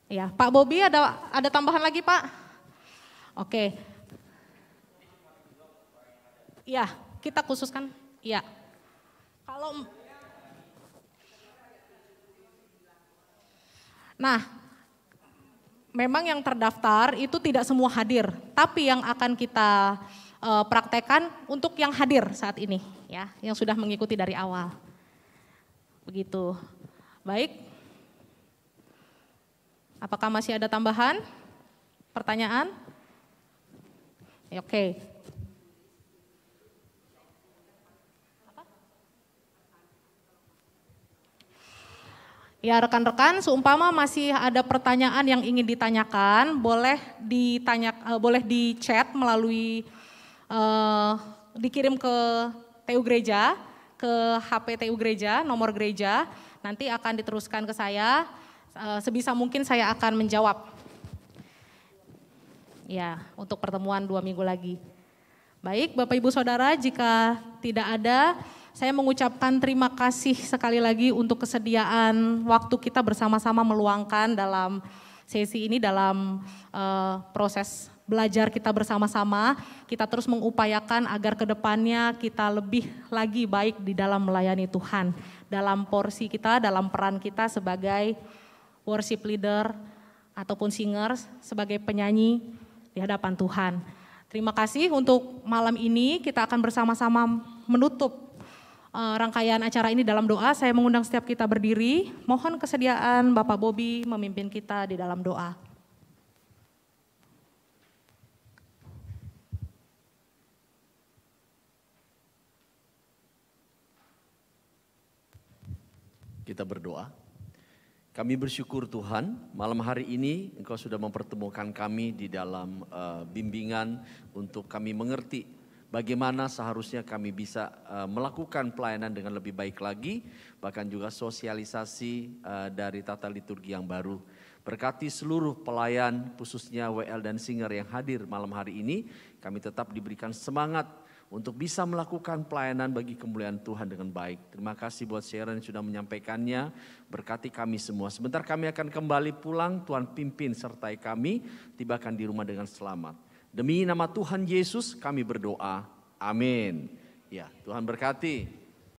Ya, Pak Bobi ada ada tambahan lagi Pak? Oke. Ya, kita khususkan. Ya. Kalau Nah, memang yang terdaftar itu tidak semua hadir, tapi yang akan kita eh, praktekkan untuk yang hadir saat ini, ya, yang sudah mengikuti dari awal. Begitu. Baik. Apakah masih ada tambahan? Pertanyaan? Ya, oke. Okay. Ya rekan-rekan, seumpama masih ada pertanyaan yang ingin ditanyakan, boleh ditanya, eh, boleh di chat melalui uh, dikirim ke TU Gereja ke HPTU gereja, nomor gereja, nanti akan diteruskan ke saya. Eh, sebisa mungkin saya akan menjawab. Ya, untuk pertemuan dua minggu lagi. Baik, Bapak Ibu Saudara, jika tidak ada, saya mengucapkan terima kasih sekali lagi untuk kesediaan waktu kita bersama-sama meluangkan dalam sesi ini dalam uh, proses belajar kita bersama-sama, kita terus mengupayakan agar ke depannya kita lebih lagi baik di dalam melayani Tuhan, dalam porsi kita, dalam peran kita sebagai worship leader ataupun singers, sebagai penyanyi di hadapan Tuhan. Terima kasih untuk malam ini kita akan bersama-sama menutup eh, rangkaian acara ini dalam doa. Saya mengundang setiap kita berdiri. Mohon kesediaan Bapak Bobi memimpin kita di dalam doa. Kita berdoa. Kami bersyukur Tuhan, malam hari ini Engkau sudah mempertemukan kami di dalam uh, bimbingan untuk kami mengerti bagaimana seharusnya kami bisa uh, melakukan pelayanan dengan lebih baik lagi, bahkan juga sosialisasi uh, dari tata liturgi yang baru. Berkati seluruh pelayan, khususnya WL dan Singer yang hadir malam hari ini, kami tetap diberikan semangat untuk bisa melakukan pelayanan bagi kemuliaan Tuhan dengan baik. Terima kasih buat Sharon yang sudah menyampaikannya. Berkati kami semua. Sebentar kami akan kembali pulang. Tuhan pimpin sertai kami. Tibakan di rumah dengan selamat. Demi nama Tuhan Yesus kami berdoa. Amin. Ya, Tuhan berkati.